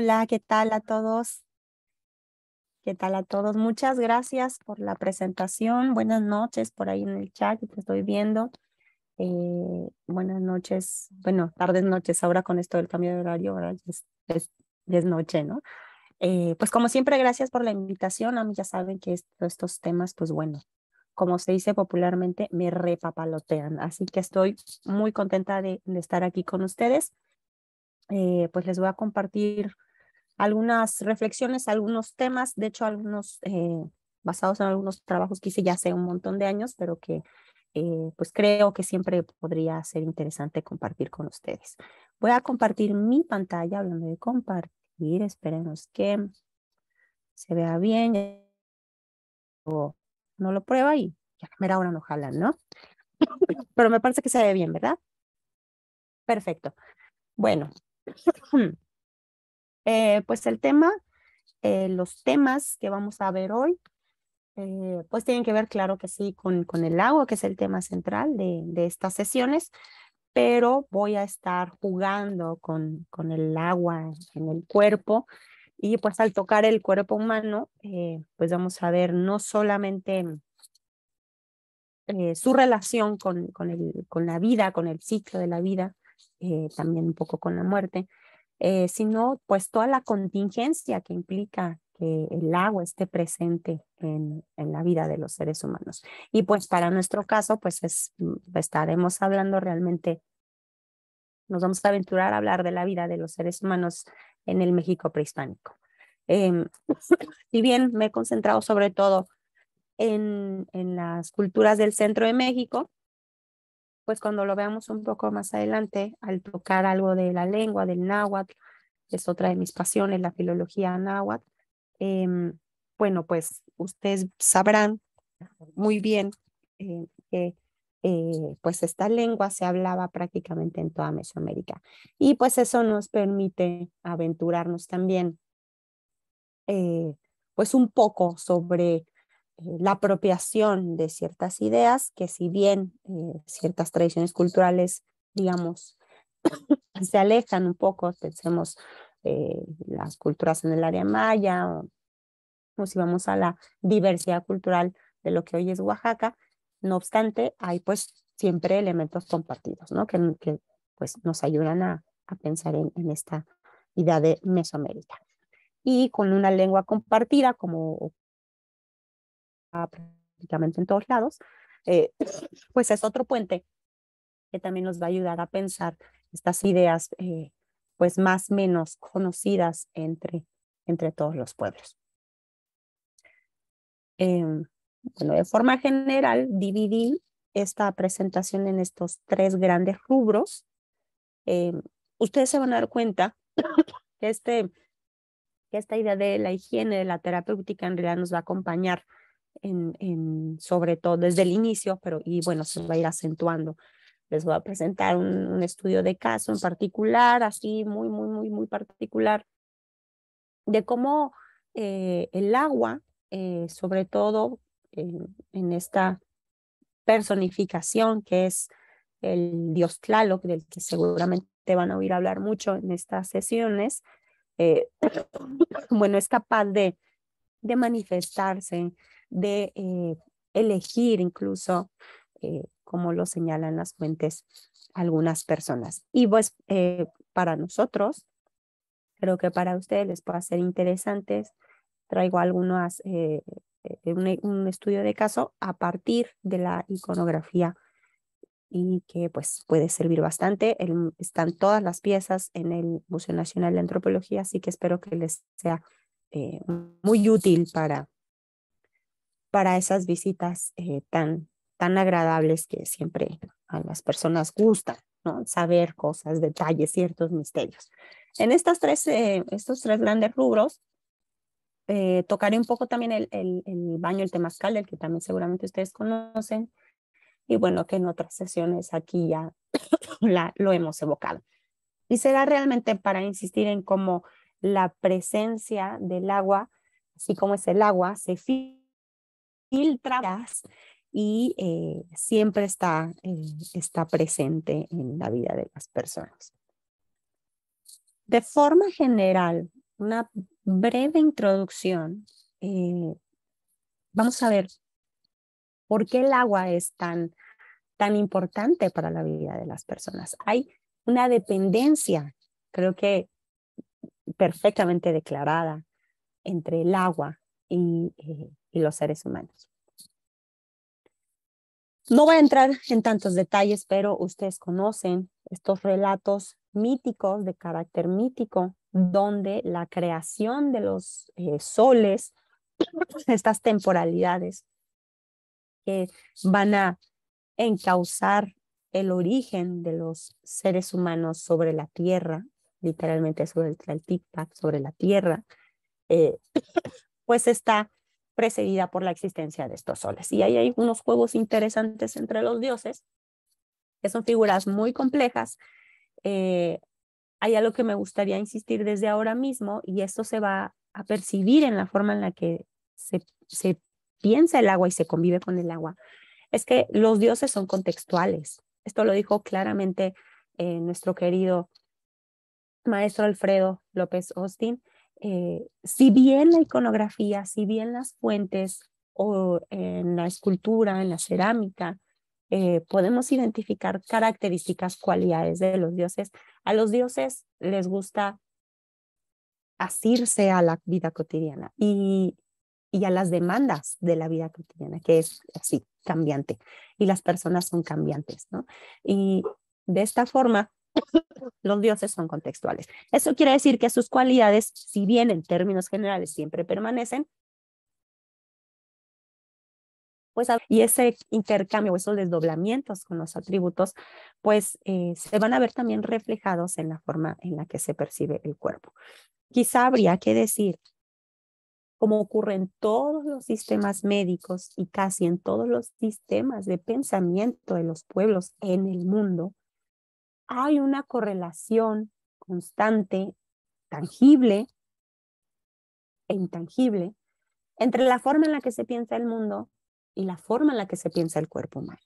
Hola, ¿qué tal a todos? ¿Qué tal a todos? Muchas gracias por la presentación. Buenas noches por ahí en el chat, te estoy viendo. Eh, buenas noches, bueno, tardes, noches, ahora con esto del cambio de horario, ahora es, noche, ¿no? Eh, pues como siempre, gracias por la invitación. A mí ya saben que estos temas, pues bueno, como se dice popularmente, me repapalotean. Así que estoy muy contenta de, de estar aquí con ustedes. Eh, pues les voy a compartir algunas reflexiones, algunos temas, de hecho, algunos eh, basados en algunos trabajos que hice ya hace un montón de años, pero que eh, pues creo que siempre podría ser interesante compartir con ustedes. Voy a compartir mi pantalla, hablando de compartir, esperemos que se vea bien. no lo prueba y ya primera ahora no jalan, ¿no? pero me parece que se ve bien, ¿verdad? Perfecto. Bueno, Eh, pues el tema, eh, los temas que vamos a ver hoy, eh, pues tienen que ver, claro que sí, con, el agua, que es el tema central de, estas sesiones, pero voy a estar jugando con, el agua en el cuerpo y pues al tocar el cuerpo humano, pues vamos a ver no solamente... su relación con, la vida, con el ciclo de la vida, también un poco con la muerte, eh, sino pues toda la contingencia que implica que el agua esté presente en, la vida de los seres humanos. Y pues para nuestro caso, pues mm, estaremos hablando realmente, nos vamos a aventurar a hablar de la vida de los seres humanos en el México prehispánico. Y em, si bien me he concentrado sobre todo en las culturas del centro de México, pues cuando lo veamos un poco más adelante, al tocar algo de la lengua, del náhuatl, es otra de mis pasiones, la filología náhuatl, em, bueno, pues ustedes sabrán muy bien eh, que eh, pues esta lengua se hablaba prácticamente en toda Mesoamérica. Y pues eso nos permite aventurarnos también eh, pues un poco sobre eh, la apropiación de ciertas ideas que si bien eh, ciertas tradiciones culturales, digamos, se alejan un poco, pensemos eh, las culturas en el área maya o, si vamos a la diversidad cultural de lo que hoy es Oaxaca, no obstante, hay pues siempre elementos compartidos, ¿no? Que, que pues nos ayudan a, pensar en, en esta idea de mesoamérica y con una lengua compartida como prácticamente en todos lados, eh, pues es otro puente que también nos va a ayudar a pensar estas ideas eh, pues más menos conocidas entre, entre todos los pueblos. Em, bueno, de forma general, dividí esta presentación en estos tres grandes rubros. Em, ustedes se van a dar cuenta este, que esta idea de la higiene, de la terapéutica, en realidad nos va a acompañar en, sobre todo desde el inicio, pero y bueno, se va a ir acentuando. Les voy a presentar un, estudio de caso en particular, así muy, muy, muy, muy particular, de cómo eh, el agua, eh, sobre todo en, esta personificación que es el dios Tlaloc, del que seguramente van a oír hablar mucho en estas sesiones, eh, bueno, es capaz de, de manifestarse de eh, elegir incluso, eh, como lo señalan las fuentes, algunas personas. Y pues eh, para nosotros, creo que para ustedes les puede ser interesantes, traigo algunas, un, estudio de caso a partir de la iconografía y que pues puede servir bastante. están todas las piezas en el Museo Nacional de Antropología, así que espero que les sea muy útil para, para esas visitas eh, tan, tan agradables que siempre a las personas gustan, ¿no? Saber cosas, detalles, ciertos misterios. En estas tres, eh, estos tres grandes rubros, eh, tocaré un poco también el, el, baño, el temazcal, el que también seguramente ustedes conocen, y bueno, que en otras sesiones aquí ya lo hemos evocado. Y será realmente para insistir en cómo la presencia del agua, así como es el agua, se fija filtras y eh, siempre está, eh, está presente en la vida de las personas. De forma general, una breve introducción. Eh, vamos a ver por qué el agua es tan, tan importante para la vida de las personas. Hay una dependencia, creo que perfectamente declarada, entre el agua y, eh, y los seres humanos. No voy a entrar en tantos detalles, pero ustedes conocen estos relatos míticos de carácter mítico, donde la creación de los eh, soles, estas temporalidades, que van a encauzar el origen de los seres humanos sobre la tierra, literalmente sobre el, tic-tac, sobre la tierra, eh, pues está precedida por la existencia de estos soles. Y ahí hay unos juegos interesantes entre los dioses, que son figuras muy complejas. Eh, hay algo que me gustaría insistir desde ahora mismo, y esto se va a percibir en la forma en la que se, piensa el agua y se convive con el agua, es que los dioses son contextuales. Esto lo dijo claramente eh, nuestro querido maestro Alfredo López Austin, eh, si bien la iconografía, si bien las fuentes o en eh, la escultura, en la cerámica, eh, podemos identificar características, cualidades de los dioses. A los dioses les gusta asirse a la vida cotidiana y, y a las demandas de la vida cotidiana, que es así, cambiante. Y las personas son cambiantes, ¿no? Y de esta forma, los dioses son contextuales. Eso quiere decir que sus cualidades, si bien en términos generales siempre permanecen, pues, y ese intercambio, esos desdoblamientos con los atributos, pues eh, se van a ver también reflejados en la forma en la que se percibe el cuerpo. Quizá habría que decir, como ocurre en todos los sistemas médicos y casi en todos los sistemas de pensamiento de los pueblos en el mundo, hay una correlación constante, tangible e intangible, entre la forma en la que se piensa el mundo y la forma en la que se piensa el cuerpo humano.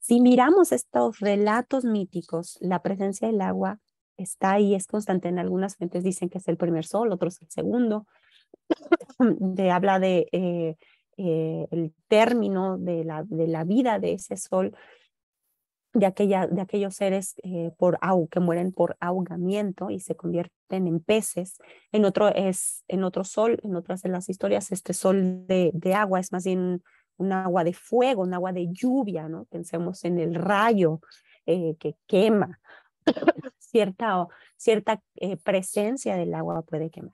Si miramos estos relatos míticos, la presencia del agua está ahí, es constante. En algunas fuentes dicen que es el primer sol, otros el segundo. de, habla de eh, eh, el término de la, de la vida de ese sol de, aquellos seres eh, por au, que mueren por ahogamiento y se convierten en peces. En otro, es, en otro sol, en otras de las historias, este sol de, agua es más bien un agua de fuego, un agua de lluvia, ¿no? Pensemos en el rayo eh, que quema, cierta, cierta eh, presencia del agua puede quemar.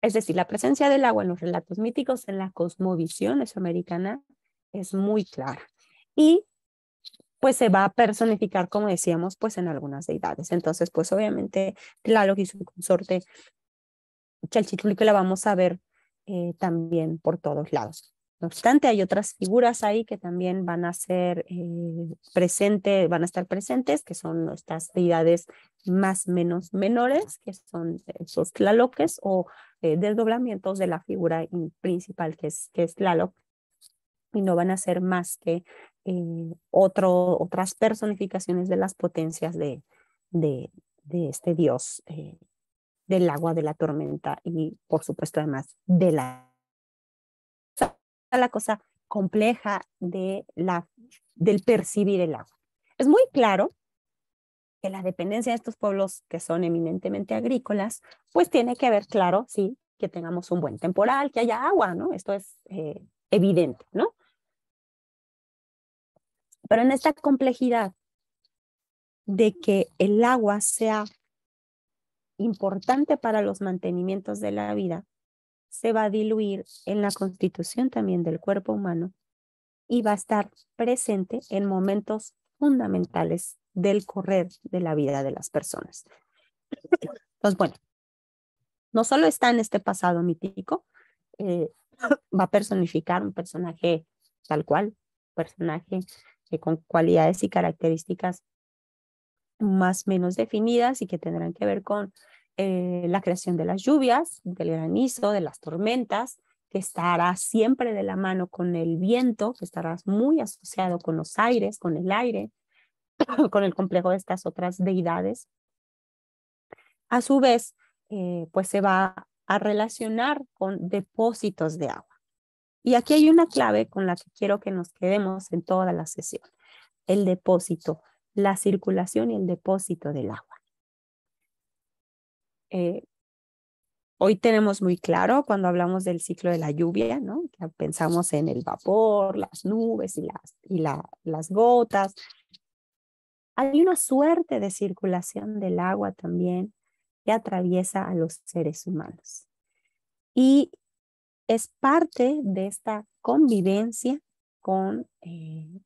Es decir, la presencia del agua en los relatos míticos, en la cosmovisión mesoamericana, es muy clara. Y pues se va a personificar, como decíamos, pues en algunas deidades. Entonces, pues obviamente Tlaloc y su consorte que la vamos a ver eh, también por todos lados. No obstante, hay otras figuras ahí que también van a ser eh, presentes, van a estar presentes, que son nuestras deidades más menos menores, que son esos eh, Tlalocs o desdoblamientos de la figura principal que es, que es tlaloc, y no van a ser más que eh, otras personificaciones de las potencias de, este dios eh, del agua, de la tormenta y por supuesto además de la, la cosa compleja de del percibir el agua. Es muy claro que la dependencia de estos pueblos que son eminentemente agrícolas, pues tiene que haber claro, sí, que tengamos un buen temporal, que haya agua, ¿no? Esto es eh, evidente, ¿no? Pero en esta complejidad de que el agua sea importante para los mantenimientos de la vida, se va a diluir en la constitución también del cuerpo humano y va a estar presente en momentos fundamentales del correr de la vida de las personas. Entonces, pues bueno, no solo está en este pasado mítico, eh, va a personificar un personaje tal cual, personaje con cualidades y características más menos definidas y que tendrán que ver con eh, la creación de las lluvias, del granizo, de las tormentas, que estará siempre de la mano con el viento, que estará muy asociado con los aires, con el aire, con el complejo de estas otras deidades. A su vez, eh, pues se va a relacionar con depósitos de agua. Y aquí hay una clave con la que quiero que nos quedemos en toda la sesión. El depósito, la circulación y el depósito del agua. Eh, hoy tenemos muy claro cuando hablamos del ciclo de la lluvia, ¿no? pensamos en el vapor, las nubes y, las, y la, las gotas. Hay una suerte de circulación del agua también que atraviesa a los seres humanos. Y es parte de esta convivencia con eh,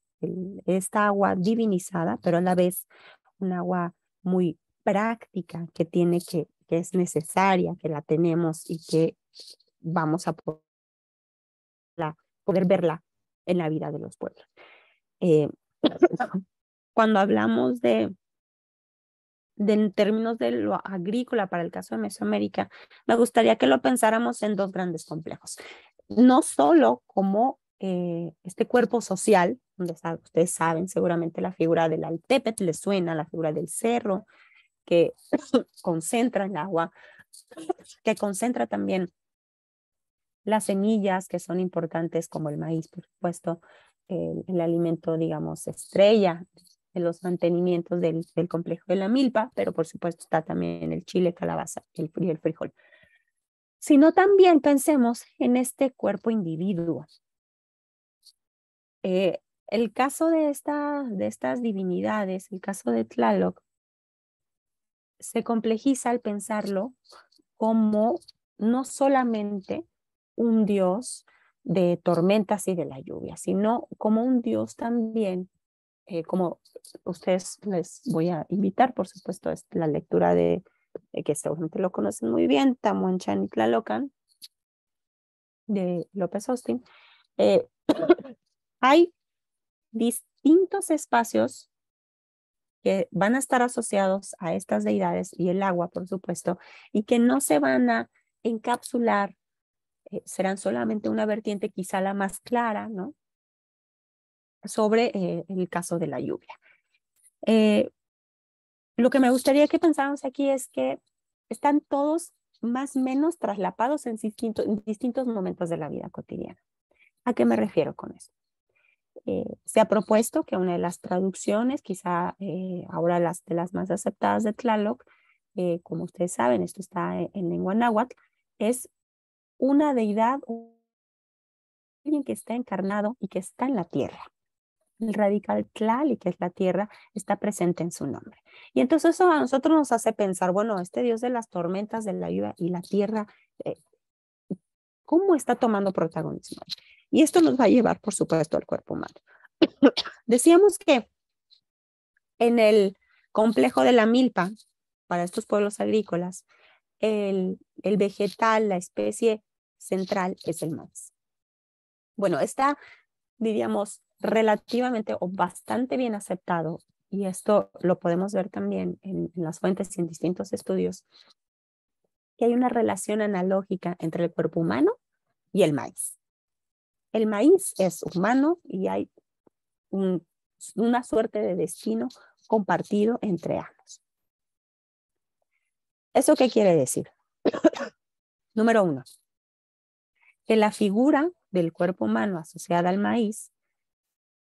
esta agua divinizada, pero a la vez un agua muy práctica que tiene que, que es necesaria, que la tenemos y que vamos a poder, poder verla en la vida de los pueblos. Eh, cuando hablamos de en términos de lo agrícola para el caso de Mesoamérica, me gustaría que lo pensáramos en dos grandes complejos. No solo como eh, este cuerpo social, donde ustedes saben seguramente la figura del altepet, le suena la figura del cerro, que concentra el agua, que concentra también las semillas que son importantes como el maíz, por supuesto, el alimento, digamos, estrella en los mantenimientos del, complejo de la milpa, pero por supuesto está también el chile, calabaza el, y el frijol. Sino también pensemos en este cuerpo individuo. Eh, el caso de, esta, de estas divinidades, el caso de Tlaloc, se complejiza al pensarlo como no solamente un dios de tormentas y de la lluvia, sino como un dios también eh, como ustedes les voy a invitar, por supuesto, es la lectura de, que seguramente lo conocen muy bien, Tamuanchan y Tlalocan, de López Austin. Eh, hay distintos espacios que van a estar asociados a estas deidades y el agua, por supuesto, y que no se van a encapsular, eh, serán solamente una vertiente quizá la más clara, ¿no? sobre eh, el caso de la lluvia. Eh, lo que me gustaría que pensáramos aquí es que están todos más o menos traslapados en, distintos momentos de la vida cotidiana. ¿A qué me refiero con eso? Eh, se ha propuesto que una de las traducciones, quizá ahora las de las más aceptadas de Tlaloc, como ustedes saben, esto está en, en, lengua náhuatl, es una deidad, alguien que está encarnado y que está en la tierra el radical tlali, que es la tierra, está presente en su nombre. Y entonces eso a nosotros nos hace pensar, bueno, este Dios de las tormentas, de la lluvia y la tierra, eh, ¿cómo está tomando protagonismo? Y esto nos va a llevar, por supuesto, al cuerpo humano. Decíamos que en el complejo de la milpa, para estos pueblos agrícolas, el, vegetal, la especie central es el maíz. Bueno, está, diríamos, relativamente o bastante bien aceptado, y esto lo podemos ver también en, las fuentes y en distintos estudios, que hay una relación analógica entre el cuerpo humano y el maíz. El maíz es humano y hay una suerte de destino compartido entre ambos. ¿Eso qué quiere decir? Número uno, que la figura del cuerpo humano asociada al maíz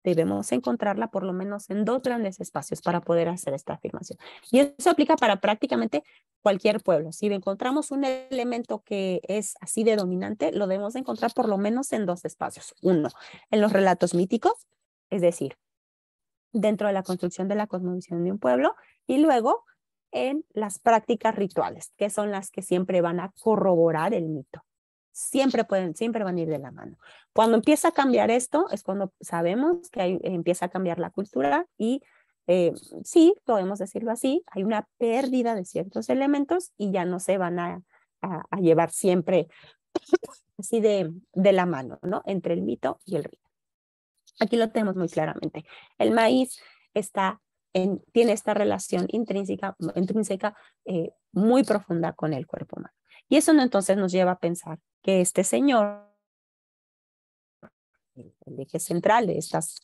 debemos encontrarla por lo menos en dos grandes espacios para poder hacer esta afirmación. Y eso aplica para prácticamente cualquier pueblo. Si encontramos un elemento que es así de dominante, lo debemos encontrar por lo menos en dos espacios. Uno, en los relatos míticos, es decir, dentro de la construcción de la cosmovisión de un pueblo, y luego en las prácticas rituales, que son las que siempre van a corroborar el mito siempre pueden, siempre van a ir de la mano. Cuando empieza a cambiar esto, es cuando sabemos que hay, empieza a cambiar la cultura y eh, sí, podemos decirlo así, hay una pérdida de ciertos elementos y ya no se van a, llevar siempre así de, la mano, ¿no? Entre el mito y el rito. Aquí lo tenemos muy claramente. El maíz está en, tiene esta relación intrínseca, intrínseca eh, muy profunda con el cuerpo humano. Y eso entonces nos lleva a pensar este señor, el eje central de, estas,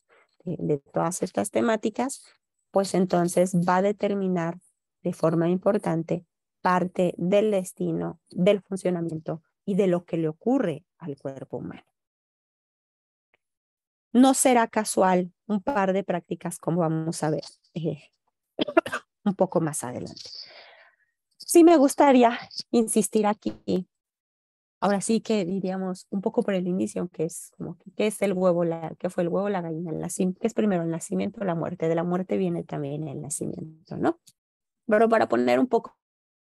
de todas estas temáticas, pues entonces va a determinar de forma importante parte del destino, del funcionamiento y de lo que le ocurre al cuerpo humano. No será casual un par de prácticas como vamos a ver eh, un poco más adelante. Sí me gustaría insistir aquí ahora sí que diríamos un poco por el inicio, que es como, que es el huevo? La, que fue el huevo, la gallina, el nacimiento? que es primero el nacimiento, la muerte? De la muerte viene también el nacimiento, ¿no? Pero para poner un poco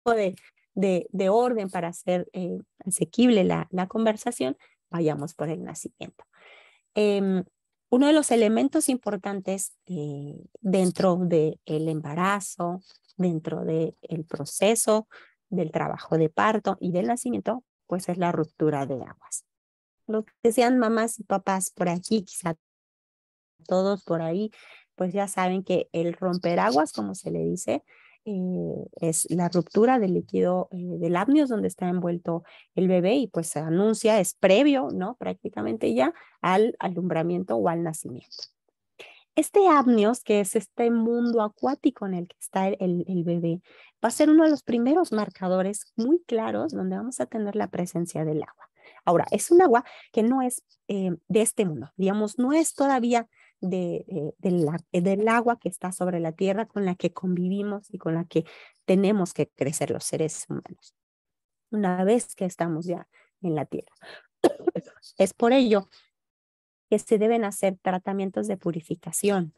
de, orden, para hacer eh, asequible la, conversación, vayamos por el nacimiento. Em, uno de los elementos importantes eh, dentro del el embarazo, dentro del el proceso del trabajo de parto y del nacimiento pues es la ruptura de aguas. Los que sean mamás y papás por aquí, quizá todos por ahí, pues ya saben que el romper aguas, como se le dice, eh, es la ruptura del líquido eh, del apnios donde está envuelto el bebé y pues se anuncia, es previo, ¿no? Prácticamente ya al alumbramiento o al nacimiento. Este apneos, que es este mundo acuático en el que está el, bebé, va a ser uno de los primeros marcadores muy claros donde vamos a tener la presencia del agua. Ahora, es un agua que no es eh, de este mundo, digamos, no es todavía de, eh, de la, eh, del agua que está sobre la tierra con la que convivimos y con la que tenemos que crecer los seres humanos una vez que estamos ya en la tierra. es por ello que se deben hacer tratamientos de purificación.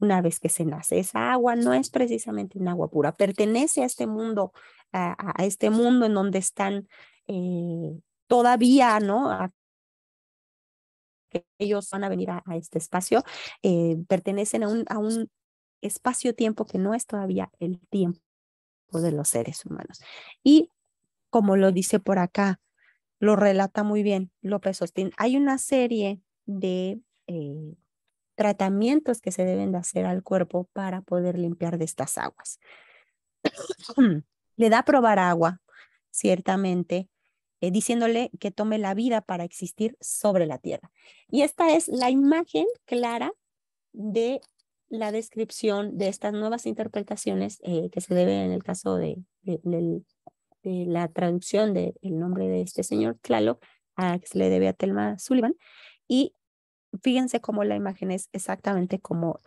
Una vez que se nace, esa agua no es precisamente un agua pura, pertenece a este mundo, a, este mundo en donde están eh, todavía, ¿no? ellos van a venir a, este espacio, eh, pertenecen a un, a un espacio-tiempo que no es todavía el tiempo de los seres humanos. Y como lo dice por acá, lo relata muy bien López Ostin, hay una serie de eh, tratamientos que se deben de hacer al cuerpo para poder limpiar de estas aguas. Le da probar agua, ciertamente, eh, diciéndole que tome la vida para existir sobre la tierra. Y esta es la imagen clara de la descripción de estas nuevas interpretaciones eh, que se debe en el caso de, la traducción del nombre de este señor Tlaloc, a, que se le debe a Telma Sullivan, y fíjense cómo la imagen es exactamente como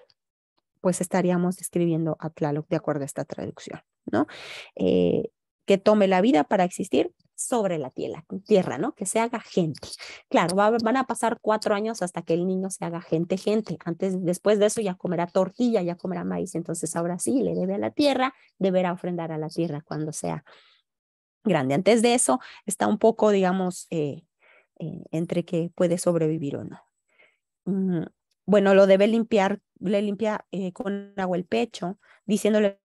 pues estaríamos escribiendo a Tlaloc de acuerdo a esta traducción, ¿no? Eh, que tome la vida para existir sobre la tierra, ¿no? Que se haga gente. Claro, van a pasar cuatro años hasta que el niño se haga gente, gente. Antes, después de eso ya comerá tortilla, ya comerá maíz. Entonces ahora sí, le debe a la tierra, deberá ofrendar a la tierra cuando sea grande. Antes de eso está un poco, digamos, eh, eh, entre que puede sobrevivir o no. Mm, bueno, lo debe limpiar, le limpia eh, con agua el pecho, diciéndole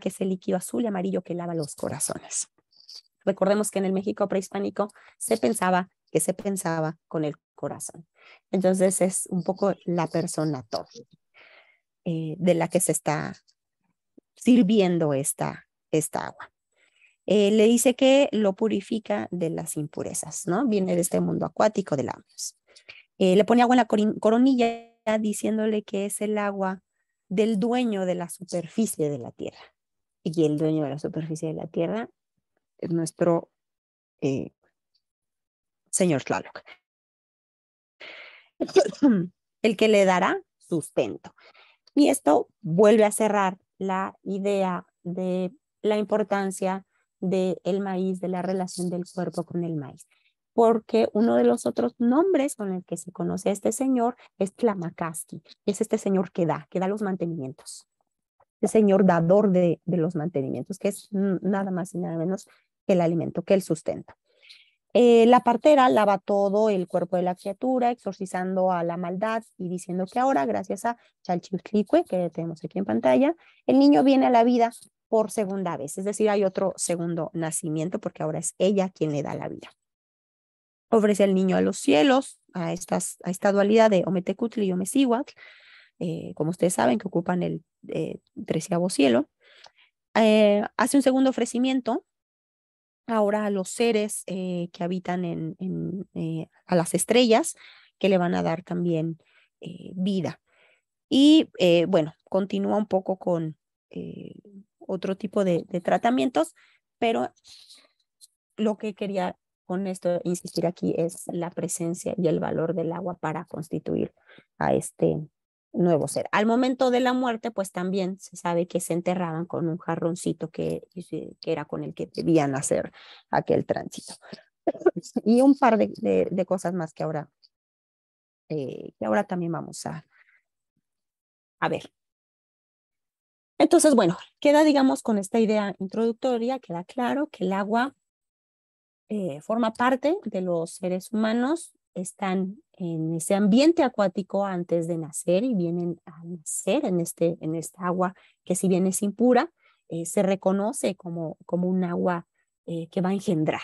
que es el líquido azul y amarillo que lava los corazones. Recordemos que en el México prehispánico se pensaba que se pensaba con el corazón. Entonces es un poco la persona eh, de la que se está sirviendo esta, esta agua. Eh, le dice que lo purifica de las impurezas, ¿no? Viene de este mundo acuático de láminas. Eh, le pone agua en la coronilla diciéndole que es el agua del dueño de la superficie de la tierra. Y el dueño de la superficie de la tierra es nuestro eh, señor Tlaloc. El que le dará sustento. Y esto vuelve a cerrar la idea de la importancia del maíz, de la relación del cuerpo con el maíz. Porque uno de los otros nombres con el que se conoce a este señor es Tlamakaski, Es este señor que da, que da los mantenimientos. El señor dador de, de los mantenimientos, que es nada más y nada menos que el alimento, que el sustento. Eh, la partera lava todo el cuerpo de la criatura, exorcizando a la maldad y diciendo que ahora, gracias a Chalchitlicue, que tenemos aquí en pantalla, el niño viene a la vida por segunda vez, es decir, hay otro segundo nacimiento porque ahora es ella quien le da la vida. Ofrece al niño a los cielos, a, estas, a esta dualidad de Ometecutli y Omesihuatl, eh, como ustedes saben, que ocupan el eh, treceavo cielo. Eh, hace un segundo ofrecimiento ahora a los seres eh, que habitan en, a las estrellas, que le van a dar también vida. Y bueno, continúa un poco con otro tipo de, tratamientos, pero lo que quería con esto insistir aquí es la presencia y el valor del agua para constituir a este nuevo ser. Al momento de la muerte, pues también se sabe que se enterraban con un jarroncito que, que era con el que debían hacer aquel tránsito. Y un par de, cosas más que ahora, eh, ahora también vamos a, a ver. Entonces, bueno, queda, digamos, con esta idea introductoria, queda claro que el agua eh, forma parte de los seres humanos, están en ese ambiente acuático antes de nacer y vienen a nacer en, este, en esta agua que si bien es impura, eh, se reconoce como, como un agua eh, que va a engendrar.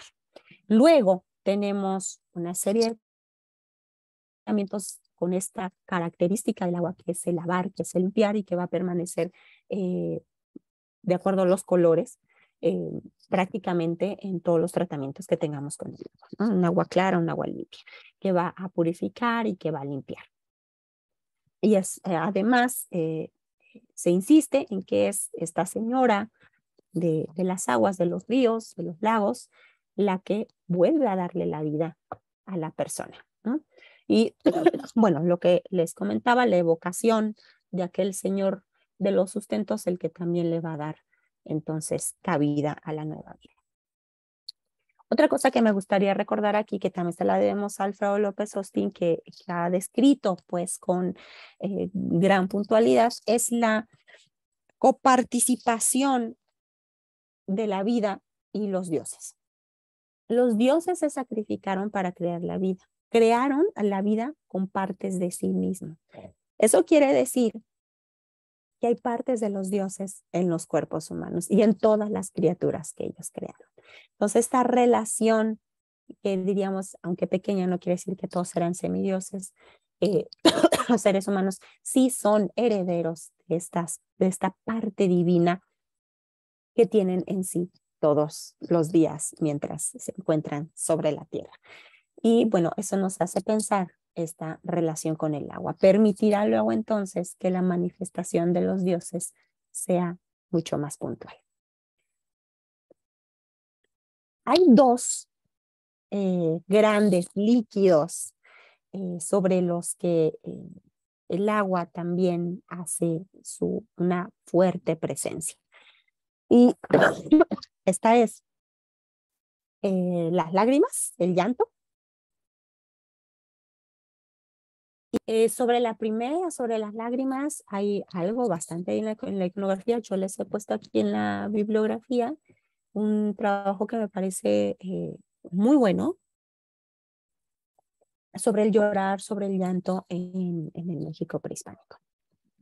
Luego tenemos una serie de con esta característica del agua que es el lavar, que es el limpiar y que va a permanecer eh, de acuerdo a los colores eh, prácticamente en todos los tratamientos que tengamos con el agua. Un agua clara, un agua limpia, que va a purificar y que va a limpiar. Y es, eh, además se insiste en que es esta señora de, de las aguas, de los ríos, de los lagos, la que vuelve a darle la vida a la persona. ¿no? Y bueno, lo que les comentaba, la evocación de aquel Señor de los sustentos, el que también le va a dar entonces cabida a la nueva vida. Otra cosa que me gustaría recordar aquí, que también se la debemos a Alfredo López Austin, que la ha descrito pues con eh, gran puntualidad, es la coparticipación de la vida y los dioses. Los dioses se sacrificaron para crear la vida crearon la vida con partes de sí mismos. Eso quiere decir que hay partes de los dioses en los cuerpos humanos y en todas las criaturas que ellos crearon. Entonces, esta relación que diríamos, aunque pequeña, no quiere decir que todos eran semidioses, eh, los seres humanos sí son herederos de esta parte divina que tienen en sí todos los días mientras se encuentran sobre la tierra. Y bueno, eso nos hace pensar esta relación con el agua. Permitirá luego entonces que la manifestación de los dioses sea mucho más puntual. Hay dos eh, grandes líquidos eh, sobre los que eh, el agua también hace su, una fuerte presencia. Y esta es las lágrimas, el llanto, Eh, sobre la primera, sobre las lágrimas, hay algo bastante en la, iconografía. Yo les he puesto aquí en la bibliografía un trabajo que me parece eh, muy bueno sobre el llorar, sobre el llanto en, el México prehispánico,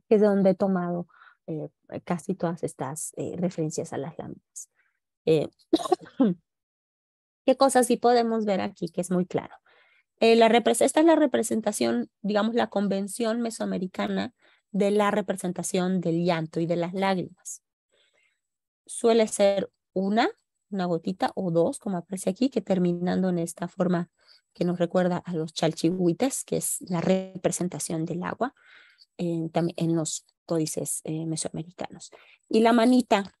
que es donde he tomado eh, casi todas estas referencias a las lágrimas. ¿Qué cosas sí podemos ver aquí que es muy claro? Eh, la esta es la representación, digamos, la convención mesoamericana de la representación del llanto y de las lágrimas. Suele ser una, una gotita o dos, como aparece aquí, que terminando en esta forma que nos recuerda a los chalchihuites, que es la representación del agua en, los códices eh, mesoamericanos. Y la manita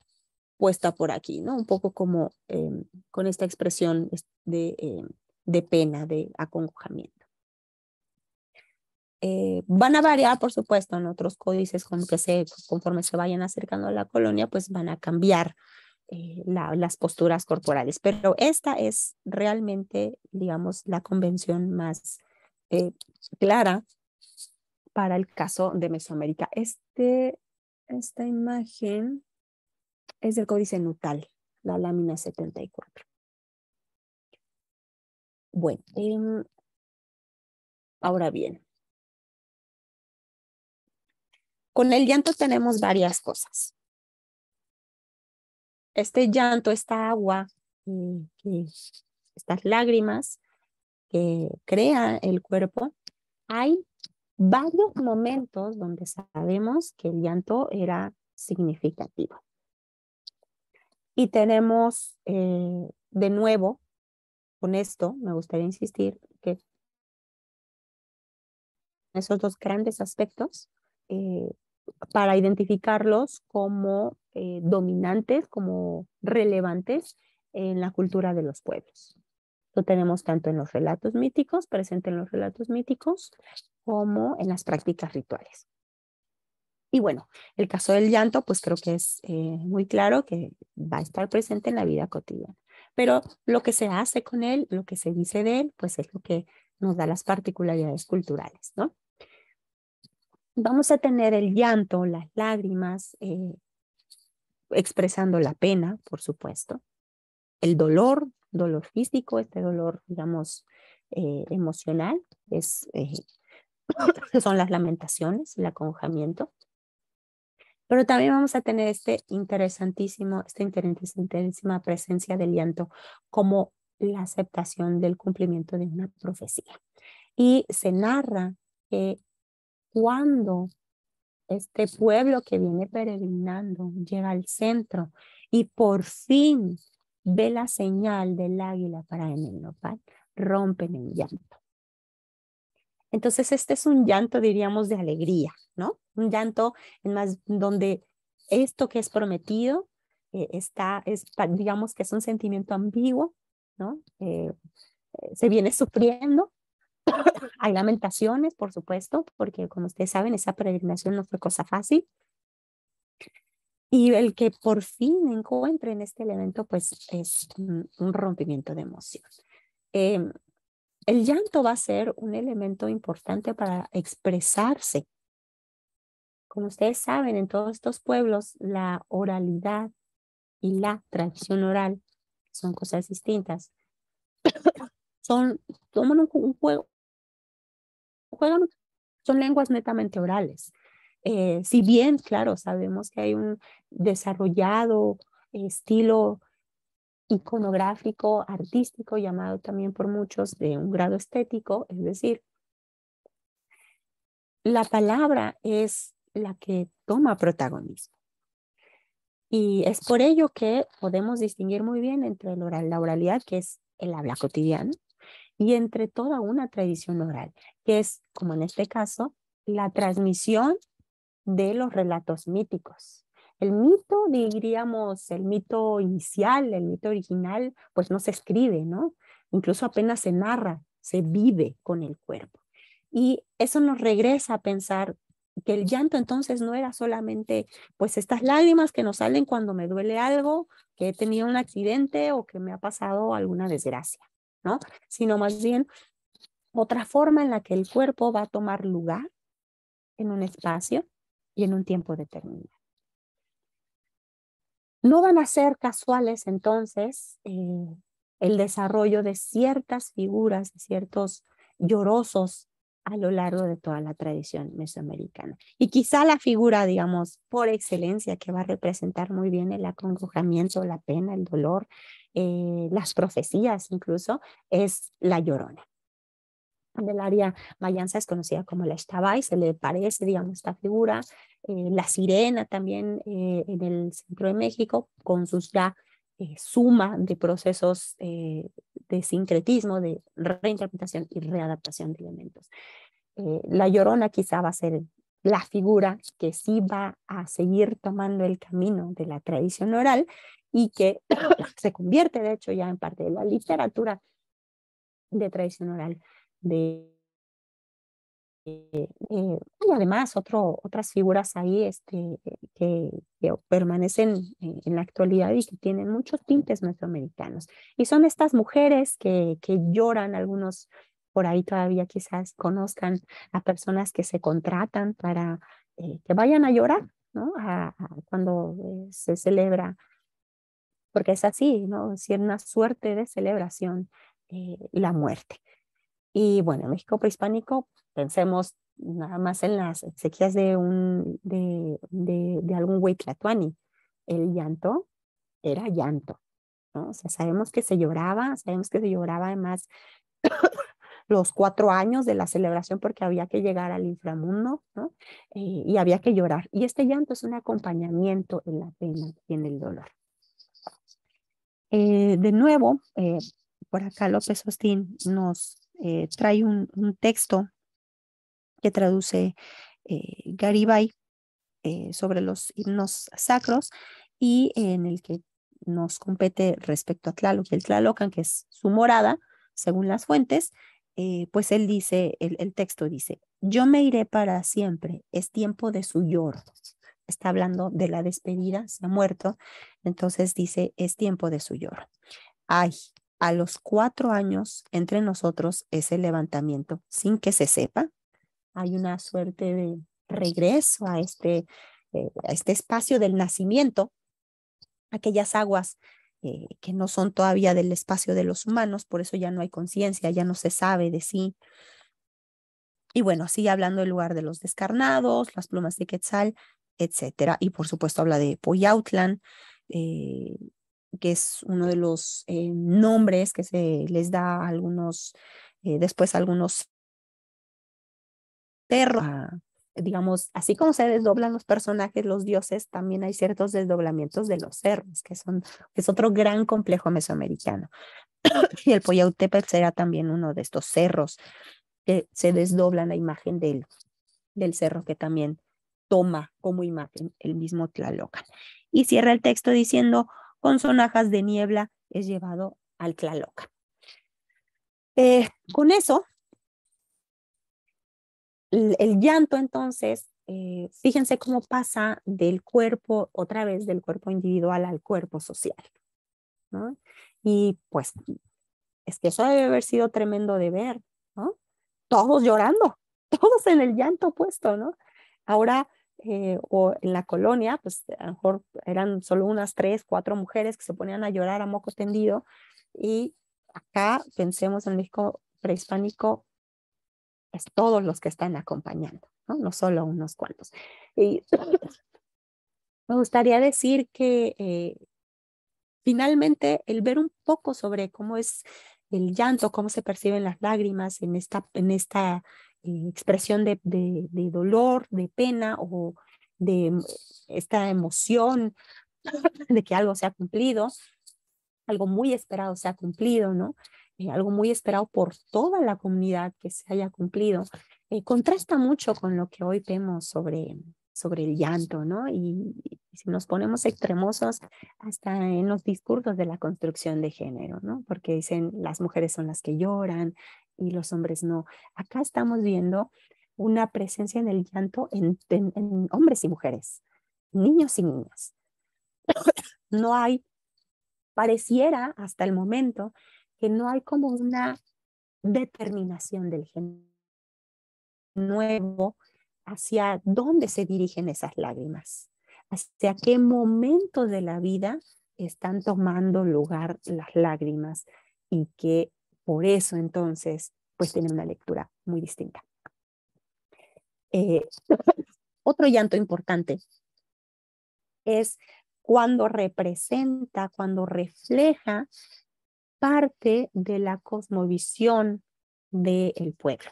puesta por aquí, ¿no? Un poco como em, con esta expresión de em, de pena, de acongojamiento. Eh, van a variar, por supuesto, en otros códices, como que se, conforme se vayan acercando a la colonia, pues van a cambiar eh, las posturas corporales. Pero esta es realmente, digamos, la convención más eh, clara para el caso de Mesoamérica. Este, esta imagen es del códice Nutal, la lámina 74. Bueno, em, ahora bien, con el llanto tenemos varias cosas. Este llanto, esta agua, eh, estas lágrimas que crea el cuerpo, hay varios momentos donde sabemos que el llanto era significativo. Y tenemos eh, de nuevo con esto me gustaría insistir que esos dos grandes aspectos eh, para identificarlos como eh, dominantes, como relevantes en la cultura de los pueblos. Lo tenemos tanto en los relatos míticos, presente en los relatos míticos, como en las prácticas rituales. Y bueno, el caso del llanto, pues creo que es eh, muy claro que va a estar presente en la vida cotidiana pero lo que se hace con él, lo que se dice de él, pues es lo que nos da las particularidades culturales, ¿no? Vamos a tener el llanto, las lágrimas, eh, expresando la pena, por supuesto, el dolor, dolor físico, este dolor, digamos, eh, emocional, es, eh, son las lamentaciones, el aconjamiento, pero también vamos a tener este interesantísimo, esta interesantísima presencia del llanto como la aceptación del cumplimiento de una profecía. Y se narra que cuando este pueblo que viene peregrinando llega al centro y por fin ve la señal del águila para en el nopal, rompen en llanto. Entonces, este es un llanto, diríamos, de alegría, ¿no? Un llanto en más donde esto que es prometido eh, está, es, digamos que es un sentimiento ambiguo, ¿no? Eh, eh, se viene sufriendo. Hay lamentaciones, por supuesto, porque como ustedes saben, esa peregrinación no fue cosa fácil. Y el que por fin encuentre en este elemento, pues es un rompimiento de emoción. Eh, el llanto va a ser un elemento importante para expresarse. Como ustedes saben, en todos estos pueblos, la oralidad y la tradición oral son cosas distintas. son, toman un, juego, son lenguas netamente orales. Eh, si bien, claro, sabemos que hay un desarrollado estilo iconográfico, artístico, llamado también por muchos de un grado estético, es decir, la palabra es la que toma protagonismo. Y es por ello que podemos distinguir muy bien entre el oral, la oralidad, que es el habla cotidiano y entre toda una tradición oral, que es, como en este caso, la transmisión de los relatos míticos, el mito, diríamos, el mito inicial, el mito original, pues no se escribe, ¿no? Incluso apenas se narra, se vive con el cuerpo. Y eso nos regresa a pensar que el llanto entonces no era solamente pues estas lágrimas que nos salen cuando me duele algo, que he tenido un accidente o que me ha pasado alguna desgracia, ¿no? Sino más bien otra forma en la que el cuerpo va a tomar lugar en un espacio y en un tiempo determinado. No van a ser casuales entonces eh, el desarrollo de ciertas figuras, de ciertos llorosos a lo largo de toda la tradición mesoamericana. Y quizá la figura, digamos, por excelencia que va a representar muy bien el acongojamiento, la pena, el dolor, eh, las profecías incluso, es la llorona del área mayanza es conocida como la Shtabai, se le parece, digamos, esta figura, eh, la sirena también eh, en el centro de México, con sus ya eh, suma de procesos de sincretismo, de reinterpretación y readaptación de elementos. la llorona quizá va a ser la figura que sí va a seguir tomando el camino de la tradición oral y que se convierte, de hecho, ya en parte de la literatura de tradición oral de eh, eh, además otro, otras figuras ahí este, que, permanecen en, la actualidad y que tienen muchos tintes mesoamericanos. Y son estas mujeres que, que lloran, algunos por ahí todavía quizás conozcan a personas que se contratan para eh, que vayan a llorar ¿no? A, cuando se celebra, porque es así, ¿no? es una suerte de celebración la muerte. Y bueno, en México prehispánico, pensemos nada más en las exequias de, un, de, de, algún güey El llanto era llanto, ¿no? O sea, sabemos que se lloraba, sabemos que se lloraba además los cuatro años de la celebración porque había que llegar al inframundo, ¿no? Eh, y había que llorar. Y este llanto es un acompañamiento en la pena y en el dolor. Eh, de nuevo, eh, por acá López Hostín nos eh, trae un, texto que traduce eh, Garibay eh, sobre los himnos sacros y en el que nos compete respecto a Tlaloc el Tlalocan, que es su morada, según las fuentes, pues él dice, el, el texto dice, yo me iré para siempre, es tiempo de su lloro está hablando de la despedida, se ha muerto, entonces dice, es tiempo de su lloro. Ay, a los cuatro años entre nosotros ese levantamiento sin que se sepa. Hay una suerte de regreso a este, eh, a este espacio del nacimiento, aquellas aguas eh, que no son todavía del espacio de los humanos, por eso ya no hay conciencia, ya no se sabe de sí. Y bueno, sigue hablando del lugar de los descarnados, las plumas de Quetzal, etcétera. Y por supuesto habla de Poyautlan, eh, que es uno de los eh, nombres que se les da a algunos, eh, después a algunos perros. Digamos, así como se desdoblan los personajes, los dioses, también hay ciertos desdoblamientos de los cerros, que son, es otro gran complejo mesoamericano. y el Poyautepec será también uno de estos cerros que se desdoblan la imagen del, del cerro que también toma como imagen el mismo Tlalocan. Y cierra el texto diciendo, con sonajas de niebla, es llevado al Tlalocan. Eh, con eso, el, llanto entonces, eh, fíjense cómo pasa del cuerpo, otra vez del cuerpo individual al cuerpo social. Y pues, es que eso debe haber sido tremendo de ver, ¿no? Todos llorando, todos en el llanto puesto, ¿no? Ahora eh, o en la colonia, pues a lo mejor eran solo unas tres, cuatro mujeres que se ponían a llorar a moco tendido y acá pensemos en México prehispánico, es pues, todos los que están acompañando, no, no solo unos cuantos. Y me gustaría decir que eh, finalmente el ver un poco sobre cómo es el llanto, cómo se perciben las lágrimas en esta, en esta eh, expresión de, dolor, de pena o de em, esta emoción de que algo se ha cumplido, algo muy esperado se ha cumplido, ¿no? Eh, algo muy esperado por toda la comunidad que se haya cumplido, eh, contrasta mucho con lo que hoy vemos sobre sobre el llanto, ¿no? Y, si nos ponemos extremosos hasta en los discursos de la construcción de género, ¿no? Porque dicen las mujeres son las que lloran y los hombres no. Acá estamos viendo una presencia en el llanto en hombres y mujeres, niños y niñas. No hay, pareciera hasta el momento que no hay como una determinación del género nuevo hacia dónde se dirigen esas lágrimas, hacia qué momento de la vida están tomando lugar las lágrimas y que por eso entonces pues tiene una lectura muy distinta. Eh, otro llanto importante es cuando representa, cuando refleja parte de la cosmovisión del pueblo.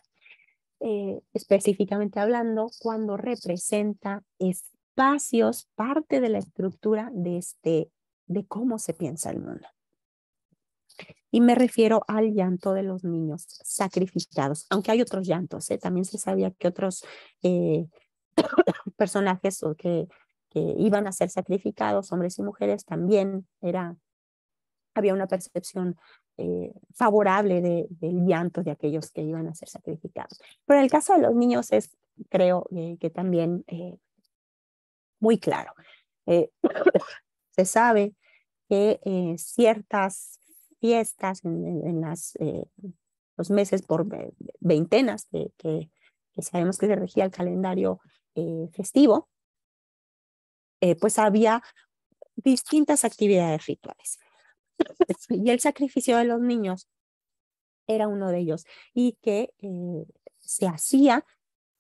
Eh, específicamente hablando, cuando representa espacios, parte de la estructura de, este, de cómo se piensa el mundo. Y me refiero al llanto de los niños sacrificados, aunque hay otros llantos, ¿eh? también se sabía que otros eh, personajes que, que iban a ser sacrificados, hombres y mujeres, también era, había una percepción eh, favorable del llanto de aquellos que iban a ser sacrificados. Pero en el caso de los niños es, creo eh, que también eh, muy claro. se sabe que ciertas fiestas en, los meses por veintenas que, que, sabemos que se regía el calendario festivo, pues había distintas actividades rituales. y el sacrificio de los niños era uno de ellos y que eh, se hacía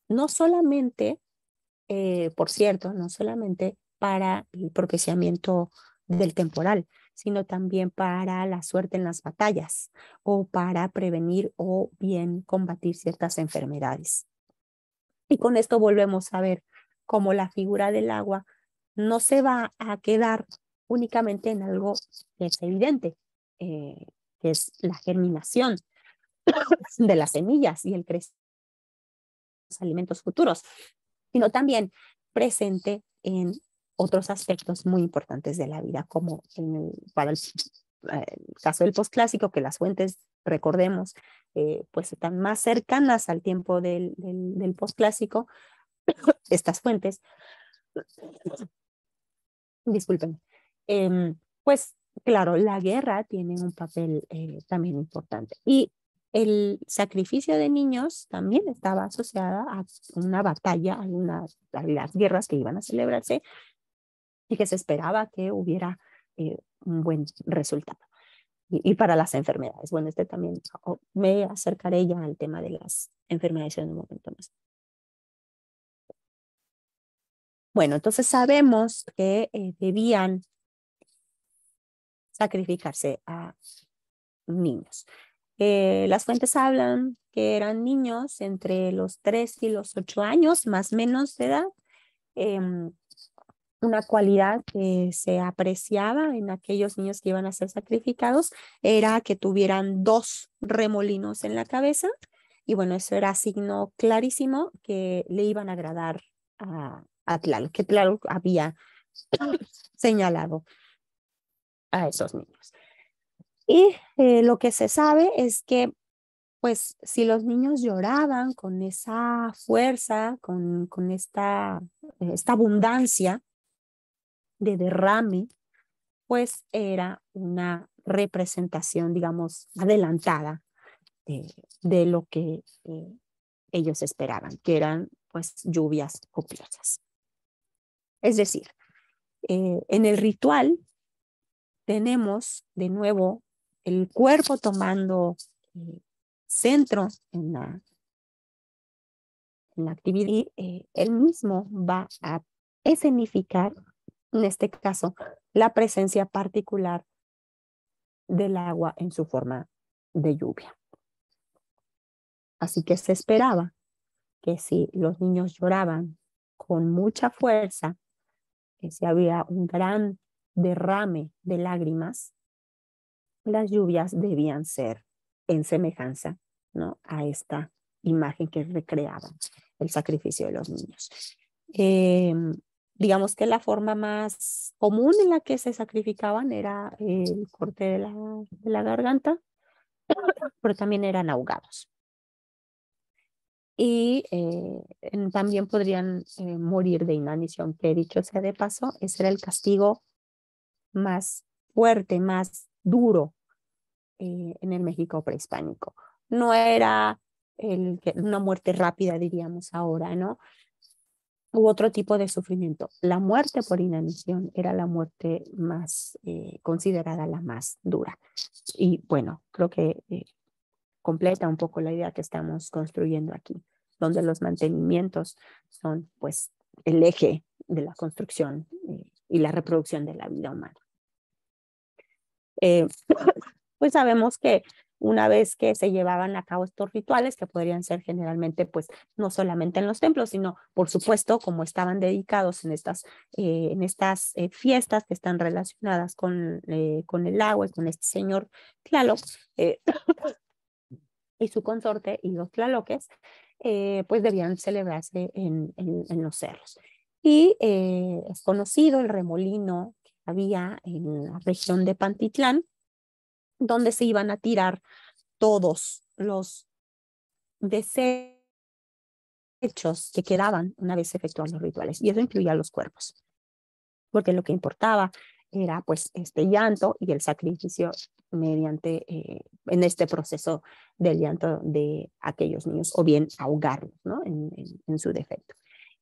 no solamente, eh, por cierto, no solamente para el propiciamiento del temporal, sino también para la suerte en las batallas o para prevenir o bien combatir ciertas enfermedades. Y con esto volvemos a ver cómo la figura del agua no se va a quedar únicamente en algo que es evidente, eh, que es la germinación de las semillas y el crecimiento de los alimentos futuros, sino también presente en otros aspectos muy importantes de la vida, como en, para el, eh, caso del postclásico, que las fuentes, recordemos, eh, pues están más cercanas al tiempo del, del, estas fuentes, disculpen, Em, pues claro, la guerra tiene un papel eh, también importante. Y el sacrificio de niños también estaba asociada a una batalla, a, una, a, las guerras que iban a celebrarse y que se esperaba que hubiera eh, un buen resultado. Y, para las enfermedades. Bueno, este también me acercaré ya al tema de las enfermedades en un momento más. Bueno, entonces sabemos que eh, debían sacrificarse a niños. Eh, las fuentes hablan que eran niños entre los 3 y los 8 años, más o menos de edad, em, una cualidad que se apreciaba en aquellos niños que iban a ser sacrificados era que tuvieran dos remolinos en la cabeza y bueno, eso era signo clarísimo que le iban a agradar a, a que claro había señalado a esos niños. Y eh, lo que se sabe es que, pues, si los niños lloraban con esa fuerza, con, con esta, esta abundancia de derrame, pues era una representación, digamos, adelantada de, lo que eh, ellos esperaban, que eran pues lluvias copiosas. Es decir, eh, en el ritual tenemos de nuevo el cuerpo tomando eh, centro en la, la actividad y eh, él mismo va a escenificar, en este caso, la presencia particular del agua en su forma de lluvia. Así que se esperaba que si los niños lloraban con mucha fuerza, que si había un gran derrame de lágrimas, las lluvias debían ser en semejanza ¿no? a esta imagen que recreaban el sacrificio de los niños. Em, digamos que la forma más común en la que se sacrificaban era el corte de la, garganta, pero también eran ahogados. Y eh, también podrían eh, morir de inanición, que he dicho sea de paso, ese era el castigo más fuerte, más duro eh, en el México prehispánico. No era una muerte rápida, diríamos ahora, ¿no? Hubo otro tipo de sufrimiento. La muerte por inanición era la muerte más eh, considerada la más dura. Y bueno, creo que eh, completa un poco la idea que estamos construyendo aquí, donde los mantenimientos son pues el eje de la construcción y la reproducción de la vida humana. Eh, pues sabemos que una vez que se llevaban a cabo estos rituales, que podrían ser generalmente, pues, no solamente en los templos, sino, por supuesto, como estaban dedicados en estas, eh, en estas eh, fiestas que están relacionadas con, con el agua y con este señor Tlaloc y su consorte y los Tlaloques, pues debían celebrarse en, en, en los cerros. Y es conocido el remolino había en la región de Pantitlán, donde se iban a tirar todos los desechos que quedaban una vez efectuados los rituales, y eso incluía los cuerpos, porque lo que importaba era pues este llanto y el sacrificio mediante eh, en este proceso del llanto de aquellos niños o bien ahogarlos ¿no? en, su defecto.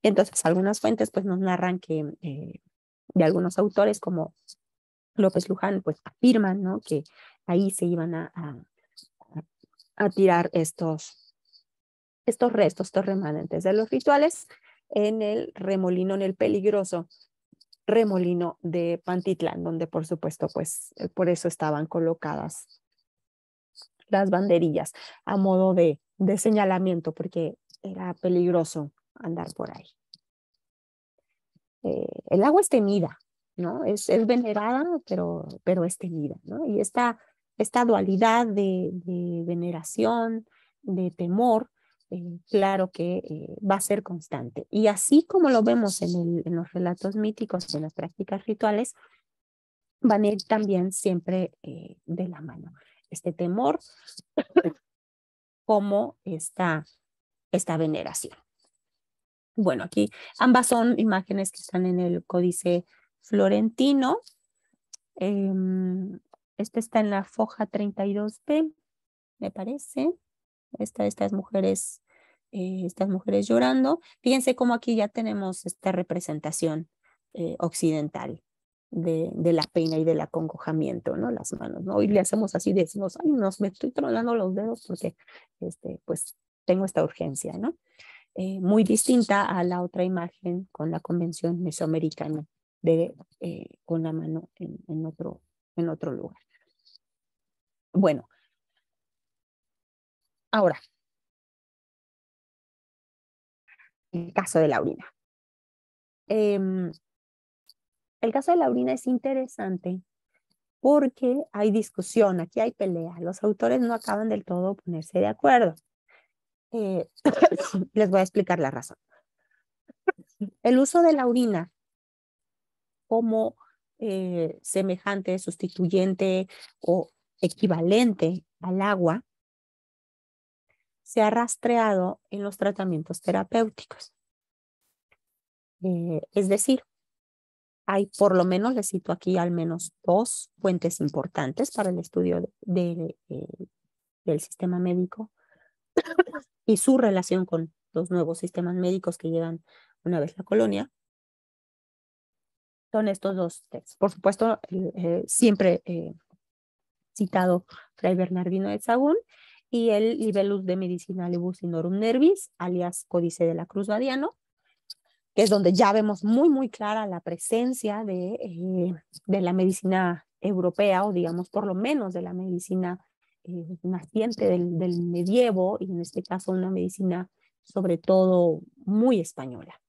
Entonces algunas fuentes pues nos narran que eh, de algunos autores como López Luján, pues afirman ¿no? que ahí se iban a, a, tirar estos, estos restos, estos remanentes de los rituales en el remolino, en el peligroso remolino de Pantitlán, donde por supuesto, pues eh, por eso estaban colocadas las banderillas a modo de, de señalamiento, porque era peligroso andar por ahí. Eh, el agua es temida, ¿no? Es, venerada, pero, pero es temida, ¿no? Y esta, esta dualidad de, veneración, de temor, eh, claro que eh, va a ser constante. Y así como lo vemos en, los relatos míticos, en las prácticas rituales, van a ir también siempre de la mano. Este temor como esta, esta veneración. Bueno, aquí ambas son imágenes que están en el códice florentino. Em, esta está en la foja 32b, me parece. estas mujeres, eh, estas mujeres llorando. Fíjense cómo aquí ya tenemos esta representación eh, occidental de, la pena y del acongojamiento, ¿no? Las manos, ¿no? Y le hacemos así, decimos, ay, nos me estoy tronando los dedos porque, este, pues, tengo esta urgencia, ¿no? Eh, muy distinta a la otra imagen con la convención mesoamericana de, eh, con la mano en, otro, en otro lugar. Bueno, ahora, el caso de Laurina. Em, el caso de Laurina es interesante porque hay discusión, aquí hay pelea, los autores no acaban del todo ponerse de acuerdo. Eh, les voy a explicar la razón. El uso de la orina como eh, semejante, sustituyente o equivalente al agua se ha rastreado en los tratamientos terapéuticos. Eh, es decir, hay por lo menos, les cito aquí al menos dos fuentes importantes para el estudio del sistema médico y su relación con los nuevos sistemas médicos que llegan una vez la colonia, son estos dos textos. Por supuesto, eh, siempre eh, citado Fray Bernardino de Zagún y el libelus de Medicina Norum Nervis, alias Códice de la Cruz Badiano, que es donde ya vemos muy, muy clara la presencia de, eh, de la medicina europea o digamos por lo menos de la medicina eh, naciente del, del medievo y en este caso una medicina sobre todo muy española.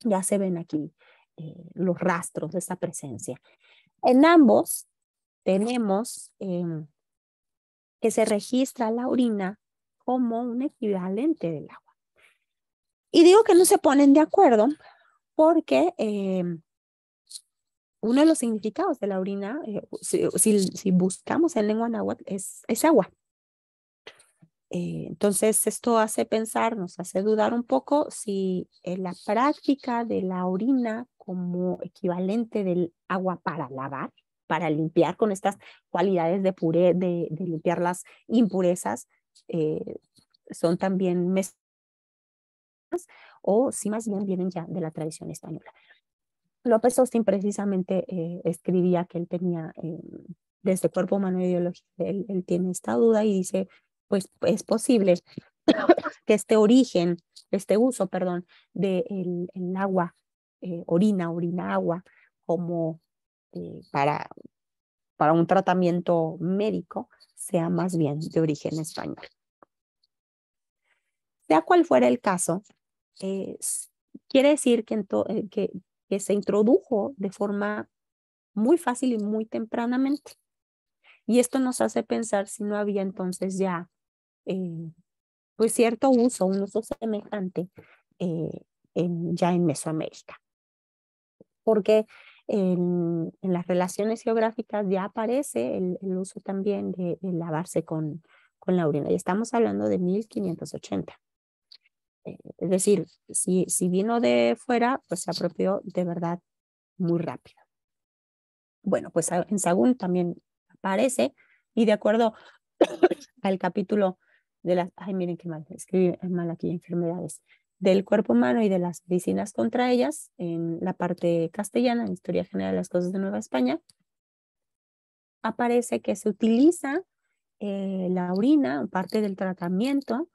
Ya se ven aquí eh, los rastros de esa presencia. En ambos tenemos em, que se registra la orina como un equivalente del agua. Y digo que no se ponen de acuerdo porque em, uno de los significados de la orina, eh, si, buscamos en lengua náhuatl, es, es agua. Eh, entonces, esto hace pensar, nos hace dudar un poco si eh, la práctica de la orina como equivalente del agua para lavar, para limpiar con estas cualidades de, puré, de, limpiar las impurezas, son también mezcladas o si más bien vienen ya de la tradición española. López Austin precisamente eh, escribía que él tenía, desde eh, el este cuerpo humano ideológico él, tiene esta duda y dice, pues es posible que este origen, este uso, perdón, del de el, agua, eh, orina, orina, agua, como para, para un tratamiento médico, sea más bien de origen español. Sea cual fuera el caso, quiere decir que, que, que se introdujo de forma muy fácil y muy tempranamente. Y esto nos hace pensar si no había entonces ya eh, pues, cierto uso, un uso semejante eh, ya en Mesoamérica. Porque en, las relaciones geográficas ya aparece el, uso también de, lavarse con, con la orina. Y estamos hablando de 1580. Eh, es decir, si, si vino de fuera, pues se apropió de verdad muy rápido. Bueno, pues en Sagún también aparece y de acuerdo al capítulo de las, ay miren qué mal, escribí mal aquí, enfermedades, del cuerpo humano y de las medicinas contra ellas, en la parte castellana, en Historia General de las Cosas de Nueva España, aparece que se utiliza eh, la orina, parte del tratamiento,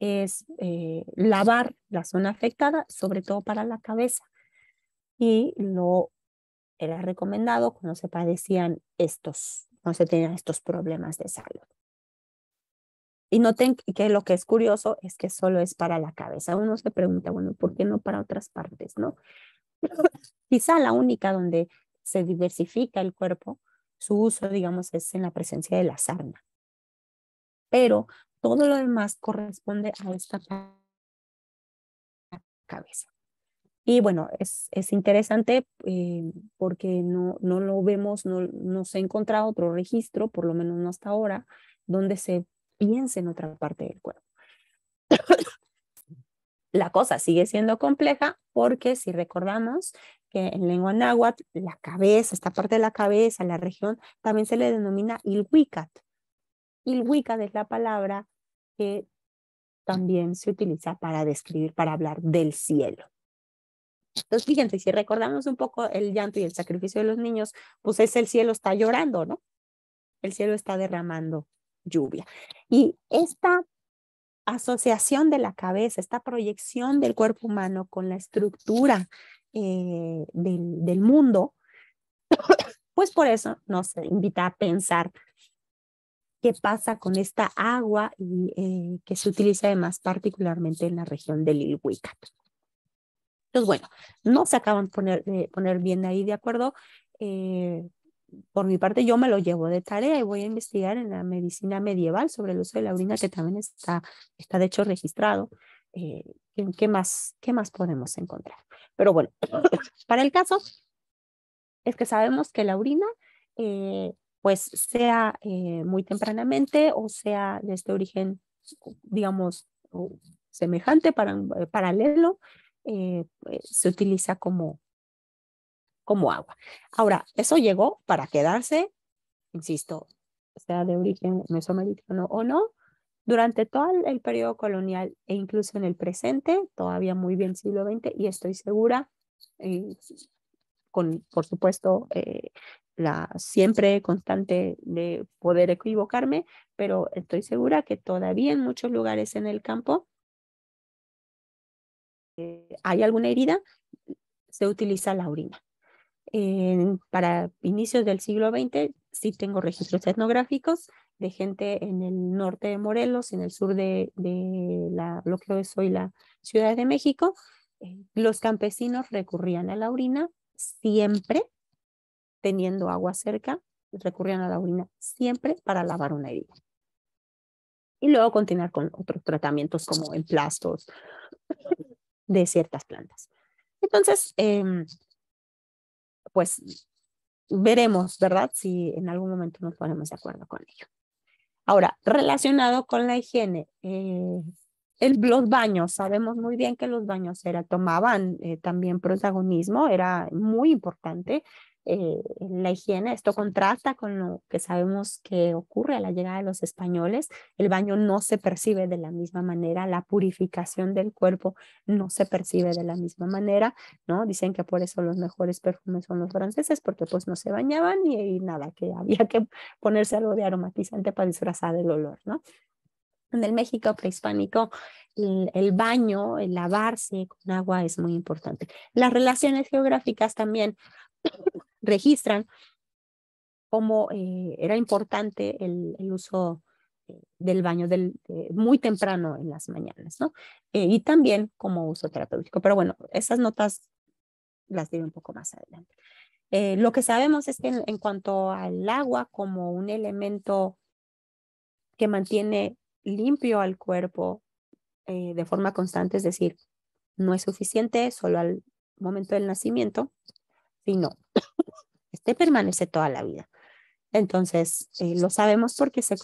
es eh, lavar la zona afectada, sobre todo para la cabeza. Y lo era recomendado cuando se padecían estos, cuando se tenían estos problemas de salud. Y noten que lo que es curioso es que solo es para la cabeza. Uno se pregunta, bueno, ¿por qué no para otras partes? No. Quizá la única donde se diversifica el cuerpo, su uso, digamos, es en la presencia de la sarna. Pero todo lo demás corresponde a esta cabeza. Y bueno, es, es interesante eh, porque no, no, lo vemos, no, no, se encontrado otro registro, por lo menos no hasta ahora, donde se piense en otra parte del cuerpo. la cosa sigue siendo compleja porque si recordamos que en lengua náhuatl, la cabeza, esta parte de la cabeza, la región, también se le denomina ilhuicat. Y Wicca es la palabra que también se utiliza para describir, para hablar del cielo. Entonces, fíjense, si recordamos un poco el llanto y el sacrificio de los niños, pues es el cielo está llorando, ¿no? El cielo está derramando lluvia. Y esta asociación de la cabeza, esta proyección del cuerpo humano con la estructura eh, del, del mundo, pues por eso nos invita a pensar qué pasa con esta agua y, eh, que se utiliza además particularmente en la región del Ilhuicat. Entonces, pues bueno, no se acaban de poner, eh, poner bien ahí, ¿de acuerdo? Eh, por mi parte, yo me lo llevo de tarea y voy a investigar en la medicina medieval sobre el uso de la orina, que también está, está de hecho registrado. ¿qué, más, ¿Qué más podemos encontrar? Pero bueno, para el caso, es que sabemos que la orina pues sea eh, muy tempranamente o sea de este origen, digamos, semejante, para, eh, paralelo, eh, se utiliza como, como agua. Ahora, eso llegó para quedarse, insisto, sea de origen mesoamericano o no, durante todo el periodo colonial e incluso en el presente, todavía muy bien siglo XX, y estoy segura, con, por supuesto, la siempre constante de poder equivocarme, pero estoy segura que todavía en muchos lugares en el campo eh, hay alguna herida, se utiliza la orina. para inicios del siglo XX sí tengo registros etnográficos de gente en el norte de Morelos, en el sur de, la, lo que es la Ciudad de México. Eh, los campesinos recurrían a la orina siempre teniendo agua cerca, recurrían a la orina siempre para lavar una herida. Y luego continuar con otros tratamientos como emplastos de ciertas plantas. Entonces, em, pues veremos, ¿verdad? Si en algún momento nos ponemos de acuerdo con ello. Ahora, relacionado con la higiene, eh, el, los baños, sabemos muy bien que los baños era, tomaban eh, también protagonismo, era muy importante eh, la higiene, esto contrasta con lo que sabemos que ocurre a la llegada de los españoles. El baño no se percibe de la misma manera, la purificación del cuerpo no se percibe de la misma manera, ¿no? Dicen que por eso los mejores perfumes son los franceses, porque pues no se bañaban y, nada, que había que ponerse algo de aromatizante para disfrazar el olor, ¿no? En el México prehispánico, el, baño, el lavarse con agua es muy importante. Las relaciones geográficas también registran cómo eh, era importante el, uso eh, del baño del, eh, muy temprano en las mañanas, ¿no? y también como uso terapéutico. Pero bueno, esas notas las diré un poco más adelante. lo que sabemos es que en, cuanto al agua como un elemento que mantiene limpio al cuerpo de forma constante, es decir, no es suficiente solo al momento del nacimiento, sino no. Este permanece toda la vida. Entonces, eh, lo sabemos porque se,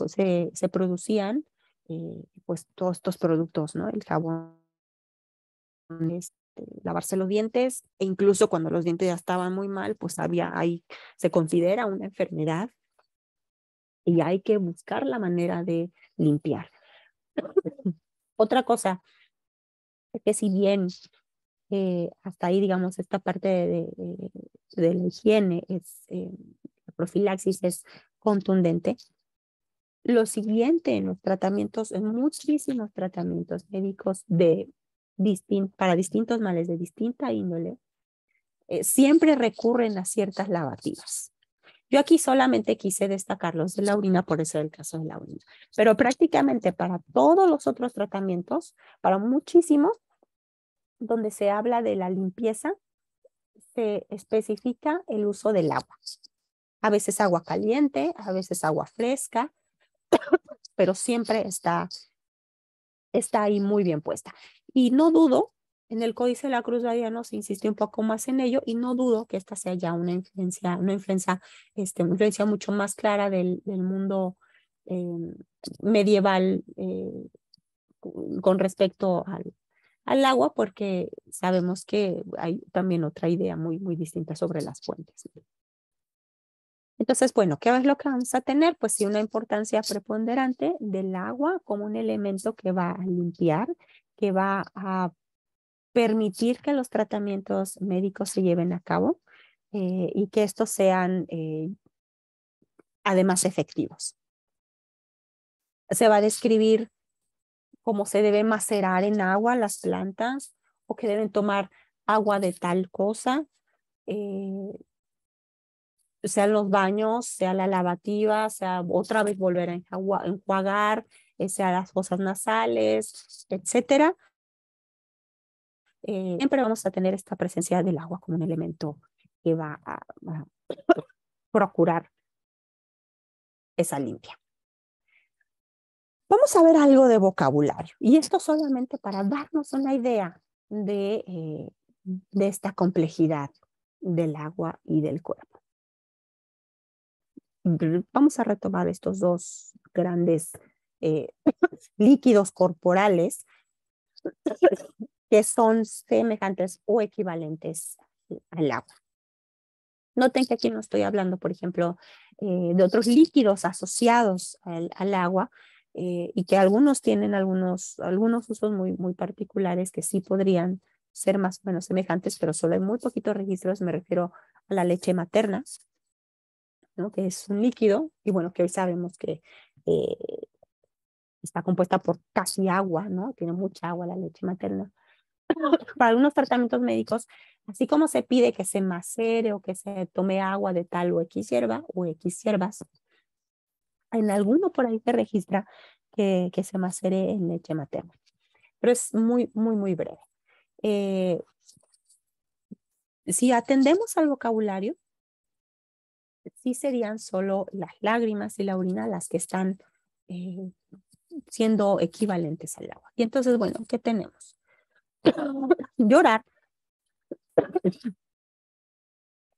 producían eh, pues todos estos productos, ¿no? El jabón, este, lavarse los dientes, e incluso cuando los dientes ya estaban muy mal, pues había ahí, se considera una enfermedad y hay que buscar la manera de limpiar. Otra cosa es que si bien eh, hasta ahí, digamos, esta parte de, de la higiene, es, eh, la profilaxis es contundente. Lo siguiente en los tratamientos, en muchísimos tratamientos médicos de para distintos males de distinta índole, eh, siempre recurren a ciertas lavativas. Yo aquí solamente quise destacar los de la orina, por eso el caso de la orina. Pero prácticamente para todos los otros tratamientos, para muchísimos, donde se habla de la limpieza, se especifica el uso del agua. A veces agua caliente, a veces agua fresca, pero siempre está, está ahí muy bien puesta. Y no dudo, en el Códice de la Cruz Diana se insiste un poco más en ello y no dudo que esta sea ya una influencia, una influencia, este, una influencia mucho más clara del, mundo eh, medieval eh, con respecto al, al agua porque sabemos que hay también otra idea muy, muy distinta sobre las fuentes. Entonces, bueno, ¿qué es lo que vamos a tener? Pues sí, una importancia preponderante del agua como un elemento que va a limpiar, que va a permitir que los tratamientos médicos se lleven a cabo eh, y que estos sean eh, además efectivos. Se va a describir cómo se debe macerar en agua las plantas o que deben tomar agua de tal cosa, eh, sea sean los baños, sea la lavativa, sea otra vez volver a enjuagar, eh, sea las cosas nasales, etc. Eh, siempre vamos a tener esta presencia del agua como un elemento que va a, a procurar esa limpia. Vamos a ver algo de vocabulario y esto solamente para darnos una idea de, eh, esta complejidad del agua y del cuerpo. Vamos a retomar estos dos grandes eh, líquidos corporales que son semejantes o equivalentes al agua. Noten que aquí no estoy hablando, por ejemplo, eh, de otros líquidos asociados al, agua, eh, y que algunos tienen algunos, algunos usos muy, muy particulares que sí podrían ser más o menos semejantes, pero solo hay muy poquitos registros, me refiero a la leche materna, ¿no? que es un líquido, y bueno, que hoy sabemos que eh, está compuesta por casi agua, ¿no? tiene mucha agua la leche materna. Para algunos tratamientos médicos, así como se pide que se macere o que se tome agua de tal o X hierba o X hierbas, en alguno por ahí que registra que, que se macere en leche materna. Pero es muy, muy, muy breve. Eh, si atendemos al vocabulario, sí serían solo las lágrimas y la orina las que están eh, siendo equivalentes al agua. Y entonces, bueno, ¿qué tenemos? Llorar.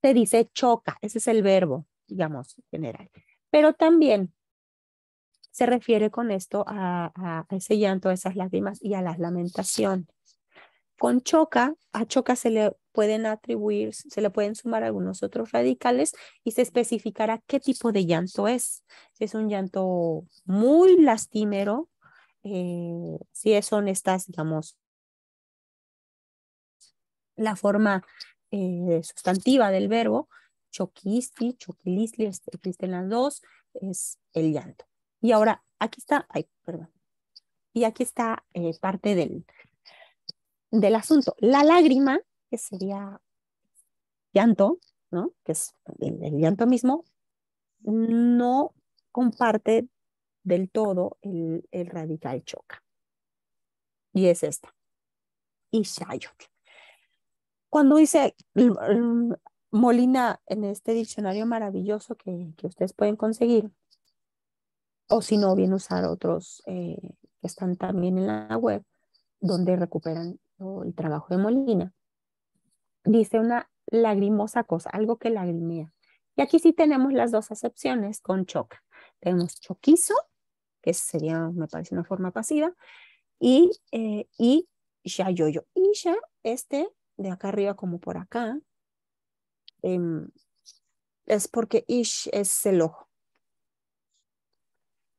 Se dice choca, ese es el verbo, digamos, general. Pero también se refiere con esto a, ese llanto, a esas lágrimas y a las lamentaciones. Con choca, a choca se le pueden atribuir, se le pueden sumar algunos otros radicales y se especificará qué tipo de llanto es. Si es un llanto muy lastimero, eh, si son estas, digamos, la forma eh, sustantiva del verbo, choquisti, choquilisti, este, existen las dos, es el llanto. Y ahora, aquí está, ay, perdón. Y aquí está eh, parte del, del asunto. La lágrima, que sería llanto, ¿no? Que es el, llanto mismo, no comparte del todo el, radical choca. Y es esta. Ishayot. Cuando dice Molina en este diccionario maravilloso que, que ustedes pueden conseguir, o si no, bien usar otros eh, que están también en la web, donde recuperan el trabajo de Molina. Dice una lagrimosa cosa, algo que lagrimea. Y aquí sí tenemos las dos acepciones con choca. Tenemos choquizo, que sería, me parece, una forma pasiva, y, eh, y ya yo yo. Y ya este de acá arriba como por acá, em, es porque ish es el ojo.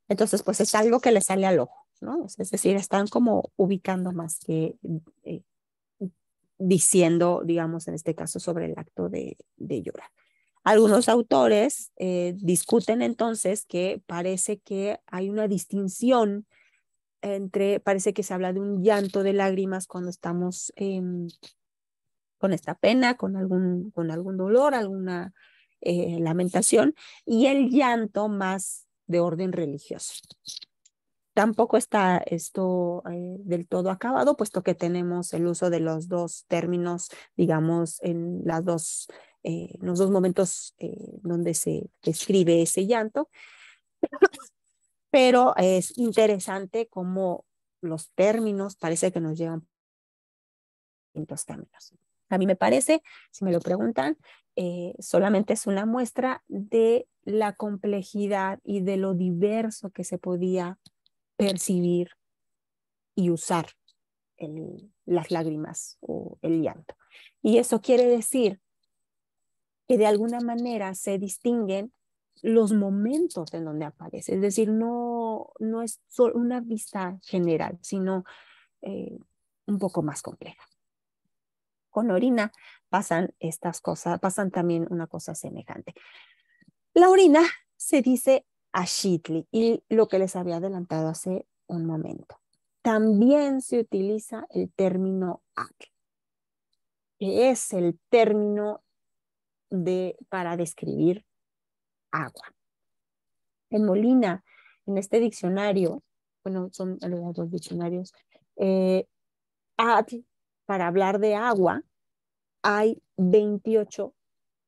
Entonces, pues es algo que le sale al ojo, ¿no? Es decir, están como ubicando más que eh, diciendo, digamos, en este caso, sobre el acto de, llorar. Algunos autores eh, discuten entonces que parece que hay una distinción entre, parece que se habla de un llanto de lágrimas cuando estamos em, con esta pena, con algún, con algún dolor, alguna eh, lamentación, y el llanto más de orden religioso. Tampoco está esto eh, del todo acabado, puesto que tenemos el uso de los dos términos, digamos, en las dos, eh, los dos momentos eh, donde se describe ese llanto. Pero es interesante cómo los términos parece que nos llevan distintos términos. A mí me parece, si me lo preguntan, eh, solamente es una muestra de la complejidad y de lo diverso que se podía percibir y usar las lágrimas o el llanto. Y eso quiere decir que de alguna manera se distinguen los momentos en donde aparece, es decir, no, no es solo una vista general, sino eh, un poco más compleja con orina, pasan estas cosas, pasan también una cosa semejante. La orina se dice ashitli y lo que les había adelantado hace un momento. También se utiliza el término atl, que es el término de, para describir agua. En Molina, en este diccionario, bueno, son los dos diccionarios, eh, atl para hablar de agua, hay 28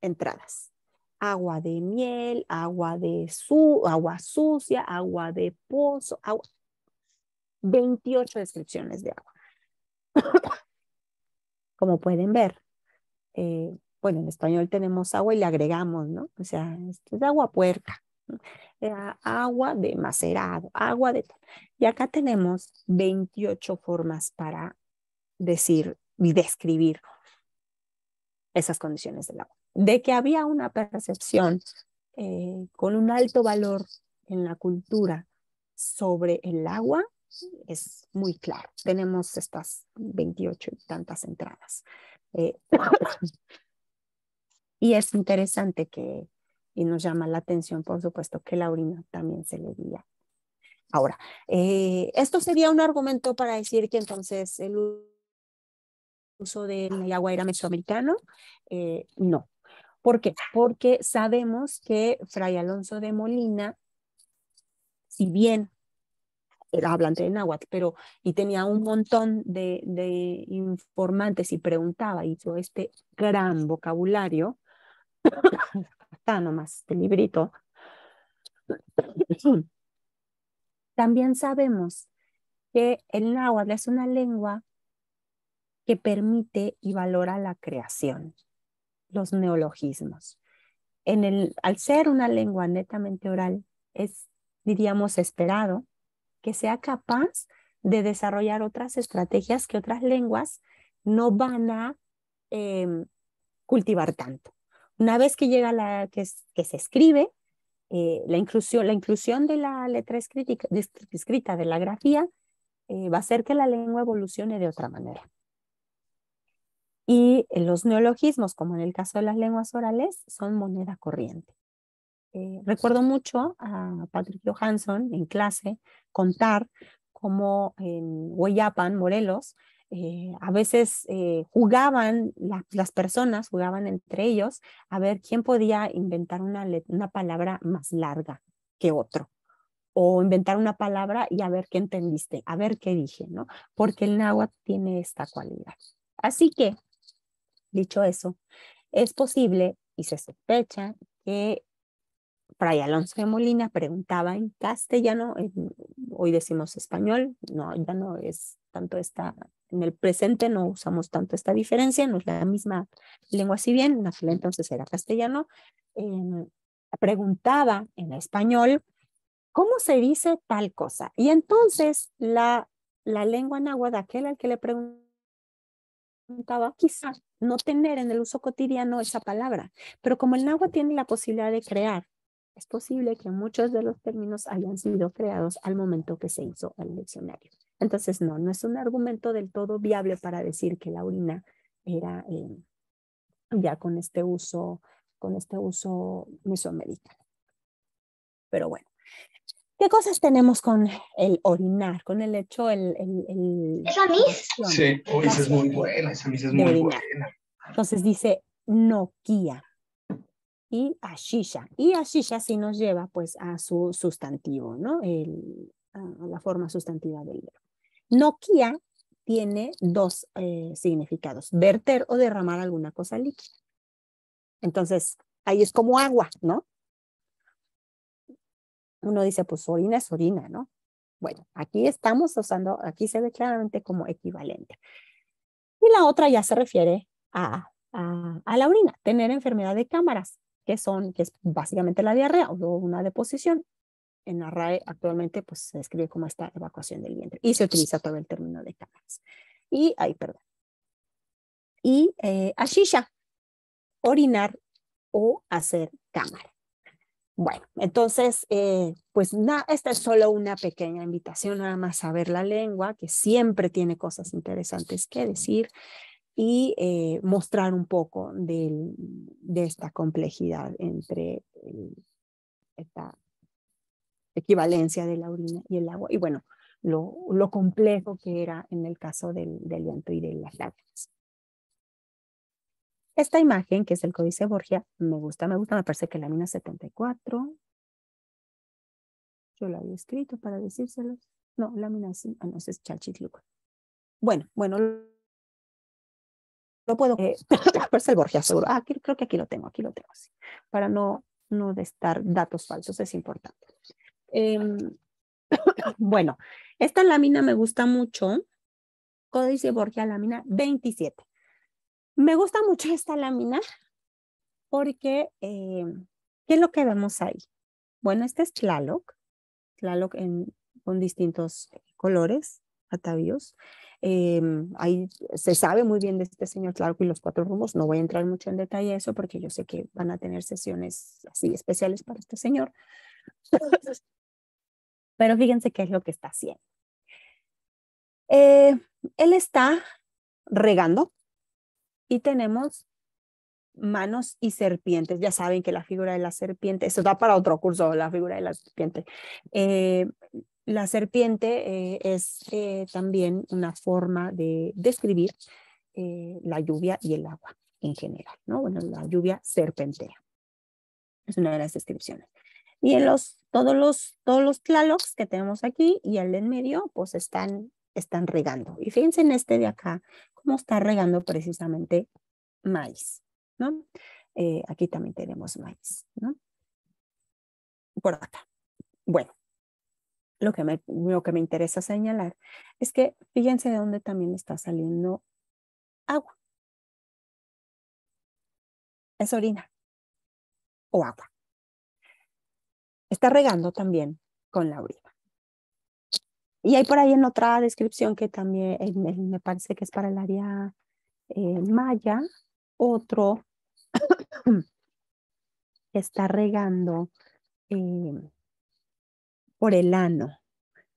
entradas. Agua de miel, agua de su, agua sucia, agua de pozo, agua. 28 descripciones de agua. Como pueden ver, eh, bueno, en español tenemos agua y le agregamos, ¿no? O sea, es agua puerca, eh, agua de macerado, agua de... Y acá tenemos 28 formas para decir y describir esas condiciones del agua. De que había una percepción eh, con un alto valor en la cultura sobre el agua es muy claro. Tenemos estas 28 y tantas entradas. Eh, y es interesante que, y nos llama la atención, por supuesto, que la orina también se le guía. Ahora, eh, esto sería un argumento para decir que entonces el uso del era mesoamericano? Eh, no. ¿Por qué? Porque sabemos que Fray Alonso de Molina, si bien era hablante de náhuatl, pero y tenía un montón de, informantes y preguntaba, y hizo este gran vocabulario, está nomás, este librito. También sabemos que el náhuatl es una lengua que permite y valora la creación, los neologismos. En el, al ser una lengua netamente oral, es, diríamos, esperado que sea capaz de desarrollar otras estrategias que otras lenguas no van a em, cultivar tanto. Una vez que llega la que, se escribe, eh, la, inclusión, la inclusión de la letra escrita, de la grafía eh, va a hacer que la lengua evolucione de otra manera. Y eh, los neologismos, como en el caso de las lenguas orales, son moneda corriente. Eh, recuerdo mucho a Patrick Johansson en clase contar cómo en Huayapan Morelos, eh, a veces jugaban, las personas jugaban entre ellos a ver quién podía inventar una, una palabra más larga que otro o inventar una palabra y a ver qué entendiste, a ver qué dije, ¿no? Porque el náhuatl tiene esta cualidad. Así que Dicho eso, es posible y se sospecha que Fray Alonso de Molina preguntaba en castellano, hoy decimos español, no, ya no es tanto esta, en el presente no usamos tanto esta diferencia, no es la misma lengua, si bien en aquel entonces era castellano, em, preguntaba en español, ¿cómo se dice tal cosa? Y entonces la, la lengua náhuatl, aquel al que le preguntaba, quizás no tener en el uso cotidiano esa palabra. Pero como el náhuatl tiene la posibilidad de crear, es posible que muchos de los términos hayan sido creados al momento que se hizo el diccionario. Entonces, no, no es un argumento del todo viable para decir que la orina era eh, ya con este uso, con este uso mesoamericano. Pero bueno, ¿Qué cosas tenemos con el orinar, con el hecho, el... el, el Sí, es muy buena, esa es muy buena. Entonces dice Nokia y Ashisha. Y Ashisha sí nos lleva pues a su sustantivo, ¿no? a la forma sustantiva del verbo. Nokia tiene dos eh, significados, verter o derramar alguna cosa líquida. Entonces, ahí es como agua, ¿no? uno dice, pues orina es orina, ¿no? Bueno, aquí estamos usando, aquí se ve claramente como equivalente. Y la otra ya se refiere a, la orina, tener enfermedad de cámaras, que son, que es básicamente la diarrea o una deposición. En la RAE actualmente pues se describe como esta evacuación del vientre y se utiliza todo el término de cámaras. Y, ahí, perdón. Y eh, ashisha, orinar o hacer cámara. Bueno, entonces, eh, pues nada, esta es solo una pequeña invitación nada más a ver la lengua, que siempre tiene cosas interesantes que decir y eh, mostrar un poco de esta complejidad entre esta equivalencia de la orina y el agua, y bueno, lo, complejo que era en el caso del, del viento y de las lágrimas. Esta imagen, que es el Códice Borgia, me gusta, me gusta, me parece que la lámina 74. Yo la había escrito para decírselos. No, lámina sí. ah, no, es Bueno, bueno, lo puedo. Eh, parece el Borgia, seguro. Ah, creo que aquí lo tengo, aquí lo tengo Para no, no destar datos falsos, es importante. Em, bueno, esta lámina me gusta mucho. Códice Borgia, lámina 27. Me gusta mucho esta lámina porque, eh, ¿qué es lo que vemos ahí? Bueno, este es Tlaloc, Tlaloc con distintos colores, atavíos. Em, ahí se sabe muy bien de este señor Tlaloc y los cuatro rumos. No voy a entrar mucho en detalle a eso porque yo sé que van a tener sesiones así especiales para este señor. Pero fíjense qué es lo que está haciendo. Eh, él está regando, y tenemos manos y serpientes. Ya saben que la figura de la serpiente, eso da para otro curso, la figura de la serpiente. Eh, la serpiente eh, es eh, también una forma de describir la lluvia y el agua en general, ¿no? Bueno, la lluvia serpentea. Es una de las descripciones. Y en los, todos los, todos los tlalocs que tenemos aquí y el en medio, pues están están regando. Y fíjense en este de acá, cómo está regando precisamente maíz, ¿no? Eh, aquí también tenemos maíz, ¿no? Por acá. Bueno, lo que, lo que me interesa señalar es que fíjense de dónde también está saliendo agua. Es orina o agua. Está regando también con la orina. Y hay por ahí en otra descripción que también me parece que es para el área eh, maya, otro está regando em, por el ano,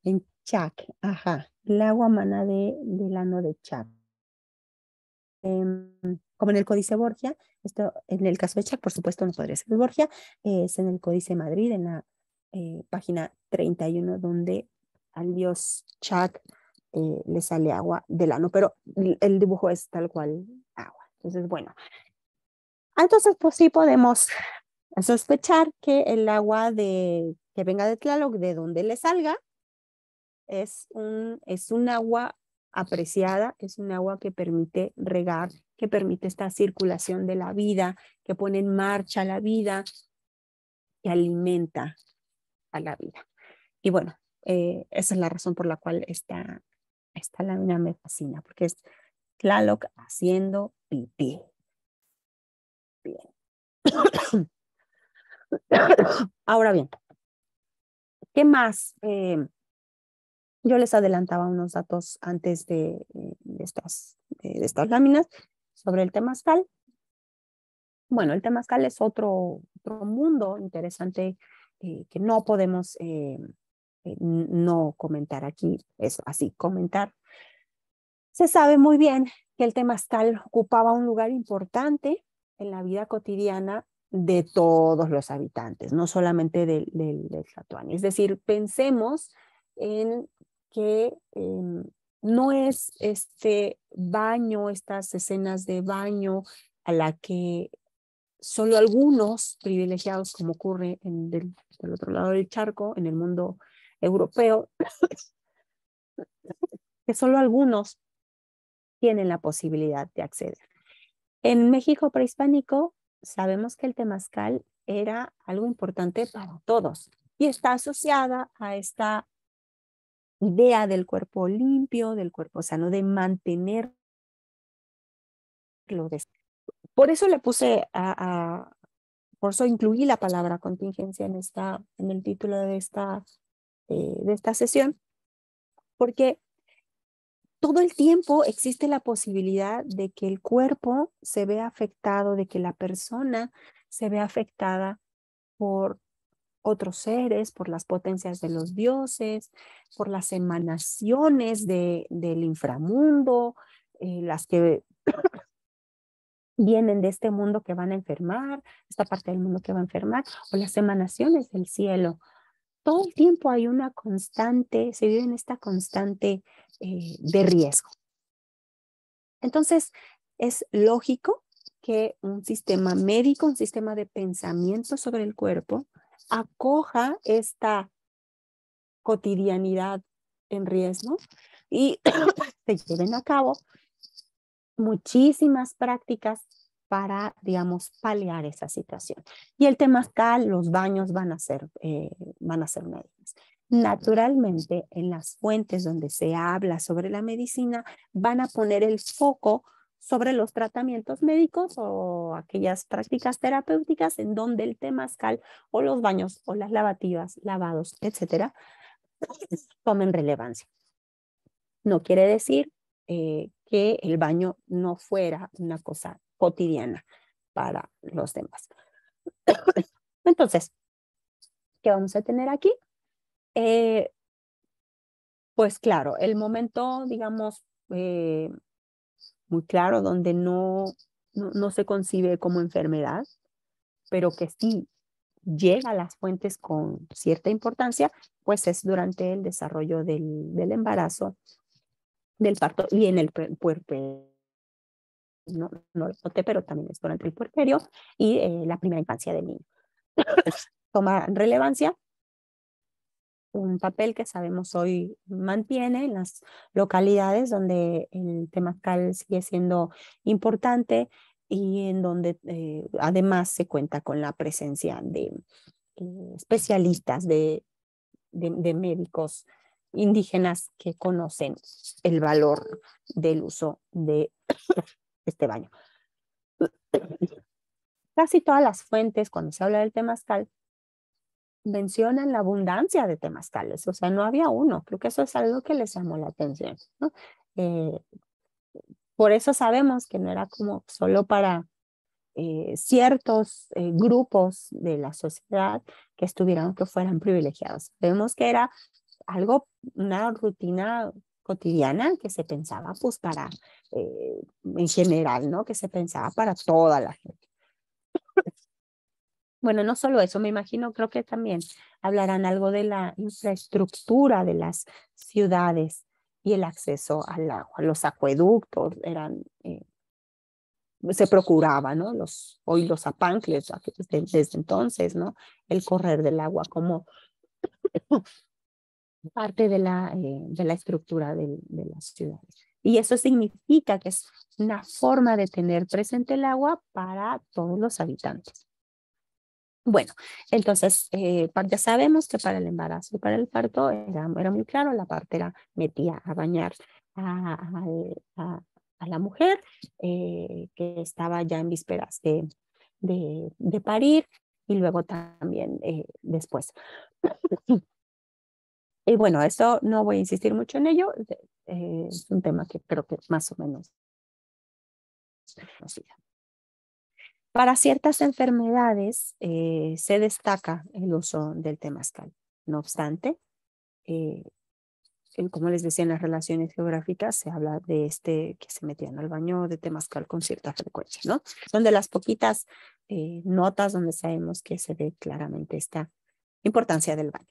en Chac, ajá, el agua mana de, del ano de Chac. Em, como en el Códice Borgia, esto en el caso de Chac, por supuesto, no podría ser Borgia, es en el Códice Madrid, en la eh, página 31, donde al dios Chak eh, le sale agua del ano, pero el dibujo es tal cual agua. Entonces, bueno, entonces pues sí podemos sospechar que el agua de, que venga de Tlaloc, de donde le salga, es un, es un agua apreciada, es un agua que permite regar, que permite esta circulación de la vida, que pone en marcha la vida, que alimenta a la vida. Y bueno, eh, esa es la razón por la cual esta, esta lámina me fascina, porque es Tlaloc haciendo pipí. Bien. Ahora bien, ¿qué más? Eh, yo les adelantaba unos datos antes de, eh, estas, estas láminas sobre el temazcal. Bueno, el temazcal es otro, otro mundo interesante que no podemos eh, no comentar aquí, es así, comentar. Se sabe muy bien que el temazcal ocupaba un lugar importante en la vida cotidiana de todos los habitantes, no solamente del, del, Es decir, pensemos en que em, no es este baño, estas escenas de baño a la que solo algunos privilegiados, como ocurre en del, del otro lado del charco, en el mundo europeo, que solo algunos tienen la posibilidad de acceder. En México prehispánico sabemos que el temazcal era algo importante para todos y está asociada a esta idea del cuerpo limpio, del cuerpo sano, de mantener lo Por eso le puse a, por eso incluí la palabra contingencia en esta en el título de esta eh, de esta sesión, porque todo el tiempo existe la posibilidad de que el cuerpo se vea afectado, de que la persona se vea afectada por otros seres, por las potencias de los dioses, por las emanaciones del inframundo, eh, las que vienen de este mundo que van a enfermar, esta parte del mundo que va a enfermar, o las emanaciones del cielo, todo el tiempo hay una constante, se vive en esta constante eh, de riesgo. Entonces, es lógico que un sistema médico, un sistema de pensamiento sobre el cuerpo, acoja esta cotidianidad en riesgo y se lleven a cabo muchísimas prácticas para, digamos, paliar esa situación. Y el temazcal, los baños van a ser, eh, van a ser Naturalmente, en las fuentes donde se habla sobre la medicina, van a poner el foco sobre los tratamientos médicos o aquellas prácticas terapéuticas en donde el temazcal o los baños o las lavativas, lavados, etcétera, tomen relevancia. No quiere decir eh, que el baño no fuera una cosa cotidiana para los demás. Entonces, ¿qué vamos a tener aquí? Eh, pues claro, el momento, digamos, eh, muy claro, donde no, no, se concibe como enfermedad, pero que sí llega a las fuentes con cierta importancia, pues es durante el desarrollo del, embarazo, del parto y en el puerperio no, no lo noté, pero también es durante el puerperio y eh, la primera infancia del niño. Toma relevancia un papel que sabemos hoy mantiene en las localidades donde el temazcal sigue siendo importante y en donde eh, además se cuenta con la presencia de eh, especialistas, de, de médicos indígenas que conocen el valor del uso de este baño. Casi todas las fuentes, cuando se habla del temazcal, mencionan la abundancia de temazcales, o sea, no había uno, creo que eso es algo que les llamó la atención. Eh, por eso sabemos que no era como solo para eh, ciertos eh, grupos de la sociedad que estuvieran, que fueran privilegiados. Vemos que era algo, una rutina cotidiana que se pensaba pues para, eh, en general, ¿no? Que se pensaba para toda la gente. Bueno, no solo eso, me imagino, creo que también hablarán algo de la infraestructura de las ciudades y el acceso al agua, los acueductos eran, eh, se procuraba, ¿no? Los, hoy los apancles desde entonces, ¿no? El correr del agua como parte de la, eh, de la estructura de, las ciudades Y eso significa que es una forma de tener presente el agua para todos los habitantes. Bueno, entonces eh, ya sabemos que para el embarazo y para el parto era, muy claro, la parte la metía a bañar a, la mujer eh, que estaba ya en vísperas de, de, parir y luego también después. Y bueno, eso no voy a insistir mucho en ello, eh, es un tema que creo que más o menos Para ciertas enfermedades eh, se destaca el uso del temazcal. No obstante, eh, como les decía en las relaciones geográficas, se habla de este que se metían al baño de temazcal con cierta frecuencia, ¿no? Son de las poquitas notas donde sabemos que se ve claramente esta importancia del baño.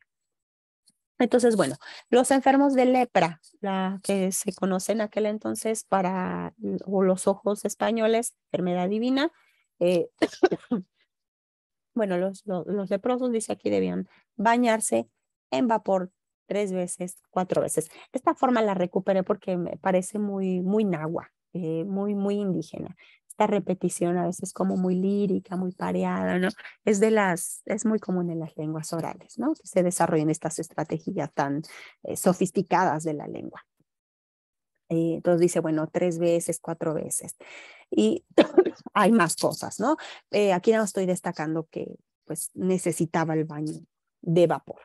Entonces, bueno, los enfermos de lepra, la que se conoce en aquel entonces para los ojos españoles, enfermedad divina, eh, bueno, los, los, leprosos, dice aquí, debían bañarse en vapor tres veces, cuatro veces. Esta forma la recuperé porque me parece muy, muy nagua, eh, muy, muy indígena repetición a veces como muy lírica, muy pareada, ¿no? Es de las, es muy común en las lenguas orales, ¿no? Que se desarrollen estas estrategias tan eh, sofisticadas de la lengua. Eh, entonces dice, bueno, tres veces, cuatro veces. Y hay más cosas, ¿no? Eh, aquí no estoy destacando que pues necesitaba el baño de vapor,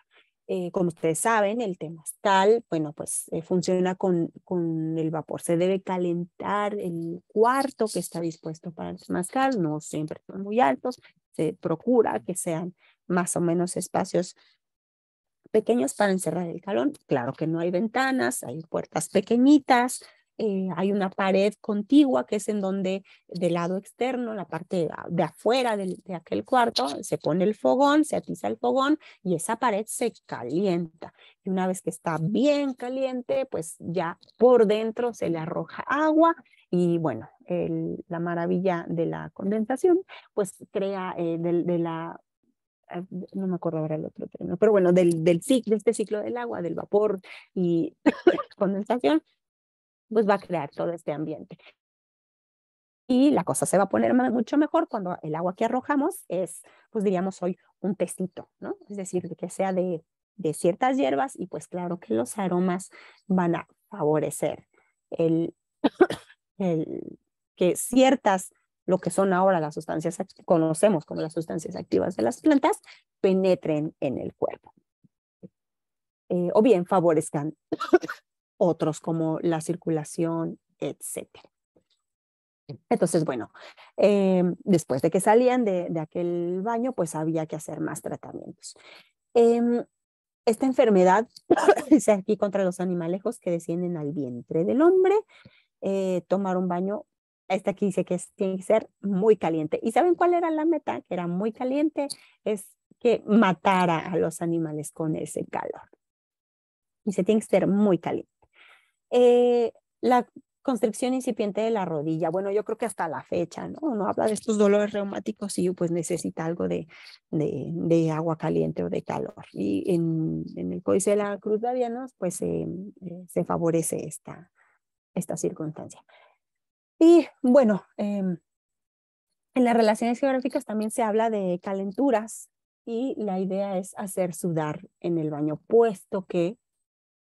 eh, como ustedes saben, el tal, bueno, pues eh, funciona con, con, el vapor. Se debe calentar el cuarto que está dispuesto para el temazcal, no siempre son muy altos. Se procura que sean más o menos espacios pequeños para encerrar el calor. Claro que no hay ventanas, hay puertas pequeñitas, eh, hay una pared contigua que es en donde del lado externo, la parte de, afuera de, aquel cuarto, se pone el fogón, se atiza el fogón y esa pared se calienta. Y una vez que está bien caliente, pues ya por dentro se le arroja agua y bueno, la maravilla de la condensación, pues crea eh, de, la ah, no me acuerdo ahora el otro término, pero bueno, del, ciclo, este ciclo del agua, del vapor y condensación, pues va a crear todo este ambiente. Y la cosa se va a poner mucho mejor cuando el agua que arrojamos es, pues diríamos hoy, un testito, ¿no? Es decir, que sea de, ciertas hierbas y pues claro que los aromas van a favorecer el, el que ciertas lo que son ahora las sustancias que conocemos como las sustancias activas de las plantas penetren en el cuerpo eh, o bien favorezcan otros como la circulación, etc. Entonces, bueno, eh, después de que salían de, aquel baño, pues había que hacer más tratamientos. Em, esta enfermedad, dice aquí contra los animalejos que descienden al vientre del hombre, eh, tomar un baño, esta aquí dice que tiene que ser muy caliente. ¿Y saben cuál era la meta? Que era muy caliente, es que matara a los animales con ese calor. Dice, tiene que ser muy caliente. Eh, la constricción incipiente de la rodilla. Bueno, yo creo que hasta la fecha, ¿no? Uno habla de estos dolores reumáticos y pues necesita algo de, de, agua caliente o de calor. Y en, el Códice de la Cruz de Avianos, pues se eh, favorece esta, esta circunstancia. Y bueno, em, en las relaciones geográficas también se habla de calenturas y la idea es hacer sudar en el baño, puesto que,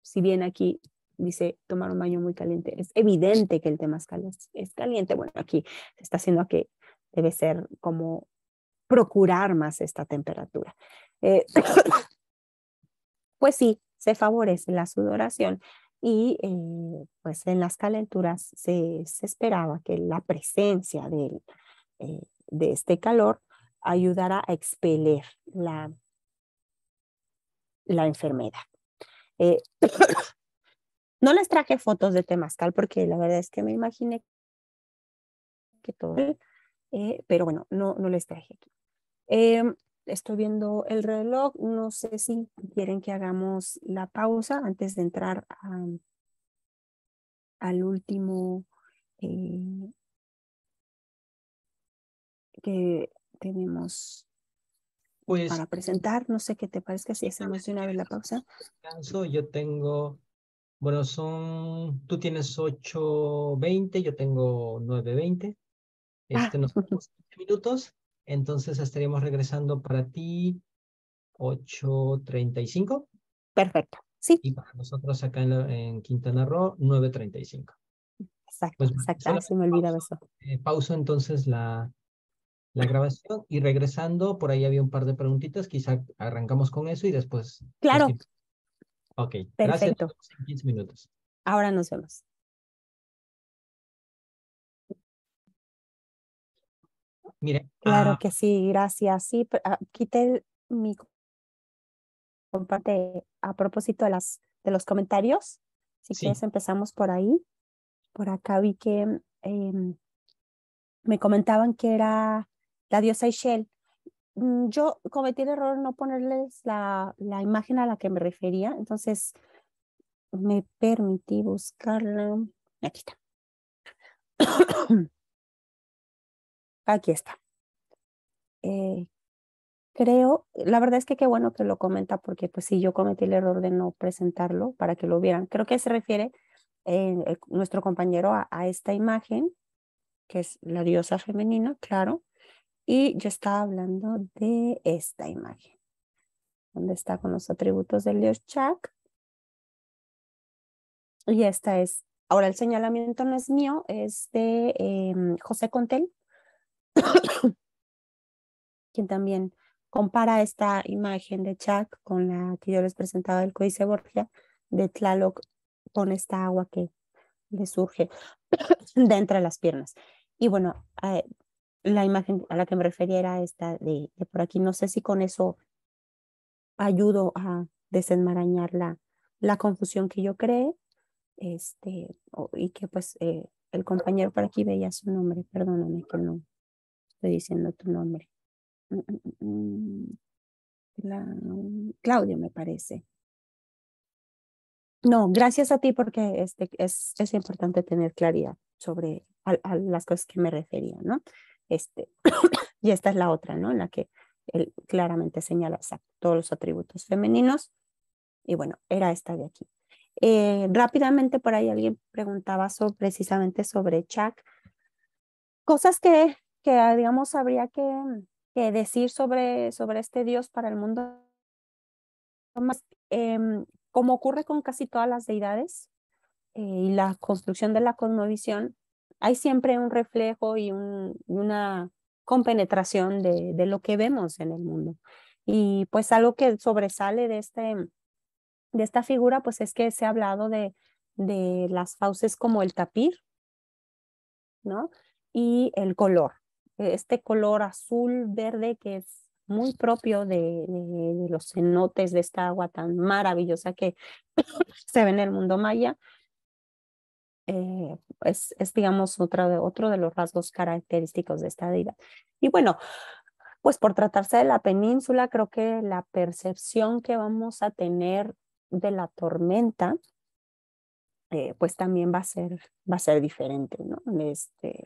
si bien aquí dice tomar un baño muy caliente. Es evidente que el tema es, es caliente. Bueno, aquí se está haciendo que debe ser como procurar más esta temperatura. Eh, pues sí, se favorece la sudoración y eh, pues en las calenturas se, esperaba que la presencia de, eh, de este calor ayudara a expeler la, la enfermedad. No les traje fotos de tal porque la verdad es que me imaginé que todo, eh, pero bueno, no, no les traje aquí. Em, estoy viendo el reloj, no sé si quieren que hagamos la pausa antes de entrar al último eh, que tenemos pues para presentar. No sé qué te parece si hacemos una vez la pausa. yo tengo bueno, son, tú tienes 8.20, yo tengo 9.20. Ah. Este, nos Nos minutos, entonces estaríamos regresando para ti 8.35. Perfecto, sí. Y para nosotros acá en, Quintana Roo, 9.35. Exacto, pues exacto, se me olvida eso. Eh, pauso entonces la, la grabación y regresando, por ahí había un par de preguntitas, quizá arrancamos con eso y después. Claro, Ok, Perfecto. 15 minutos. Ahora nos vemos. Mire. Claro ah, que sí, gracias. Sí, ah, quité mi comparte a propósito de las de los comentarios. Si quieres empezamos por ahí. Por acá vi que em, me comentaban que era la diosa Ishel Mm, yo cometí el error no ponerles la, imagen a la que me refería, entonces me permití buscarla. Aquí está. Aquí está. Eh, creo, la verdad es que qué bueno que lo comenta porque pues sí, yo cometí el error de no presentarlo para que lo vieran. Creo que se refiere eh, nuestro compañero a, esta imagen, que es la diosa femenina, claro. Y yo estaba hablando de esta imagen, donde está con los atributos del Dios Chac. Y esta es, ahora el señalamiento no es mío, es de em, José Contel, quien también compara esta imagen de Chak con la que yo les presentaba del Códice Borgia de Tlaloc con esta agua que le surge de entre las piernas. Y bueno, eh, la imagen a la que me refería era esta de, por aquí. No sé si con eso ayudo a desenmarañar la, la confusión que yo creé este, y que pues eh, el compañero por aquí veía su nombre, perdóname que no estoy diciendo tu nombre. Mm, mm, mm, Claudio me parece. No, gracias a ti porque este, es, es importante tener claridad sobre las cosas que me refería, ¿no? Este, y esta es la otra, ¿no? En la que él claramente señala todos los atributos femeninos. Y bueno, era esta de aquí. Eh, rápidamente por ahí alguien preguntaba sobre, precisamente sobre Chuck. Cosas que, que ah, digamos, habría que, decir sobre, sobre este Dios para el mundo. Más, em, como ocurre con casi todas las deidades eh, y la construcción de la cosmovisión, hay siempre un reflejo y una compenetración de, lo que vemos en el mundo. Y pues algo que sobresale de, este, de esta figura, pues es que se ha hablado de, las fauces como el tapir, ¿no? Y el color, este color azul verde que es muy propio de, de, los cenotes de esta agua tan maravillosa que se ve en el mundo maya, eh, pues, es, digamos, de, otro de los rasgos característicos de esta vida Y bueno, pues por tratarse de la península, creo que la percepción que vamos a tener de la tormenta, eh, pues también va a ser, va a ser diferente, ¿no? Este,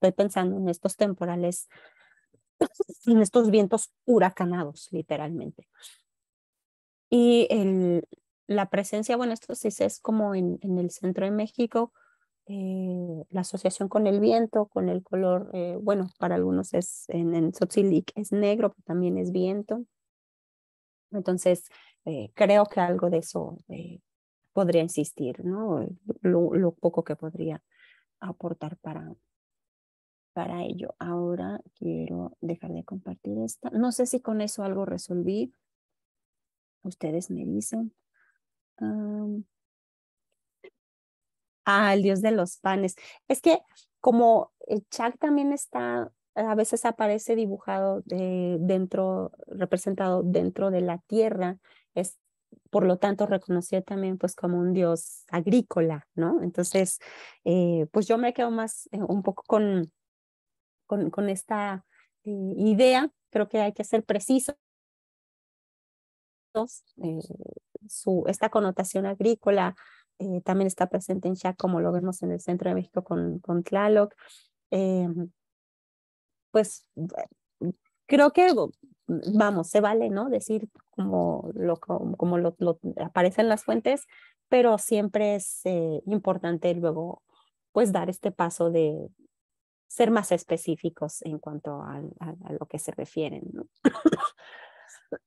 estoy pensando en estos temporales, en estos vientos huracanados, literalmente. Y el, la presencia, bueno, esto sí es como en, el centro de México, eh, la asociación con el viento, con el color, eh, bueno, para algunos es en, en es negro, pero también es viento. Entonces, eh, creo que algo de eso podría insistir, ¿no? Lo, poco que podría aportar para, para ello. Ahora quiero dejar de compartir esta. No sé si con eso algo resolví. Ustedes me dicen al ah, dios de los panes. Es que como el Chak también está, a veces aparece dibujado dentro, representado dentro de la tierra, es por lo tanto reconocido también pues como un dios agrícola, ¿no? Entonces, eh, pues yo me quedo más eh, un poco con, con, esta eh, idea, creo que hay que ser precisos su, esta connotación agrícola eh, también está presente en Chaco, como lo vemos en el centro de México con, con Tlaloc. Eh, pues mm, creo que, mm, vamos, se vale, ¿no? Decir como lo, como, lo, aparecen las fuentes, pero siempre es eh, importante luego, pues, dar este paso de ser más específicos en cuanto a, a lo que se refieren, ¿no?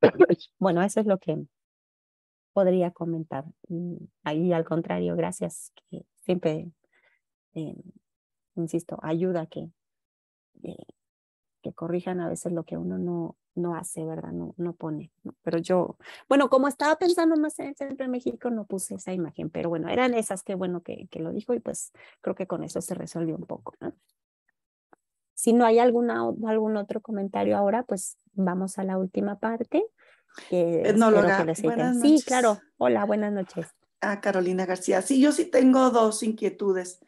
bueno, eso es lo que podría comentar. Mm, ahí al contrario, gracias, que siempre, eh, insisto, ayuda que, eh, que corrijan a veces lo que uno no, no hace, ¿verdad? No, no pone. Pero yo, bueno, como estaba pensando más en el centro de México, no puse esa imagen, pero bueno, eran esas que bueno que, que lo dijo y pues creo que con eso se resolvió un poco, Si no hay alguna, algún otro comentario ahora, pues vamos a la última parte. No lo Sí, claro. Hola, buenas noches. Ah, Carolina García. Sí, yo sí tengo dos inquietudes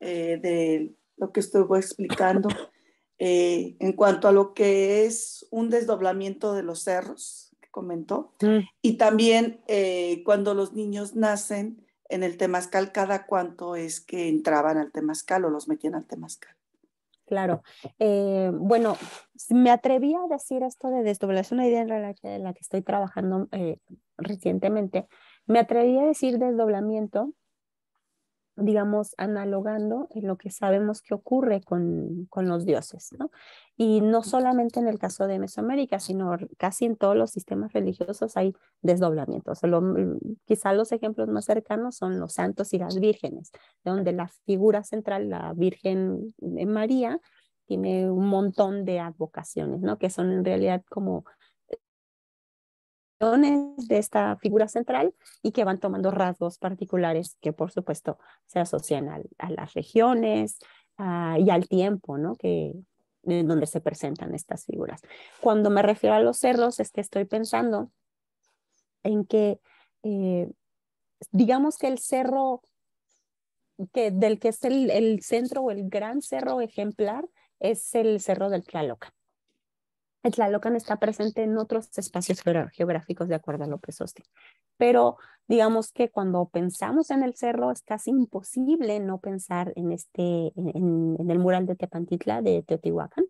eh, de lo que estuvo explicando eh, en cuanto a lo que es un desdoblamiento de los cerros, que comentó, mm. y también eh, cuando los niños nacen en el temazcal, cada cuánto es que entraban al temazcal o los metían al temazcal. Claro. Eh, bueno, me atreví a decir esto de es una idea en de la que estoy trabajando eh, recientemente. Me atreví a decir desdoblamiento digamos, analogando en lo que sabemos que ocurre con, los dioses, ¿no? Y no solamente en el caso de Mesoamérica, sino casi en todos los sistemas religiosos hay desdoblamientos. solo mm, quizá los ejemplos más cercanos son los santos y las vírgenes, donde la figura central, la Virgen María, tiene un montón de advocaciones, ¿no? Que son en realidad como de esta figura central y que van tomando rasgos particulares que por supuesto se asocian a, las regiones ah, y al tiempo ¿no? que, en donde se presentan estas figuras. Cuando me refiero a los cerros es que estoy pensando en que eh, digamos que el cerro del que es el, centro o el gran cerro ejemplar es el cerro del Tlaloc Tlalocan está presente en otros espacios geográficos de acuerdo a López Oste. Pero digamos que cuando pensamos en el cerro es casi imposible no pensar en, este, en, el mural de Tepantitla de Teotihuacán,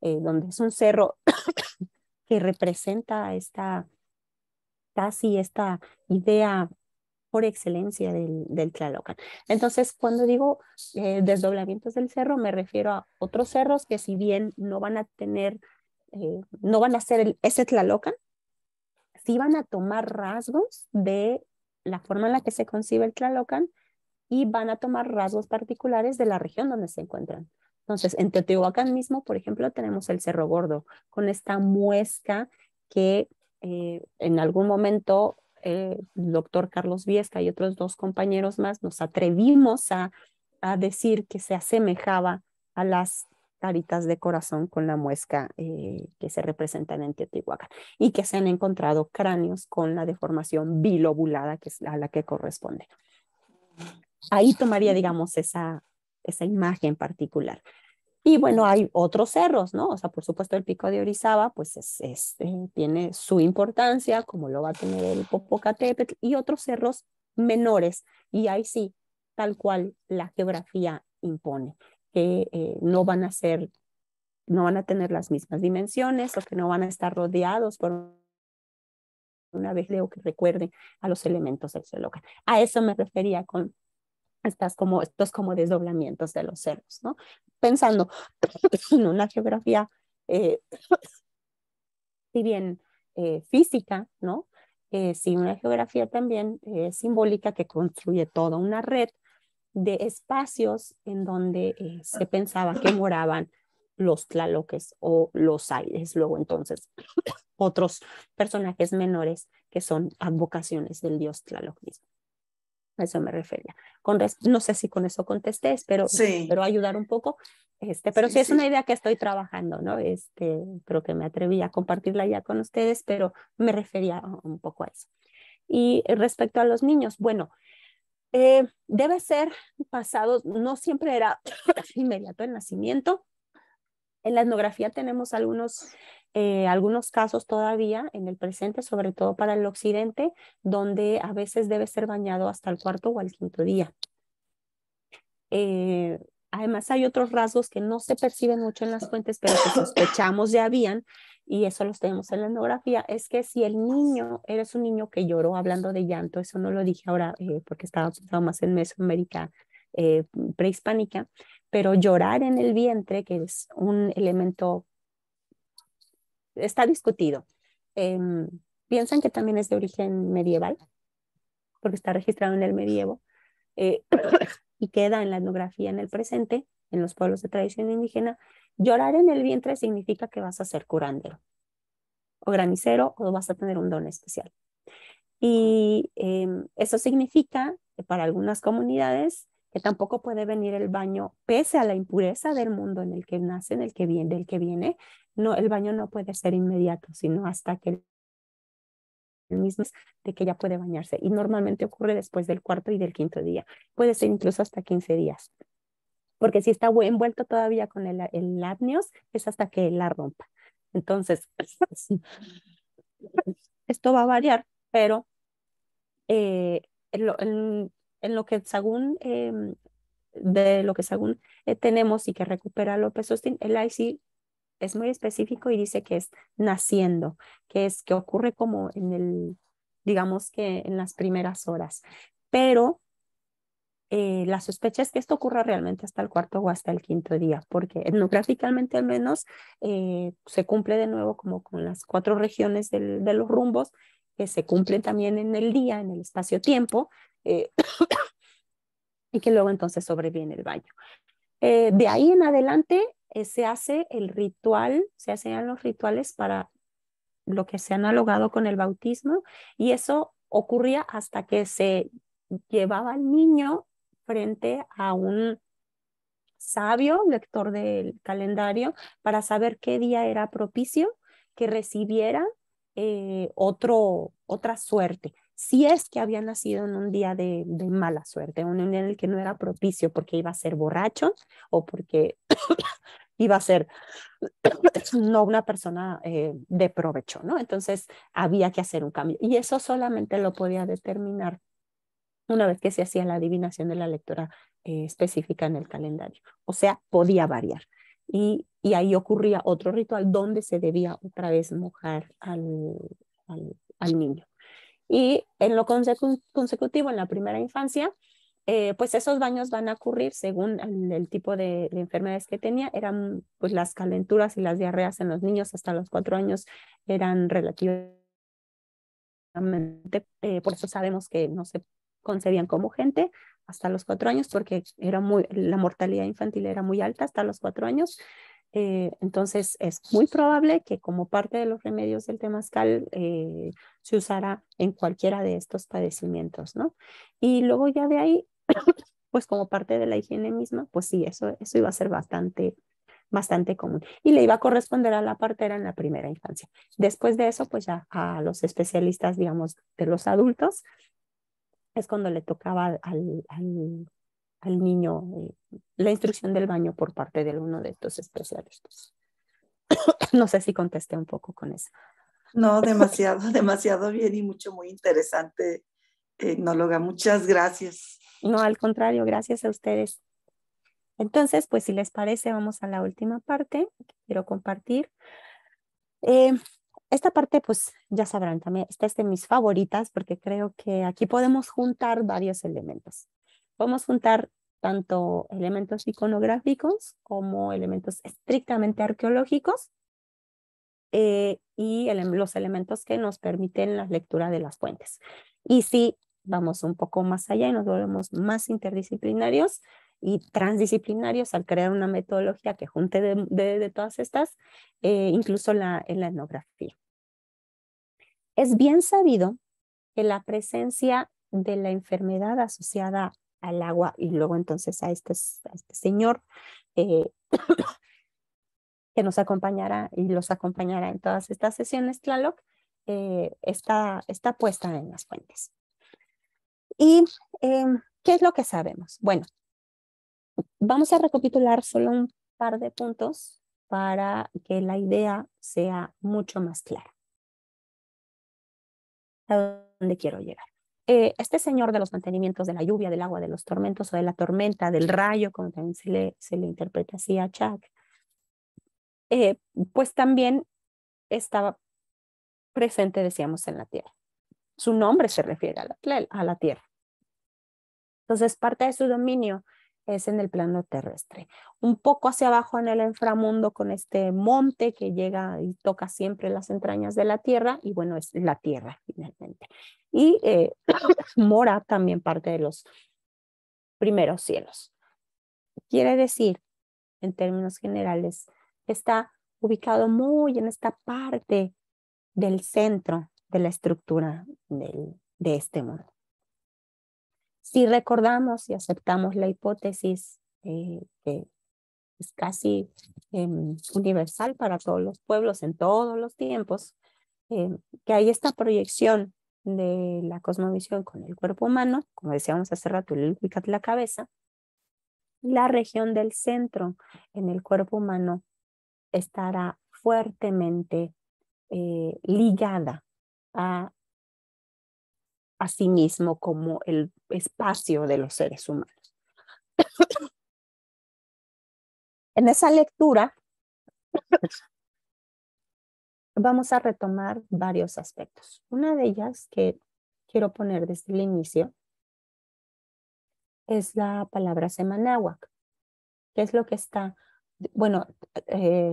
eh, donde es un cerro que representa esta casi esta idea por excelencia del, Tlalocan. Entonces, cuando digo eh, desdoblamientos del cerro, me refiero a otros cerros que si bien no van a tener eh, no van a ser el, ese Tlalocan, sí van a tomar rasgos de la forma en la que se concibe el Tlalocan y van a tomar rasgos particulares de la región donde se encuentran. Entonces, en Teotihuacán mismo, por ejemplo, tenemos el Cerro Gordo, con esta muesca que eh, en algún momento eh, el doctor Carlos Viesca y otros dos compañeros más nos atrevimos a decir que se asemejaba a las caritas de corazón con la muesca eh, que se representan en Teotihuacán y que se han encontrado cráneos con la deformación bilobulada que es a la que corresponde. Ahí tomaría, digamos, esa, imagen particular. Y bueno, hay otros cerros, ¿no? O sea, por supuesto el pico de Orizaba, pues es, eh, tiene su importancia, como lo va a tener el Popocatépetl, y otros cerros menores. Y ahí sí, tal cual la geografía impone que eh, no van a ser, no van a tener las mismas dimensiones o que no van a estar rodeados por una vez leo que recuerden a los elementos del A eso me refería con estas como, estos como desdoblamientos de los cerros, ¿no? Pensando en una geografía, eh, si bien eh, física, ¿no? una geografía también simbólica que construye toda una red de espacios en donde eh, se pensaba que moraban los tlaloques o los aires, luego entonces otros personajes menores que son advocaciones del dios tlaloc A eso me refería. Con no sé si con eso contesté, espero, ayudar un poco. Este, pero sí, es una idea que estoy trabajando, ¿no? Este, creo que me atreví a compartirla ya con ustedes, pero me refería un poco a eso. Y respecto a los niños, bueno, eh, debe ser pasado, no siempre era inmediato el nacimiento. En la etnografía tenemos algunos, eh, algunos casos todavía en el presente, sobre todo para el occidente, donde a veces debe ser bañado hasta el cuarto o el quinto día. Eh, Además, hay otros rasgos que no se perciben mucho en las fuentes, pero que sospechamos ya habían, y eso los tenemos en la etnografía, es que si el niño, eres un niño que lloró hablando de llanto, eso no lo dije ahora eh, porque estaba más en Mesoamérica eh, prehispánica, pero llorar en el vientre, que es un elemento, está discutido. Em, ¿Piensan que también es de origen medieval? Porque está registrado en el medievo. Eh, y queda en la etnografía en el presente, en los pueblos de tradición indígena, llorar en el vientre significa que vas a ser curandero o granicero o vas a tener un don especial. Y em, eso significa que para algunas comunidades que tampoco puede venir el baño pese a la impureza del mundo en el que nace, en el que viene, del que viene, no, el baño no puede ser inmediato, sino hasta que mismo de que ya puede bañarse. Y normalmente ocurre después del cuarto y del quinto día. Puede ser incluso hasta 15 días. Porque si está envuelto todavía con el, el apneos, es hasta que la rompa. Entonces, esto va a variar, pero eh, en, lo, en, que según em, de lo que según eh, tenemos y que recupera López Austin, el IC es muy específico y dice que es naciendo, que es que ocurre como en el, digamos que en las primeras horas. Pero eh, la sospecha es que esto ocurra realmente hasta el cuarto o hasta el quinto día, porque etnográficamente al menos eh, se cumple de nuevo como con las cuatro regiones de los rumbos, que se cumplen también en el día, en el espacio-tiempo, eh, y que luego entonces sobreviene el baño. Eh, de ahí en adelante eh, se hace el ritual, se hacían los rituales para lo que se ha analogado con el bautismo y eso ocurría hasta que se llevaba al niño frente a un sabio, lector del calendario, para saber qué día era propicio que recibiera eh, otra suerte si es que había nacido en un día de, mala suerte, un día en el que no era propicio porque iba a ser borracho o porque iba a ser no una persona eh, de provecho, ¿no? Entonces había que hacer un cambio y eso solamente lo podía determinar una vez que se hacía la adivinación de la lectura eh, específica en el calendario, o sea, podía variar. Y, ahí ocurría otro ritual donde se debía otra vez mojar al niño. Y en lo consecutivo, en la primera infancia, eh, pues esos baños van a ocurrir según el, tipo de, enfermedades que tenía. Eran pues las calenturas y las diarreas en los niños hasta los cuatro años eran relativamente, eh, por eso sabemos que no se concebían como gente hasta los cuatro años porque era muy, la mortalidad infantil era muy alta hasta los cuatro años. Eh, entonces es muy probable que como parte de los remedios del temazcal eh, se usara en cualquiera de estos padecimientos, ¿no? Y luego ya de ahí, pues como parte de la higiene misma, pues sí, eso, eso iba a ser bastante, bastante común. Y le iba a corresponder a la partera en la primera infancia. Después de eso, pues ya a los especialistas, digamos, de los adultos, es cuando le tocaba al, al, al niño eh, la instrucción del baño por parte de uno de estos especialistas. no sé si contesté un poco con eso. No, demasiado, demasiado bien y mucho, muy interesante, tecnóloga. Muchas gracias. No, al contrario, gracias a ustedes. Entonces, pues si les parece, vamos a la última parte que quiero compartir. Eh, esta parte, pues ya sabrán también, esta es de mis favoritas porque creo que aquí podemos juntar varios elementos. Podemos juntar tanto elementos iconográficos como elementos estrictamente arqueológicos eh, y los elementos que nos permiten la lectura de las fuentes. Y si vamos un poco más allá y nos volvemos más interdisciplinarios y transdisciplinarios al crear una metodología que junte de, todas estas, eh, incluso la, la etnografía. Es bien sabido que la presencia de la enfermedad asociada al agua y luego entonces a este, este señor eh, que nos acompañará y los acompañará en todas estas sesiones Tlaloc, eh, está, puesta en las fuentes. ¿Y em, qué es lo que sabemos? Bueno, vamos a recapitular solo un par de puntos para que la idea sea mucho más clara. ¿A dónde quiero llegar? Eh, este señor de los mantenimientos de la lluvia, del agua, de los tormentos o de la tormenta, del rayo, como también se le, interpreta así a Chuck, eh, pues también estaba presente, decíamos, en la tierra. Su nombre se refiere a la, a la tierra. Entonces, parte de su dominio es en el plano terrestre. Un poco hacia abajo en el inframundo con este monte que llega y toca siempre las entrañas de la tierra y bueno, es la tierra finalmente. Y eh, mora también parte de los primeros cielos. Quiere decir, en términos generales, está ubicado muy en esta parte del centro de la estructura del, de este mundo. Si recordamos y aceptamos la hipótesis eh, que es casi em, universal para todos los pueblos en todos los tiempos, em, que hay esta proyección de la cosmovisión con el cuerpo humano, como decíamos hace rato, el la cabeza, la región del centro en el cuerpo humano estará fuertemente eh, ligada a a sí mismo como el espacio de los seres humanos. en esa lectura vamos a retomar varios aspectos. Una de ellas que quiero poner desde el inicio es la palabra semanáhuac, que es lo que está, bueno, eh,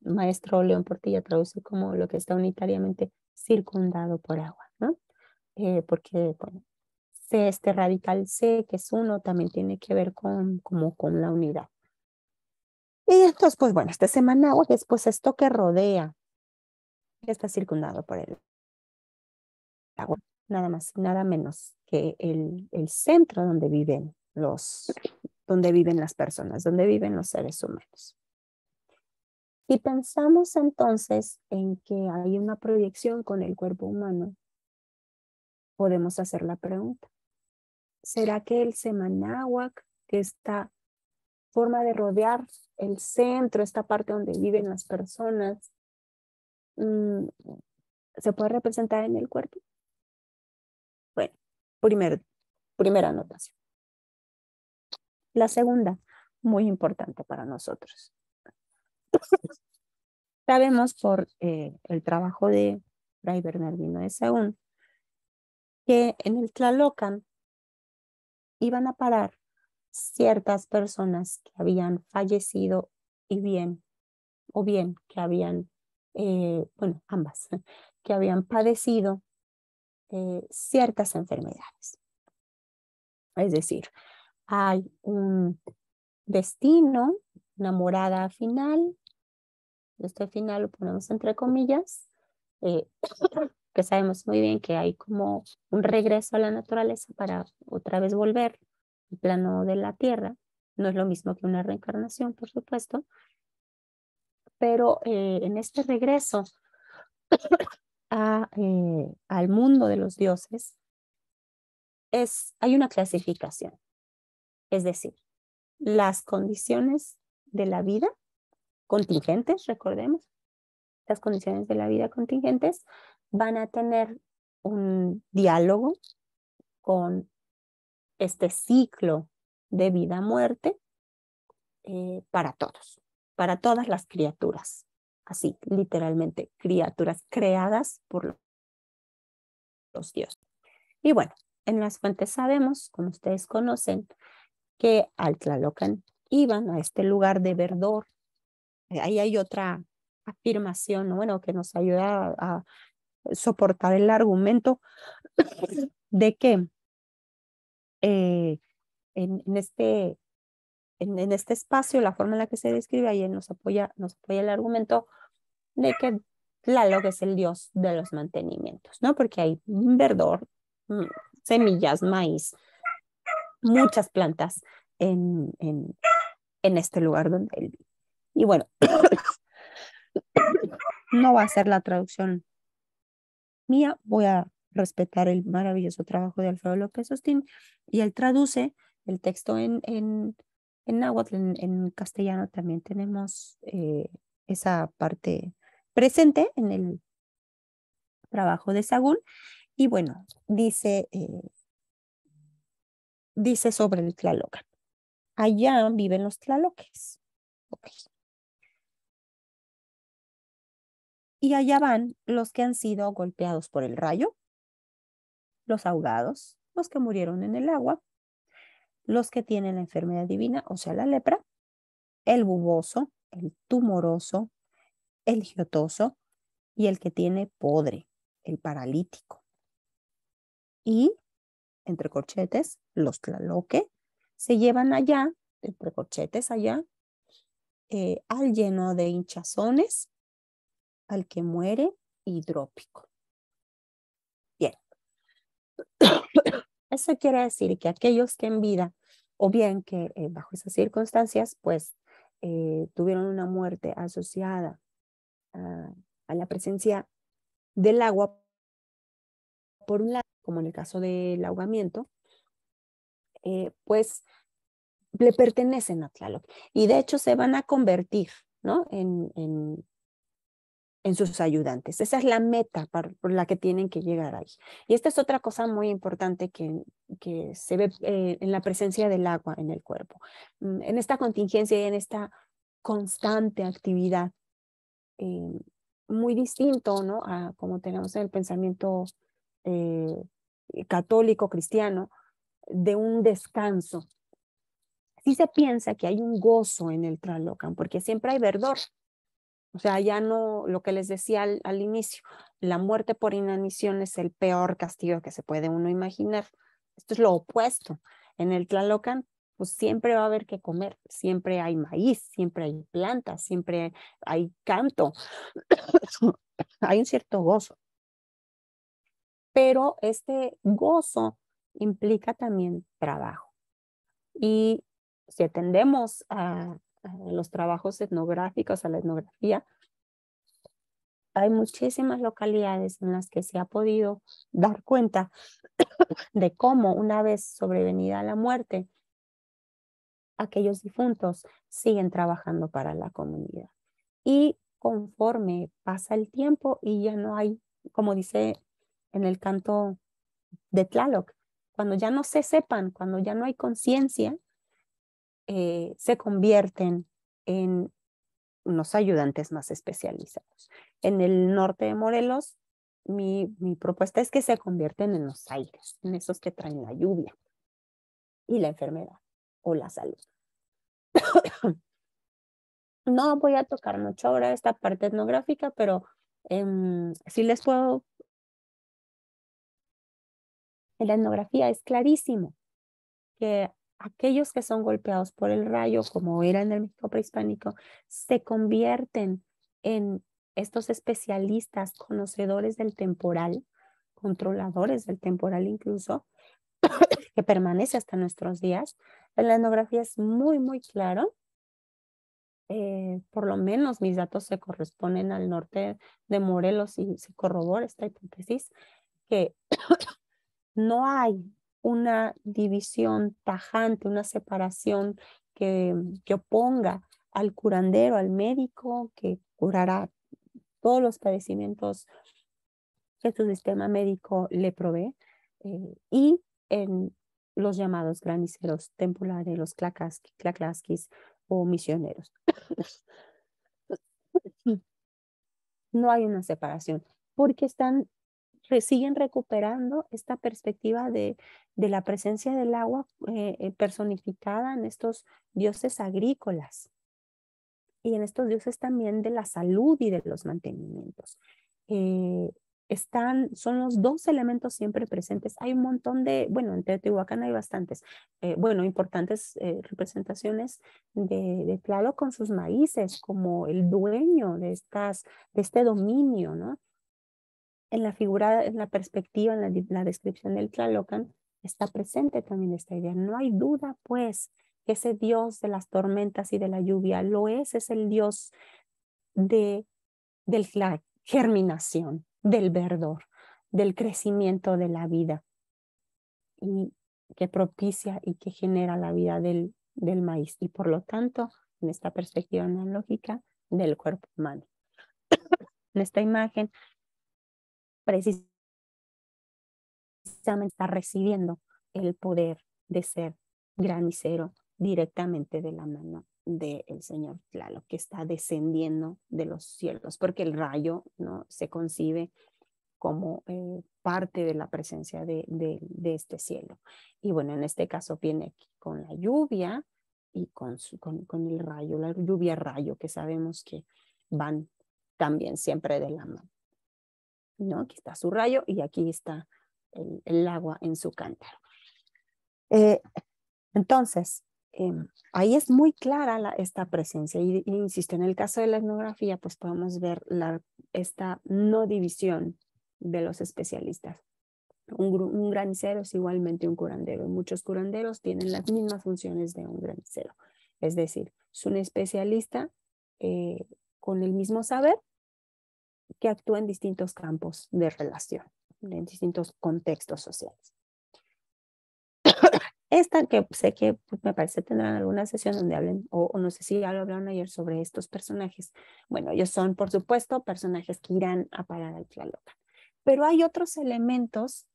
maestro León Portilla traduce como lo que está unitariamente circundado por agua. ¿no? Eh, porque bueno, este radical C, que es uno, también tiene que ver con, como con la unidad. Y entonces, pues bueno, semana semana es pues esto que rodea, que está circundado por el agua, nada más, nada menos que el, centro donde viven los, donde viven las personas, donde viven los seres humanos. Y pensamos entonces en que hay una proyección con el cuerpo humano, podemos hacer la pregunta. ¿Será que el semanáhuac, que esta forma de rodear el centro, esta parte donde viven las personas, mm, se puede representar en el cuerpo? Bueno, primer, primera anotación. La segunda, muy importante para nosotros. Sabemos por eh, el trabajo de Fray Bernardino de Saúl que en el Tlalocan iban a parar ciertas personas que habían fallecido y bien, o bien que habían, eh, bueno, ambas, que habían padecido eh, ciertas enfermedades. Es decir, hay un destino, una morada final, este final lo ponemos entre comillas, eh, que sabemos muy bien que hay como un regreso a la naturaleza para otra vez volver al plano de la tierra. No es lo mismo que una reencarnación, por supuesto, pero eh, en este regreso a, eh, al mundo de los dioses, es, hay una clasificación. Es decir, las condiciones de la vida contingentes, recordemos, las condiciones de la vida contingentes van a tener un diálogo con este ciclo de vida-muerte eh, para todos, para todas las criaturas, así literalmente, criaturas creadas por los dioses. Y bueno, en las fuentes sabemos, como ustedes conocen, que al Tlalocan iban a este lugar de verdor. Eh, ahí hay otra afirmación, bueno, que nos ayuda a, soportar el argumento de que eh, en, este, en, este espacio, la forma en la que se describe ahí nos apoya, nos apoya el argumento de que Tlaloc es el dios de los mantenimientos, ¿no? Porque hay verdor, mm, semillas, maíz, muchas plantas en, en, en este lugar donde él vive. Y bueno, no va a ser la traducción mía, voy a respetar el maravilloso trabajo de Alfredo López Austin Y él traduce el texto en, en, en náhuatl, en, castellano también tenemos eh, esa parte presente en el trabajo de Sagún. Y bueno, dice, eh, dice sobre el Tlalocan. Allá viven los Tlaloques. Y allá van los que han sido golpeados por el rayo, los ahogados, los que murieron en el agua, los que tienen la enfermedad divina, o sea, la lepra, el buboso, el tumoroso, el giotoso y el que tiene podre, el paralítico. Y, entre corchetes, los tlaloque se llevan allá, entre corchetes allá, eh, al lleno de hinchazones al que muere hidrópico. Bien. Eso quiere decir que aquellos que en vida, o bien que eh, bajo esas circunstancias, pues eh, tuvieron una muerte asociada a, la presencia del agua, por un lado, como en el caso del ahogamiento, eh, pues le pertenecen a Tlaloc. Y de hecho se van a convertir ¿no? en en sus ayudantes. Esa es la meta por, la que tienen que llegar ahí. Y esta es otra cosa muy importante que, que se ve eh, en la presencia del agua en el cuerpo. Mm, en esta contingencia y en esta constante actividad, eh, muy distinto ¿no? a como tenemos en el pensamiento eh, católico, cristiano, de un descanso. si se piensa que hay un gozo en el tralocan, porque siempre hay verdor, o sea, ya no lo que les decía al, inicio, la muerte por inanición es el peor castigo que se puede uno imaginar. Esto es lo opuesto. En el Tlalocan, pues siempre va a haber que comer, siempre hay maíz, siempre hay plantas, siempre hay canto, hay un cierto gozo. Pero este gozo implica también trabajo. Y si atendemos a eh, los trabajos etnográficos, a la etnografía, hay muchísimas localidades en las que se ha podido dar cuenta de cómo una vez sobrevenida la muerte, aquellos difuntos siguen trabajando para la comunidad. Y conforme pasa el tiempo y ya no hay, como dice en el canto de Tlaloc, cuando ya no se sepan, cuando ya no hay conciencia, eh, se convierten en unos ayudantes más especializados. En el norte de Morelos, mi, mi propuesta es que se convierten en los aires, en esos que traen la lluvia y la enfermedad o la salud. no voy a tocar mucho ahora esta parte etnográfica, pero eh, sí les puedo... En la etnografía es clarísimo que aquellos que son golpeados por el rayo, como era en el México prehispánico, se convierten en estos especialistas, conocedores del temporal, controladores del temporal incluso, que permanece hasta nuestros días. la etnografía es muy, muy claro. Eh, por lo menos mis datos se corresponden al norte de Morelos y se corrobora esta hipótesis, que no hay una división tajante, una separación mm, que, oponga al curandero, al médico que curará todos los padecimientos que su sistema médico le provee. Eh, y en los llamados graniceros templares, los claclasquis o misioneros. no hay una separación porque están siguen recuperando esta perspectiva de, de la presencia del agua eh, eh, personificada en estos dioses agrícolas y en estos dioses también de la salud y de los mantenimientos. Eh, están, son los dos elementos siempre presentes. Hay un montón de, bueno, en Teotihuacán hay bastantes, bueno, importantes representaciones de, de con sus maíces como el dueño de, estas, de este dominio, ¿no? en la figura, en la perspectiva, en la, descripción del Tlalocan, está presente también esta idea. No hay duda, pues, que ese Dios de las tormentas y de la lluvia lo es, es el Dios de, la germinación, del verdor, del crecimiento de la vida y que propicia y que genera la vida del, del maíz y por lo tanto, en esta perspectiva analógica, del cuerpo humano. en esta imagen precisamente está recibiendo el poder de ser granicero directamente de la mano del señor Tlalo, que está descendiendo de los cielos, porque el rayo ¿no? se concibe como eh, parte de la presencia de, este cielo. Y bueno, en este caso viene aquí con la lluvia y con, con el rayo, la lluvia rayo, que sabemos que van también siempre de la mano. ¿no? Aquí está su rayo y aquí está el, agua en su cántaro. Eh, entonces, em, ahí es muy clara esta presencia. Y, insisto, en el caso de la etnografía, pues podemos ver esta no división de los especialistas. Un, granicero es igualmente un curandero. Muchos curanderos tienen las mismas funciones de un granicero. Es decir, es un especialista eh, con el mismo saber, que actúa en distintos campos de relación, en distintos contextos sociales. Esta que sé que pues, me parece tendrán alguna sesión donde hablen, o, no sé si ya lo hablaron ayer sobre estos personajes. Bueno, ellos son, por supuesto, personajes que irán a parar al Tlalocan. Pero hay otros elementos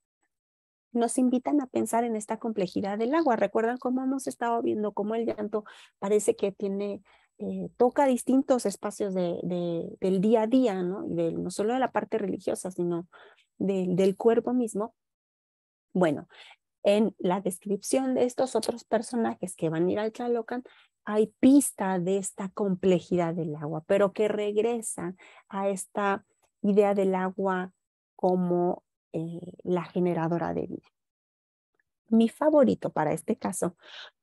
nos invitan a pensar en esta complejidad del agua. ¿Recuerdan cómo hemos estado viendo cómo el llanto parece que tiene eh, toca distintos espacios del día a día, ¿no? Y de, no solo de la parte religiosa, sino del cuerpo mismo. Bueno, en la descripción de estos otros personajes que van a ir al Tlalocan, hay pista de esta complejidad del agua, pero que regresa a esta idea del agua como eh, la generadora de vida. Mi favorito para este caso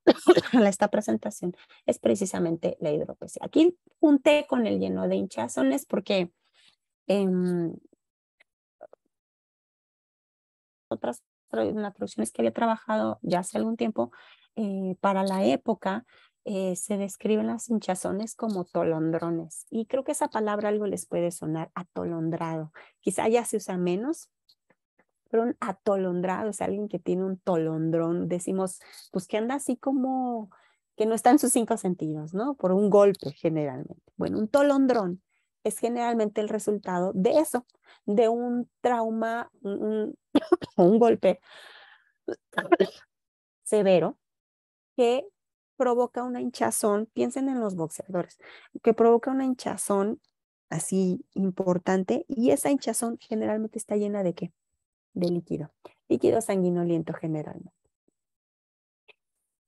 esta presentación es precisamente la hidropesía. Aquí junté con el lleno de hinchazones porque en em, otras traducciones que había trabajado ya hace algún tiempo, eh, para la época eh, se describen las hinchazones como tolondrones. Y creo que esa palabra algo les puede sonar atolondrado. Quizá ya se usa menos, pero un atolondrado, es alguien que tiene un tolondrón, decimos, pues que anda así como que no está en sus cinco sentidos, ¿no? Por un golpe generalmente. Bueno, un tolondrón es generalmente el resultado de eso, de un trauma un, un golpe severo que provoca una hinchazón, piensen en los boxeadores, que provoca una hinchazón así importante y esa hinchazón generalmente está llena de qué? de líquido, líquido sanguinoliento generalmente.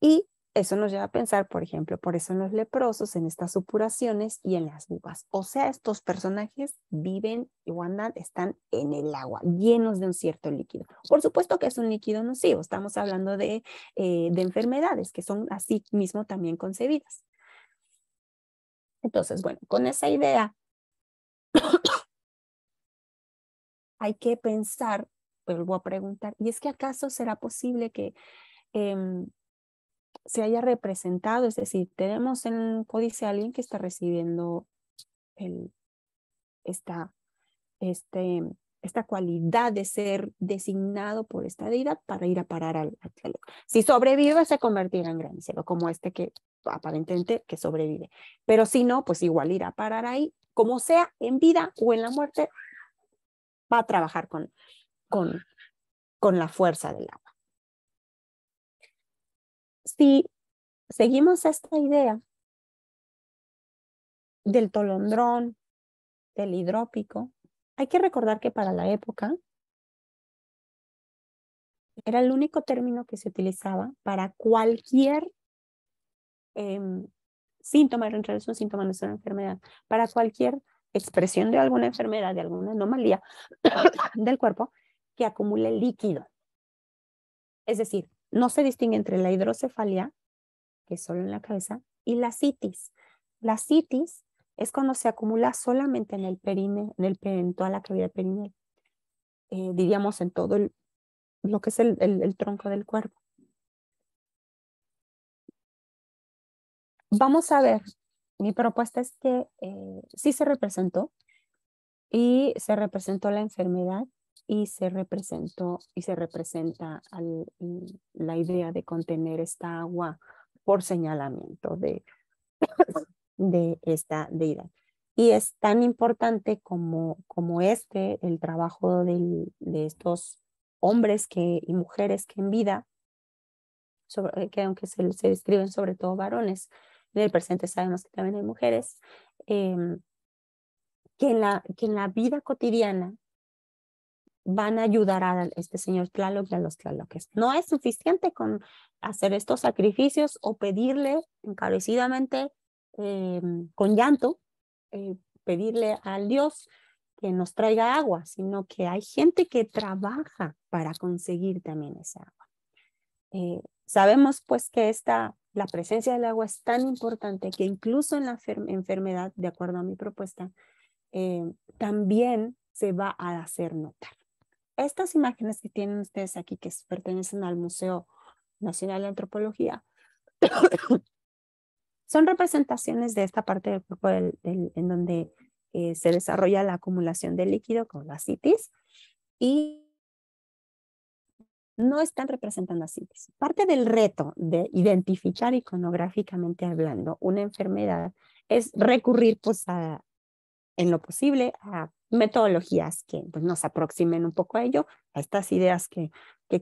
Y eso nos lleva a pensar, por ejemplo, por eso en los leprosos, en estas supuraciones y en las uvas. O sea, estos personajes viven y andan, están en el agua, llenos de un cierto líquido. Por supuesto que es un líquido nocivo, estamos hablando de, eh, de enfermedades que son así mismo también concebidas. Entonces, bueno, con esa idea hay que pensar vuelvo a preguntar, ¿y es que acaso será posible que em, se haya representado? Es decir, tenemos en el códice a alguien que está recibiendo el, esta, este, esta cualidad de ser designado por esta deidad para ir a parar al, cielo. Si sobrevive, se convertirá en gran cielo, como este que aparentemente que sobrevive. Pero si no, pues igual irá a parar ahí, como sea, en vida o en la muerte, va a trabajar con, con, con la fuerza del agua. Si seguimos esta idea del tolondrón, del hidrópico, hay que recordar que para la época era el único término que se utilizaba para cualquier em, síntoma, en es un síntoma, no es una enfermedad, para cualquier expresión de alguna enfermedad, de alguna anomalía del cuerpo, que acumule líquido. Es decir, no se distingue entre la hidrocefalia, que es solo en la cabeza, y la citis. La citis es cuando se acumula solamente en, el perine, en, el, toda la cavidad perineal, eh, diríamos en todo lo que es el, tronco del cuerpo. Vamos a ver, mi propuesta es que eh, sí se representó y se representó la enfermedad y se representó y se representa mm, la idea de contener esta agua por señalamiento de, de esta deidad. Y es tan importante como, como este, el trabajo de estos hombres que, y mujeres que en vida, que aunque se, se describen sobre todo varones, en el presente sabemos que también hay mujeres, em, que, en la, que en la vida cotidiana van a ayudar a este señor Tlaloc y a los Tlaloques. No es suficiente con hacer estos sacrificios o pedirle encarecidamente, eh, con llanto, eh, pedirle al Dios que nos traiga agua, sino que hay gente que trabaja para conseguir también esa agua. Eh, sabemos pues que esta, la presencia del agua es tan importante que incluso en la enfermedad, de acuerdo a mi propuesta, también se va a hacer notar. Estas imágenes que tienen ustedes aquí, que pertenecen al Museo Nacional de Antropología, son representaciones de esta parte del cuerpo en donde eh, se desarrolla la acumulación de líquido con la citis y no están representando a citis. Parte del reto de identificar iconográficamente hablando una enfermedad es recurrir pues, a, en lo posible a metodologías que pues, nos aproximen un poco a ello, a estas ideas que,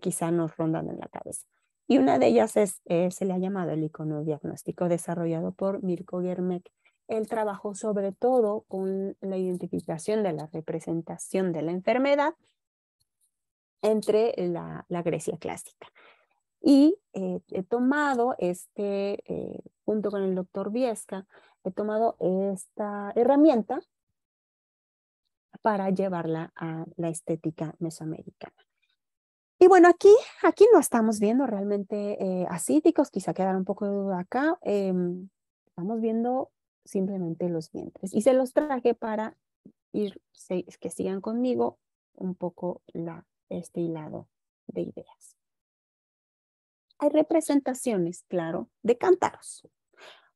quizá nos rondan en la cabeza. Y una de ellas es, eh, se le ha llamado el icono diagnóstico desarrollado por Mirko Germek. Él trabajó sobre todo con la identificación de la representación de la enfermedad entre la, Grecia clásica. Y eh, he tomado este, eh, junto con el doctor Viesca, he tomado esta herramienta para llevarla a la estética mesoamericana. Y bueno, aquí, aquí no estamos viendo realmente eh, quizá quedara un poco de duda acá. Em, estamos viendo simplemente los vientres. Y se los traje para ir, que sigan conmigo un poco este hilado de ideas. Hay representaciones, claro, de cántaros,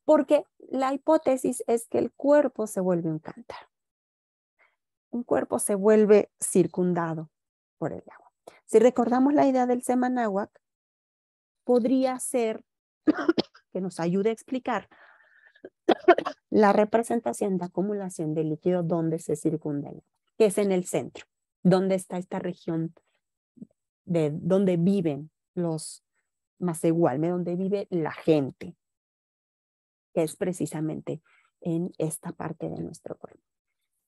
porque la hipótesis es que el cuerpo se vuelve un cántaro un cuerpo se vuelve circundado por el agua. Si recordamos la idea del Semanáhuac, podría ser que nos ayude a explicar la representación de acumulación de líquido donde se circunda el agua, que es en el centro, donde está esta región de donde viven los más igual, donde vive la gente, que es precisamente en esta parte de nuestro cuerpo.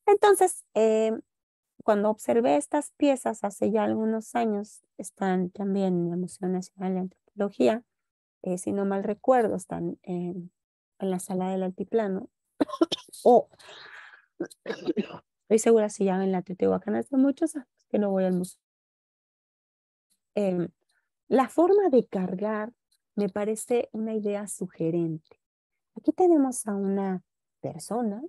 Entonces, em, cuando observé estas piezas hace ya algunos años, están también en el Museo Nacional de Antropología, eh, si no mal recuerdo, están en, la sala del altiplano. o, estoy segura si ya en la Teotihuacán hace muchos años que no voy al museo. Em, la forma de cargar me parece una idea sugerente. Aquí tenemos a una persona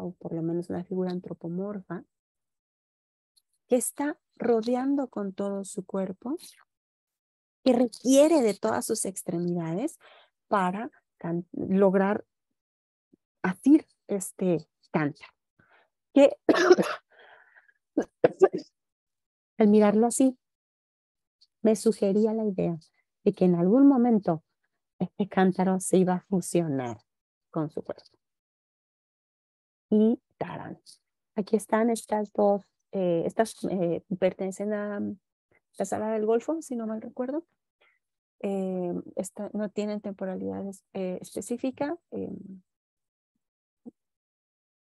o por lo menos una figura antropomorfa, que está rodeando con todo su cuerpo, y requiere de todas sus extremidades para lograr hacer este cántaro. Que al mirarlo así, me sugería la idea de que en algún momento este cántaro se iba a fusionar con su cuerpo y Taran. Aquí están estas dos, eh, estas eh, pertenecen a la sala del Golfo, si no mal recuerdo. Eh, no tienen temporalidad específica. Em,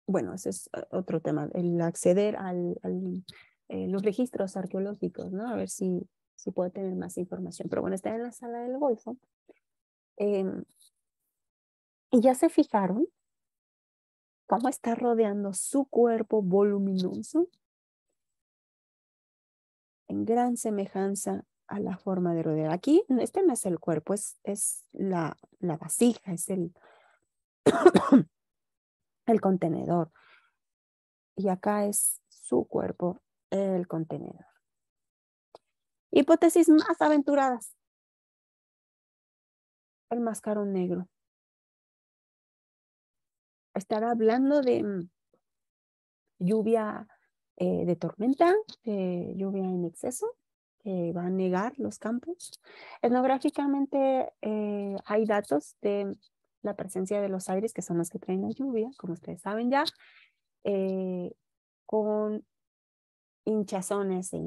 bueno, ese es otro tema, el acceder a los registros arqueológicos, ¿no? A ver si, si puedo tener más información. Pero bueno, está en la sala del Golfo. Em, y ya se fijaron cómo está rodeando su cuerpo voluminoso en gran semejanza a la forma de rodear. Aquí, este no es el cuerpo, es, la, vasija, es el, el contenedor. Y acá es su cuerpo, el contenedor. Hipótesis más aventuradas. El máscaro negro estar hablando de mm, lluvia eh, de tormenta, de eh, lluvia en exceso, que va a negar los campos. Etnográficamente eh, hay datos de la presencia de los aires, que son los que traen la lluvia, como ustedes saben ya, con hinchazones e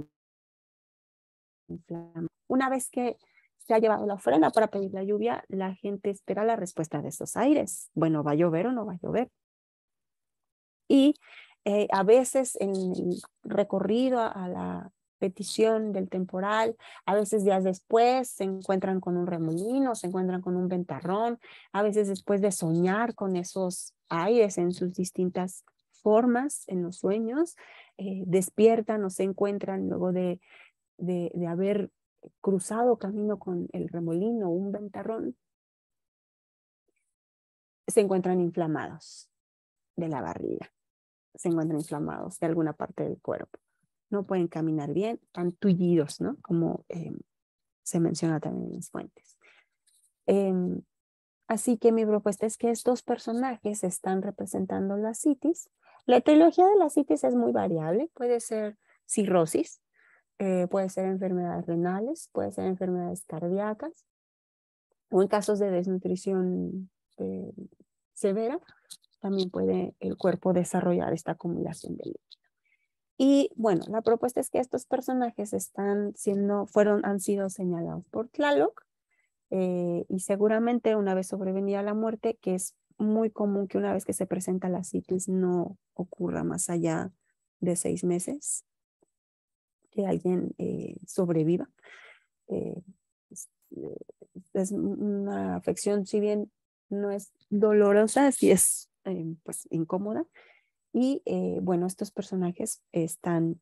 inflamación. Una vez que se ha llevado la frena para pedir la lluvia, la gente espera la respuesta de esos aires. Bueno, ¿va a llover o no va a llover? Y eh, a veces en el recorrido a, la petición del temporal, a veces días después se encuentran con un remolino, se encuentran con un ventarrón, a veces después de soñar con esos aires en sus distintas formas, en los sueños, eh, despiertan o se encuentran luego de, de haber cruzado camino con el remolino, o un ventarrón, se encuentran inflamados de la barriga, se encuentran inflamados de alguna parte del cuerpo. No pueden caminar bien, están tullidos, ¿no? Como eh, se menciona también en las fuentes. Em, así que mi propuesta es que estos personajes están representando la citis. La etiología de la citis es muy variable, puede ser cirrosis, eh, puede ser enfermedades renales, puede ser enfermedades cardíacas, o en casos de desnutrición eh, severa, también puede el cuerpo desarrollar esta acumulación de líquido. Y bueno, la propuesta es que estos personajes están siendo, fueron, han sido señalados por Tlaloc eh, y seguramente una vez sobrevenida la muerte, que es muy común que una vez que se presenta la citis no ocurra más allá de seis meses, alguien eh, sobreviva. Eh, eh, es, una afección, si bien no es dolorosa, sí es em, pues, incómoda. Y bueno, estos personajes están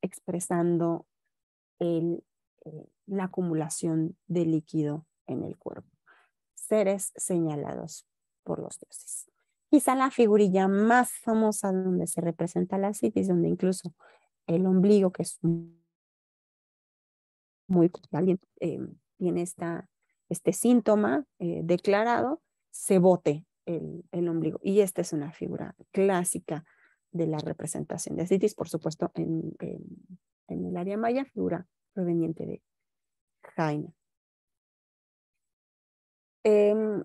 expresando el, la acumulación de líquido en el cuerpo. Seres señalados por los dioses. Quizá la figurilla más famosa donde se representa la CITIS donde incluso el ombligo, que es muy alguien em, tiene esta, este síntoma eh, declarado, se bote el, ombligo. Y esta es una figura clásica de la representación de asitis, por supuesto, en, el área maya, figura proveniente de Jaina. Em,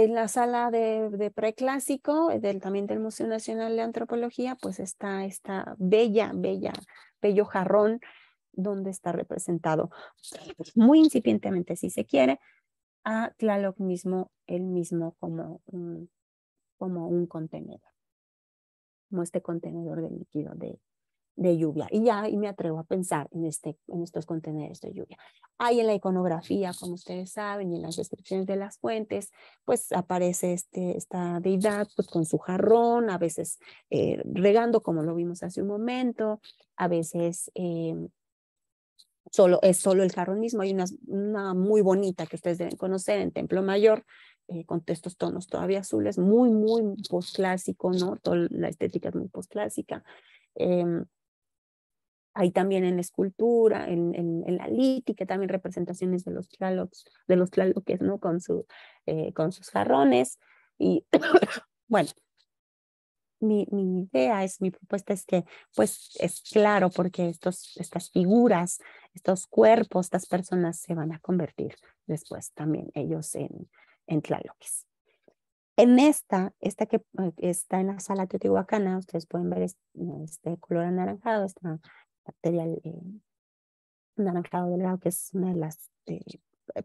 en la sala de, preclásico, eh, del, también del Museo Nacional de Antropología, pues está esta bella, bella, bello jarrón donde está representado pues, muy incipientemente, si se quiere, a Tlaloc mismo, él mismo como un, como un contenedor, como este contenedor de líquido de, de lluvia. Y ya y me atrevo a pensar en, este, en estos contenedores de lluvia. Ahí en la iconografía, como ustedes saben, y en las descripciones de las fuentes, pues aparece este, esta deidad pues, con su jarrón, a veces eh, regando, como lo vimos hace un momento, a veces... Eh, solo, es solo el jarrón mismo, hay una, una muy bonita que ustedes deben conocer en Templo Mayor, eh, con estos tonos todavía azules, muy, muy postclásico, ¿no? Toda la estética es muy postclásica. Eh, em, hay también en la escultura, en, la lítica, también representaciones de los tlalocs, de los tlaloques, ¿no? Con, su, eh, con sus jarrones. Y bueno, mi, mi, idea es, mi propuesta es que, pues, es claro, porque estos, estas figuras, estos cuerpos, estas personas se van a convertir después también ellos en, en tlaloques. En esta, esta que eh, está en la sala Teotihuacana, ustedes pueden ver este, color anaranjado, está material eh, naranjado delgado, que es una de las eh,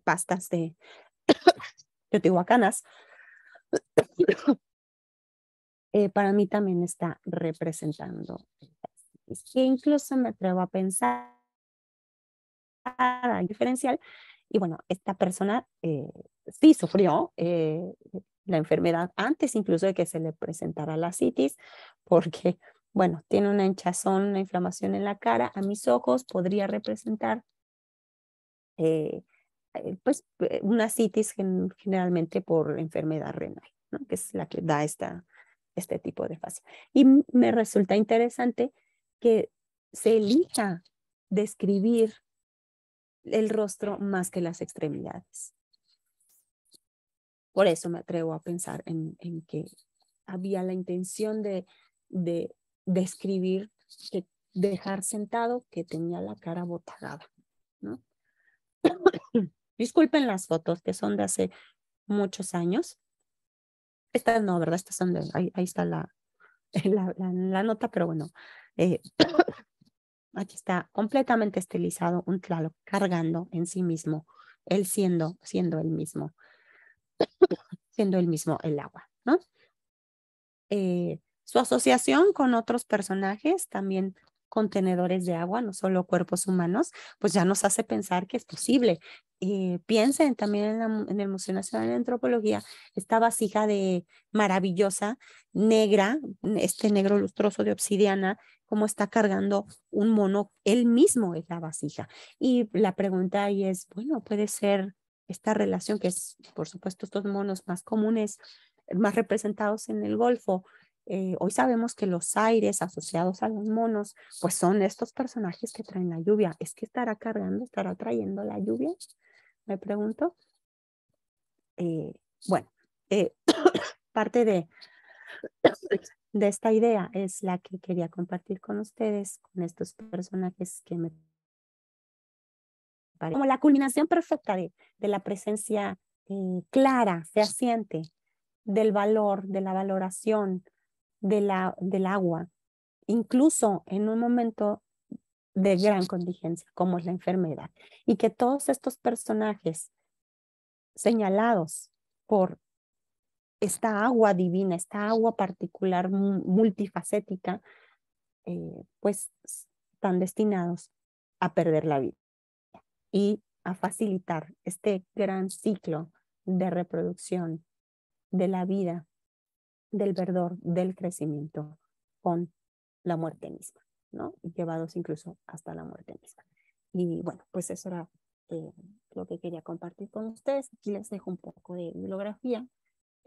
pastas de teotihuacanas, eh, para mí también está representando. que incluso me atrevo a pensar al diferencial. Y bueno, esta persona eh, sí sufrió la enfermedad antes incluso de que se le presentara la citis, porque bueno, tiene una hinchazón, una inflamación en la cara, a mis ojos podría representar eh, eh, pues eh, una citis generalmente por enfermedad renal, que es la que da esta, este tipo de fase. Y me resulta interesante que se elija describir el rostro más que las extremidades. Por eso me atrevo a pensar en, que había la intención de describir, que dejar sentado que tenía la cara botagada. Disculpen las fotos que son de hace muchos años. Estas no, ¿verdad? Estas son de, ahí, ahí está la, la, nota, pero bueno. Eh, aquí está completamente estilizado un claro cargando en sí mismo, él siendo, siendo el mismo, siendo el mismo el agua, ¿no? Eh, su asociación con otros personajes, también contenedores de agua, no solo cuerpos humanos, pues ya nos hace pensar que es posible. Eh, piensen también en, la, en, el Museo Nacional de Antropología, esta vasija de maravillosa, negra, este negro lustroso de obsidiana, cómo está cargando un mono, él mismo es la vasija. Y la pregunta ahí es, bueno, puede ser esta relación que es, por supuesto, estos monos más comunes, más representados en el Golfo, eh, hoy sabemos que los aires asociados a los monos, pues son estos personajes que traen la lluvia. ¿Es que estará cargando, estará trayendo la lluvia? Me pregunto. Eh, bueno, eh, parte de, de esta idea es la que quería compartir con ustedes, con estos personajes que me como la culminación perfecta de, de la presencia clara, fehaciente, del valor, de la valoración la, del agua, incluso en un momento de gran contingencia, como es la enfermedad, y que todos estos personajes señalados por esta agua divina, esta agua particular multifacética, eh, pues están destinados a perder la vida y a facilitar este gran ciclo de reproducción de la vida del verdor, del crecimiento con la muerte misma, ¿no? Y llevados incluso hasta la muerte misma. Y bueno, pues eso era eh, lo que quería compartir con ustedes. Aquí les dejo un poco de bibliografía.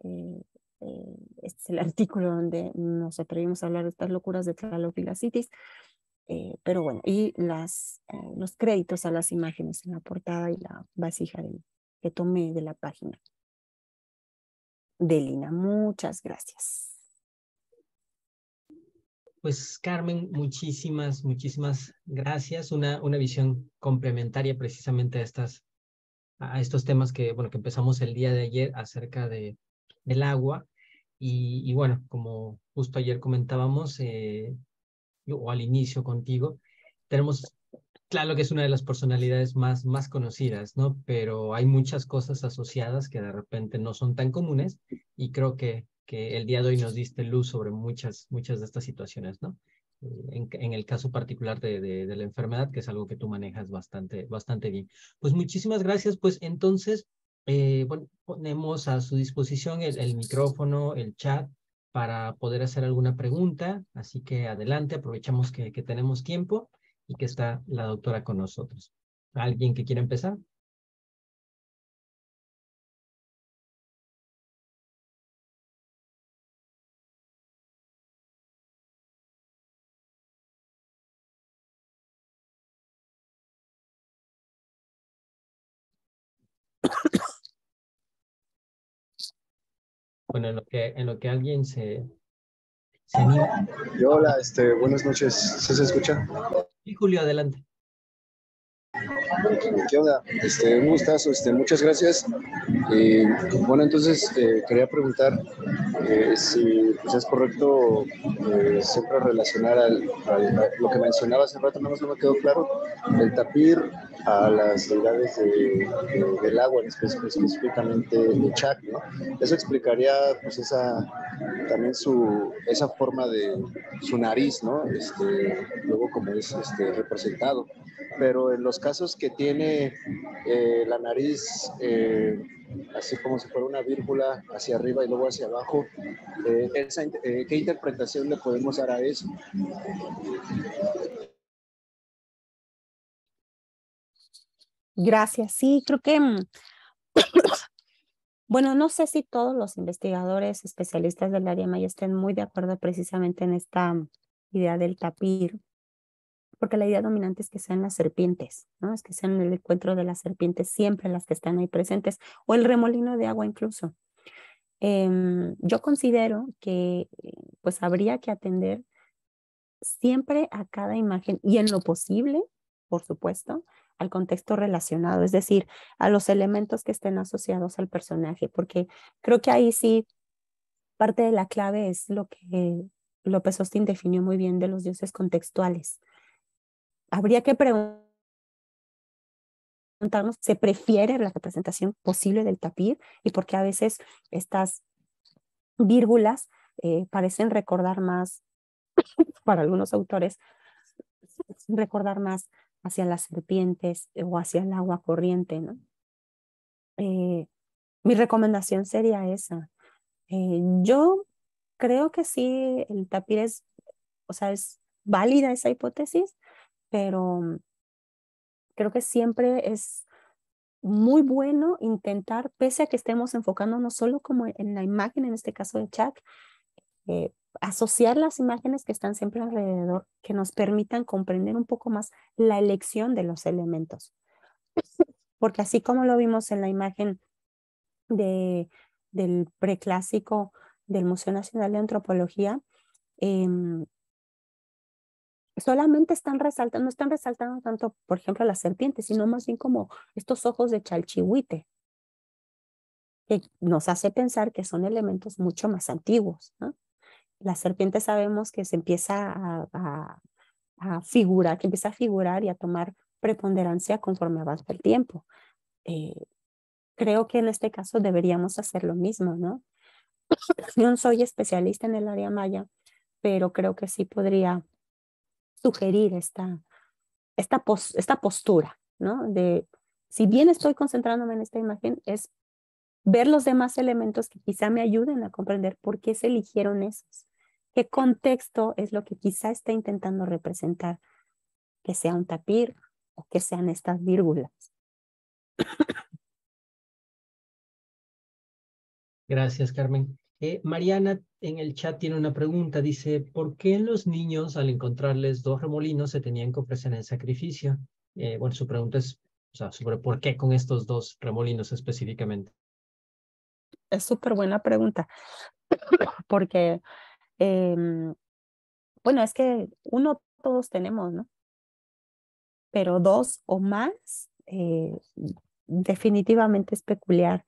Eh, eh, este es el artículo donde nos atrevimos a hablar de estas locuras de Eh, pero bueno, y las, los créditos a las imágenes en la portada y la vasija que tomé de la página. Delina, muchas gracias. Pues Carmen, muchísimas, muchísimas gracias. Una, una visión complementaria precisamente a, estas, a estos temas que, bueno, que empezamos el día de ayer acerca de, del agua. Y, bueno, como justo ayer comentábamos, eh, o al inicio contigo, tenemos Claro que es una de las personalidades más, más conocidas, ¿no? Pero hay muchas cosas asociadas que de repente no son tan comunes y creo que, que el día de hoy nos diste luz sobre muchas, muchas de estas situaciones, ¿no? En, el caso particular de, de, la enfermedad, que es algo que tú manejas bastante, bastante bien. Pues muchísimas gracias. Pues entonces, eh, bueno, ponemos a su disposición el, micrófono, el chat, para poder hacer alguna pregunta. Así que adelante, aprovechamos que tenemos tiempo y que está la doctora con nosotros. ¿Alguien que quiera empezar? Bueno, en lo que, en lo que alguien se, y hola, este, buenas noches. se escucha? Sí, Julio, adelante. ¿Qué onda? Este, un gustazo, este, muchas gracias. bueno, entonces eh, quería preguntar eh, si pues, es correcto eh, siempre relacionar al, lo que mencionaba hace rato, no me quedó claro, el tapir a las deidades del agua, específicamente de Chac, Eso explicaría pues esa, también su, esa forma de su nariz, ¿no? Este, luego como es este, representado. Pero en los casos que tiene eh, la nariz eh, así como si fuera una vírgula hacia arriba y luego hacia abajo, eh, ¿qué interpretación le podemos dar a eso? Gracias, sí, creo que, mm, bueno, no sé si todos los investigadores especialistas del área maya estén muy de acuerdo precisamente en esta idea del tapir, porque la idea dominante es que sean las serpientes, ¿no? Es que sean el encuentro de las serpientes siempre las que están ahí presentes, o el remolino de agua incluso. Em, yo considero que pues habría que atender siempre a cada imagen y en lo posible, por supuesto, al contexto relacionado, es decir, a los elementos que estén asociados al personaje, porque creo que ahí sí parte de la clave es lo que López Austin definió muy bien de los dioses contextuales, habría que preguntarnos, ¿se prefiere la representación posible del tapir? Y por qué a veces estas vírgulas eh, parecen recordar más, para algunos autores, recordar más hacia las serpientes eh, o hacia el agua corriente, ¿no? Eh, mi recomendación sería esa. yo creo que sí, el tapir es, o sea, es válida esa hipótesis, pero mm, creo que siempre es muy bueno intentar, pese a que estemos enfocándonos solo como en la imagen, en este caso de Chuck, eh, asociar las imágenes que están siempre alrededor, que nos permitan comprender un poco más la elección de los elementos. Porque así como lo vimos en la imagen de, del preclásico del Museo Nacional de Antropología, eh, solamente están resaltando, no están resaltando tanto, por ejemplo, las serpientes, sino más bien como estos ojos de chalchihuite, que nos hace pensar que son elementos mucho más antiguos. Las serpientes sabemos que se empieza a, figurar, que empieza a figurar y a tomar preponderancia conforme avanza el tiempo. Eh, creo que en este caso deberíamos hacer lo mismo, ¿no? no soy especialista en el área maya, pero creo que sí podría sugerir esta, esta, esta postura, ¿no? De si bien estoy concentrándome en esta imagen, es ver los demás elementos que quizá me ayuden a comprender por qué se eligieron esos, qué contexto es lo que quizá está intentando representar, que sea un tapir o que sean estas vírgulas. Gracias, Carmen. Eh, Mariana en el chat tiene una pregunta, dice, ¿por qué los niños al encontrarles dos remolinos se tenían que ofrecer en sacrificio? Eh, bueno, su pregunta es o sea, sobre por qué con estos dos remolinos específicamente. Es súper buena pregunta, porque, em, bueno, es que uno todos tenemos, ¿no? Pero dos o más, eh, definitivamente es peculiar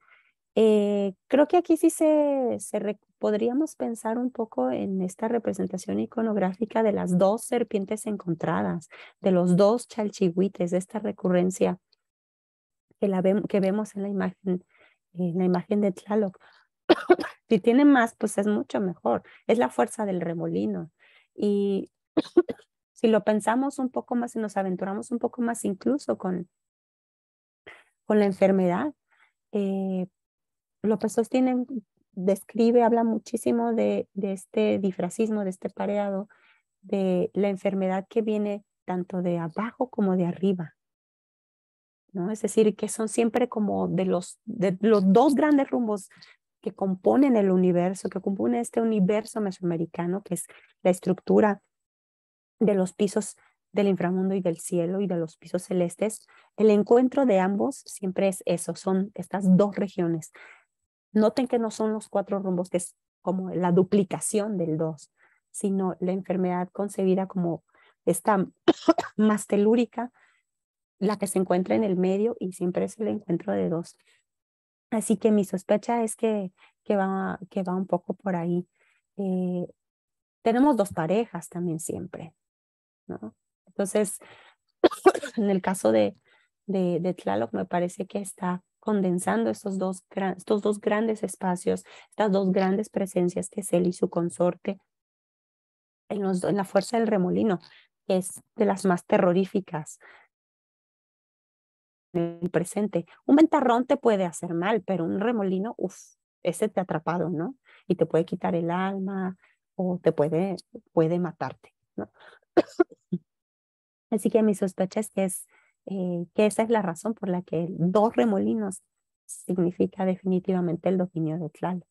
eh, creo que aquí sí se, se podríamos pensar un poco en esta representación iconográfica de las dos serpientes encontradas, de los dos chalchihuites, de esta recurrencia que, la que vemos en la imagen, en la imagen de Tlaloc. si tiene más, pues es mucho mejor. Es la fuerza del remolino. Y si lo pensamos un poco más y nos aventuramos un poco más incluso con, con la enfermedad, eh, López Sostiene describe, habla muchísimo de, este difracismo, de este pareado, de la enfermedad que viene tanto de abajo como de arriba. ¿no? Es decir, que son siempre como de los, de los dos grandes rumbos que componen el universo, que compone este universo mesoamericano, que es la estructura de los pisos del inframundo y del cielo y de los pisos celestes, el encuentro de ambos siempre es eso, son estas dos regiones, Noten que no son los cuatro rumbos, que es como la duplicación del dos, sino la enfermedad concebida como esta más telúrica, la que se encuentra en el medio y siempre es el encuentro de dos. Así que mi sospecha es que, que, va, que va un poco por ahí. Eh, tenemos dos parejas también siempre, ¿no? Entonces, en el caso de, de, de Tlaloc, me parece que está condensando estos dos, estos dos grandes espacios, estas dos grandes presencias que es él y su consorte en, los, en la fuerza del remolino, es de las más terroríficas en el presente. Un ventarrón te puede hacer mal, pero un remolino, uff, ese te ha atrapado, ¿no? Y te puede quitar el alma o te puede, puede matarte, ¿no? Así que mi sospecha es que es eh, que esa es la razón por la que dos remolinos significa definitivamente el dominio de Tlaloc.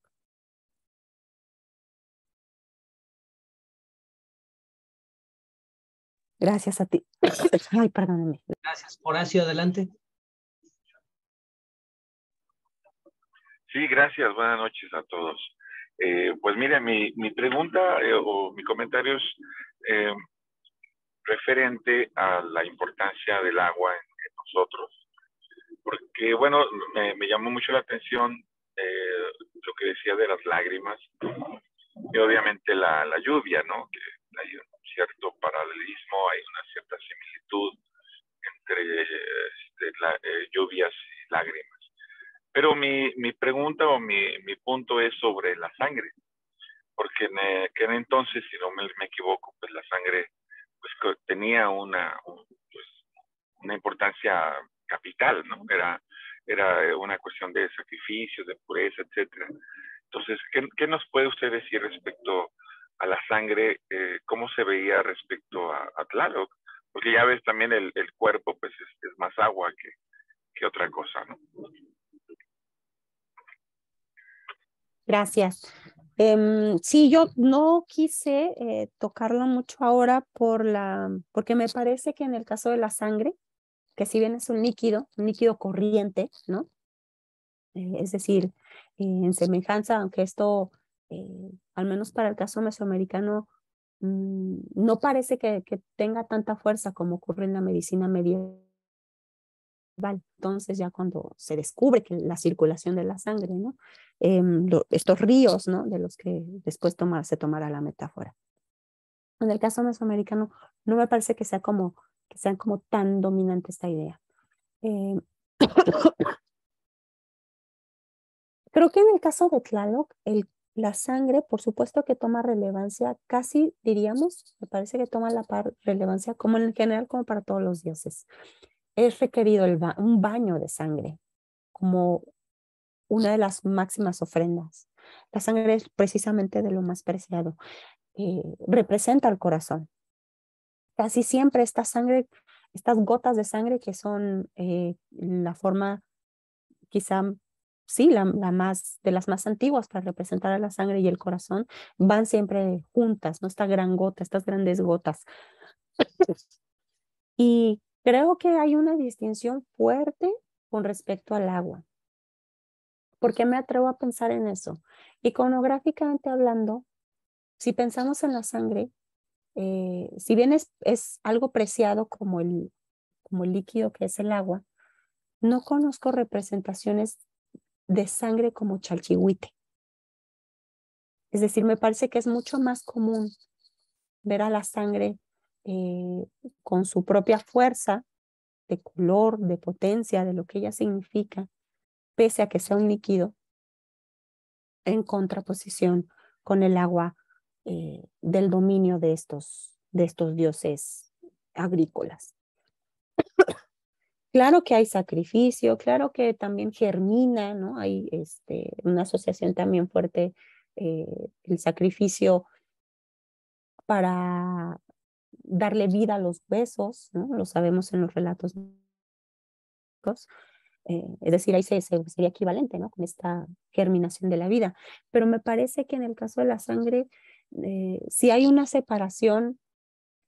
Gracias a ti. Ay, perdóname. Gracias. Horacio, adelante. Sí, gracias. Buenas noches a todos. Eh, pues mire, mi, mi pregunta eh, o mi comentario es, referente a la importancia del agua en, nosotros. Porque, bueno, me, llamó mucho la atención eh, lo que decía de las lágrimas y obviamente la, lluvia, ¿no? Que hay un cierto paralelismo, hay una cierta similitud entre este, la, eh, lluvias y lágrimas. Pero mi, mi pregunta o mi, mi punto es sobre la sangre, porque en, eh, entonces, si no me, me equivoco, pues la sangre pues, tenía una, pues, una importancia capital, ¿no? Era, era eh, una cuestión de sacrificios, de pureza, etcétera. Entonces, ¿qué, nos puede usted decir respecto a la sangre? Eh, ¿Cómo se veía respecto a, Tlaloc? Porque ya ves también el, el cuerpo, pues es, más agua que, otra cosa, ¿no? Gracias. Em, sí, yo no quise eh, tocarlo mucho ahora por la, porque me parece que en el caso de la sangre, que si bien es un líquido, un líquido corriente, ¿no? Eh, es decir, en semejanza, aunque esto, eh, al menos para el caso mesoamericano, mm, no parece que, que, tenga tanta fuerza como ocurre en la medicina medieval entonces ya cuando se descubre que la circulación de la sangre, ¿no? Em, estos ríos, ¿no? De los que después se tomará la metáfora. En el caso mesoamericano, no me parece que sea como, que sean como tan dominante esta idea. Em, creo que en el caso de Tlaloc, el, la sangre, por supuesto que toma relevancia, casi diríamos, me parece que toma la relevancia como en general, como para todos los dioses es requerido un baño de sangre como una de las máximas ofrendas. La sangre es precisamente de lo más preciado. Eh, representa al corazón. Casi siempre esta sangre, estas gotas de sangre que son eh, la forma quizá sí, la, más, de las más antiguas para representar a la sangre y el corazón, van siempre juntas, ¿no? Esta gran gota, estas grandes gotas. Y Creo que hay una distinción fuerte con respecto al agua. ¿Por qué me atrevo a pensar en eso? Iconográficamente hablando, si pensamos en la sangre, eh, si bien es, algo preciado como el, como el líquido que es el agua, no conozco representaciones de sangre como chalchihuite. Es decir, me parece que es mucho más común ver a la sangre eh, con su propia fuerza de color, de potencia, de lo que ella significa, pese a que sea un líquido, en contraposición con el agua eh, del dominio de estos, de estos dioses agrícolas. claro que hay sacrificio, claro que también germina, ¿no? Hay este, una asociación también fuerte, eh, el sacrificio para darle vida a los besos, ¿no? lo sabemos en los relatos. Eh, es decir, ahí sería equivalente ¿no? con esta germinación de la vida. Pero me parece que en el caso de la sangre, eh, si hay una separación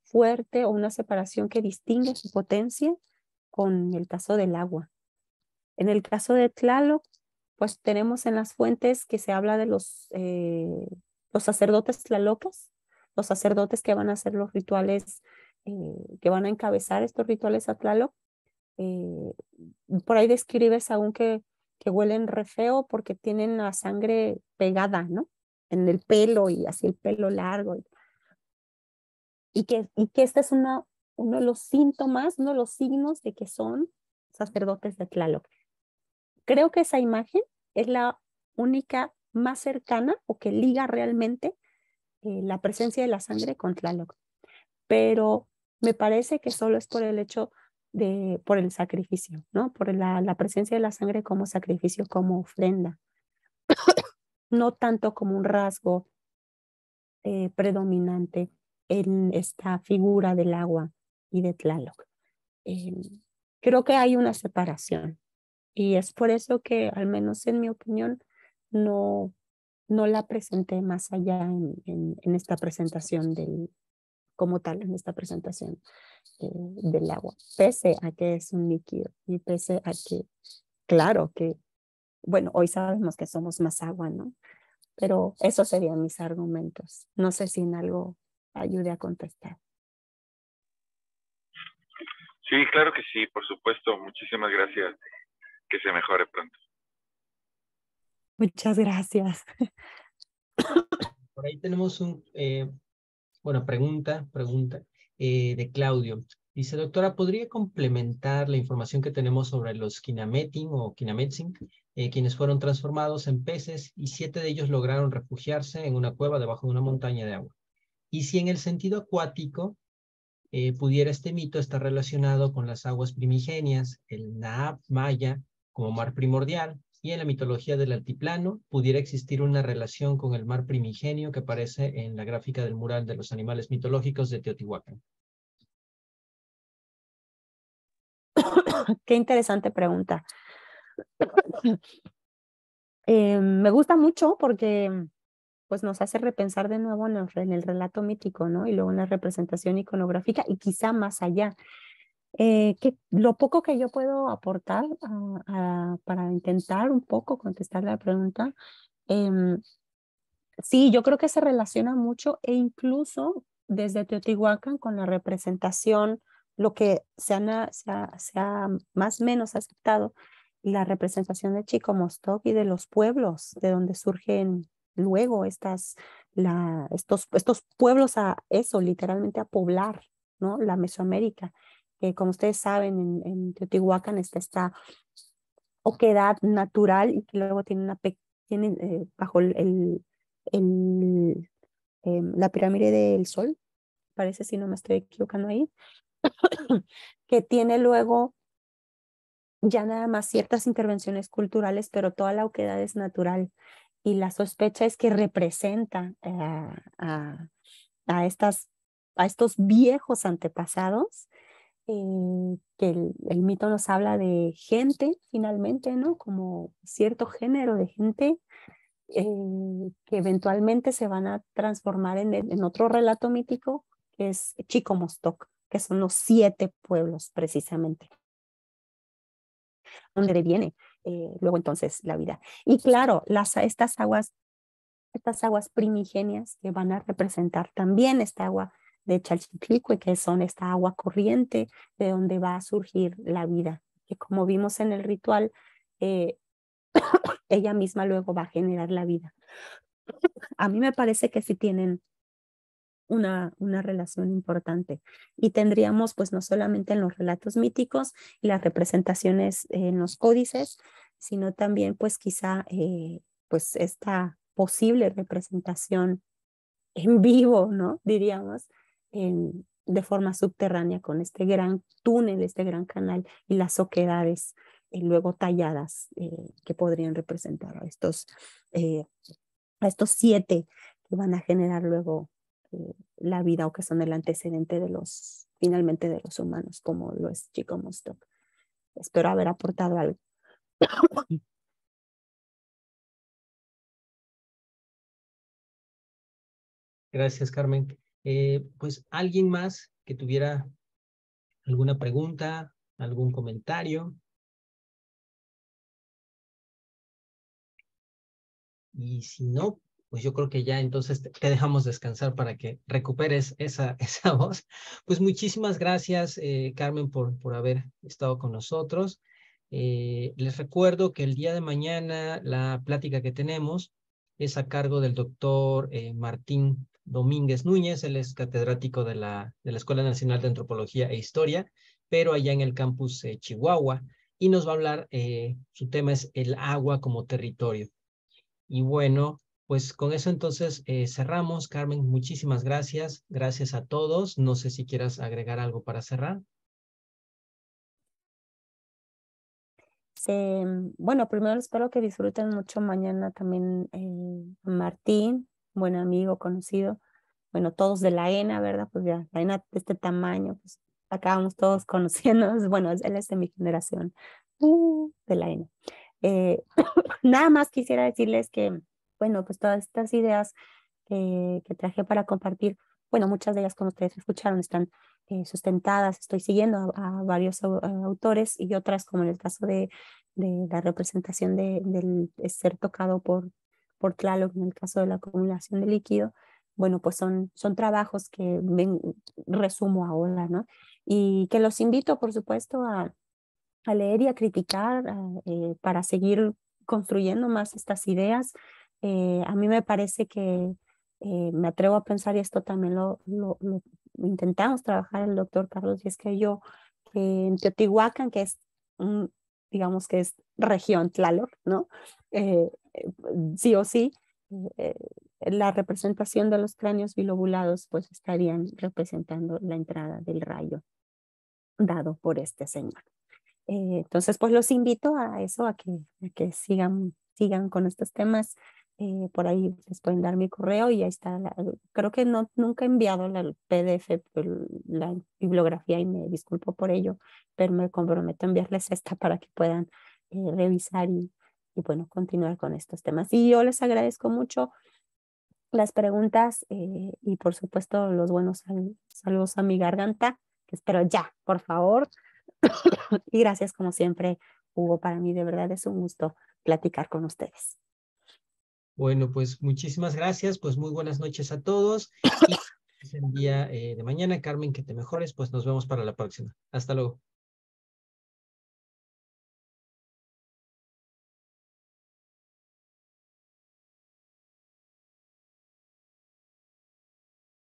fuerte o una separación que distingue su potencia con el caso del agua. En el caso de Tlaloc, pues tenemos en las fuentes que se habla de los, eh, los sacerdotes tlalocas, los sacerdotes que van a hacer los rituales, eh, que van a encabezar estos rituales a Tlaloc. Eh, por ahí describes aún que, que huelen re feo porque tienen la sangre pegada, ¿no? En el pelo y así el pelo largo. Y, que, y que este es una, uno de los síntomas, uno de los signos de que son sacerdotes de Tlaloc. Creo que esa imagen es la única más cercana o que liga realmente eh, la presencia de la pues sangre con Tlaloc. Pero me parece que solo es por el hecho de, por el sacrificio, ¿no? Por la, presencia de la sangre como sacrificio, como ofrenda. no tanto como un rasgo eh, predominante en esta figura del agua y de Tlaloc. Eh, creo que hay una separación y es por eso que, al menos en mi opinión, no, no la presenté más allá en, esta presentación del, como tal, en esta presentación eh, del agua, pese a que es un líquido y pese a que, claro que, bueno, hoy sabemos que somos más agua, ¿no? Pero esos serían mis argumentos. No sé si en algo ayude a contestar. Sí, claro que sí, por supuesto. Muchísimas gracias. Que se mejore pronto. Muchas gracias. Por ahí tenemos un, eh, pregunta, pregunta eh, de Claudio. Dice, doctora, ¿podría complementar la información que tenemos sobre los kinameting o kinametsing, eh, quienes fueron transformados en peces y siete de ellos lograron refugiarse en una cueva debajo de una montaña de agua? Y si en el sentido acuático pudiera este mito estar relacionado con las aguas primigenias, el Naab Maya como mar primordial, y en la mitología del altiplano pudiera existir una relación con el mar primigenio que aparece en la gráfica del mural de los animales mitológicos de Teotihuacán. Qué interesante pregunta. Em, me gusta mucho porque pues nos hace repensar de nuevo en el, relato mítico, ¿no? Y luego en la representación iconográfica y quizá más allá. Eh, que lo poco que yo puedo aportar ah, ah, para intentar un poco contestar la pregunta, em, sí, yo creo que se relaciona mucho e incluso desde Teotihuacán con la representación, lo que se, ah, ha, más o menos aceptado, la representación de Chico Mostoc y de los pueblos de donde surgen luego estas, estos, estos pueblos a eso, literalmente a poblar, ¿no? La Mesoamérica que como ustedes saben, en, Teotihuacán está esta oquedad natural y que luego tiene una tiene, eh, bajo el, em, la pirámide del sol, parece si no me estoy equivocando ahí, que tiene luego ya nada más ciertas intervenciones culturales, pero toda la oquedad es natural. Y la sospecha es que representa a, estas, a estos viejos antepasados eh, que el, mito nos habla de gente, finalmente, ¿no? Como cierto género de gente eh, que eventualmente se van a transformar en, otro relato mítico, que es Chico Mostoc, que son los siete pueblos precisamente. Donde viene eh, luego entonces la vida. Y claro, estas aguas estas aguas primigenias que van a representar también esta agua de Chalchiclicue, que son esta agua corriente de donde va a surgir la vida. Que como vimos en el ritual, eh, ella misma luego va a generar la vida. A mí me parece que sí tienen una, una, relación importante. Y tendríamos, pues, no solamente en los relatos míticos y las representaciones en los códices, sino también, pues, quizá, eh, pues, esta posible representación en vivo, ¿no? Diríamos, de forma subterránea con este gran túnel, este gran canal y las oquedades eh, luego talladas eh, que podrían representar a estos, eh, a estos siete que van a generar luego la vida o que son el antecedente de los, finalmente de los humanos, como lo es Chico Mostock. Espero haber aportado algo. Gracias, Carmen. Eh, pues alguien más que tuviera alguna pregunta, algún comentario. Y si no, pues yo creo que ya entonces te dejamos descansar para que recuperes esa, esa voz. Pues muchísimas gracias, eh, Carmen, por, por haber estado con nosotros. Eh, les recuerdo que el día de mañana la plática que tenemos es a cargo del doctor Martín Domínguez Núñez, él es catedrático de la, de la Escuela Nacional de Antropología e Historia, pero allá en el campus eh, Chihuahua, y nos va a hablar, eh, su tema es el agua como territorio. Y bueno, pues con eso entonces eh, cerramos. Carmen, muchísimas gracias. Gracias a todos. No sé si quieras agregar algo para cerrar. bueno, primero espero que disfruten mucho mañana también Martín, buen amigo, conocido, bueno, todos de la ENA, ¿verdad? Pues ya, la ENA de este tamaño, pues acabamos todos conociéndonos, bueno, él es de mi generación, uh, de la ENA. Eh, nada más quisiera decirles que, bueno, pues todas estas ideas que traje para compartir, bueno, muchas de ellas como ustedes escucharon están eh, sustentadas, estoy siguiendo a, varios autores y otras como en el caso de, de la representación de, del ser tocado por por Tlaloc en el caso de la acumulación de líquido, bueno, pues son, son trabajos que ven, resumo ahora, ¿no? Y que los invito, por supuesto, a, leer y a criticar eh, para seguir construyendo más estas ideas. Eh, a mí me parece que eh, me atrevo a pensar, y esto también lo, lo intentamos trabajar el doctor Carlos, y es que yo, en Teotihuacán, que es un, digamos que es región Tlaloc, ¿no? Eh, eh, sí o sí, eh, la representación de los cráneos bilobulados pues estarían representando la entrada del rayo dado por este señor. entonces, pues los invito a eso, a que, que sigan, sigan con estos temas. Eh, por ahí les pueden dar mi correo y ahí está. creo que no, nunca he enviado el PDF, la bibliografía y me disculpo por ello, pero me comprometo a enviarles esta para que puedan eh, revisar y, bueno, continuar con estos temas. Y yo les agradezco mucho las preguntas eh, y por supuesto los buenos saludos a mi garganta, que espero ya, por favor. y gracias como siempre, Hugo, para mí de verdad es un gusto platicar con ustedes. Bueno, pues muchísimas gracias, pues muy buenas noches a todos. Y el día eh, de mañana, Carmen, que te mejores, pues nos vemos para la próxima. Hasta luego.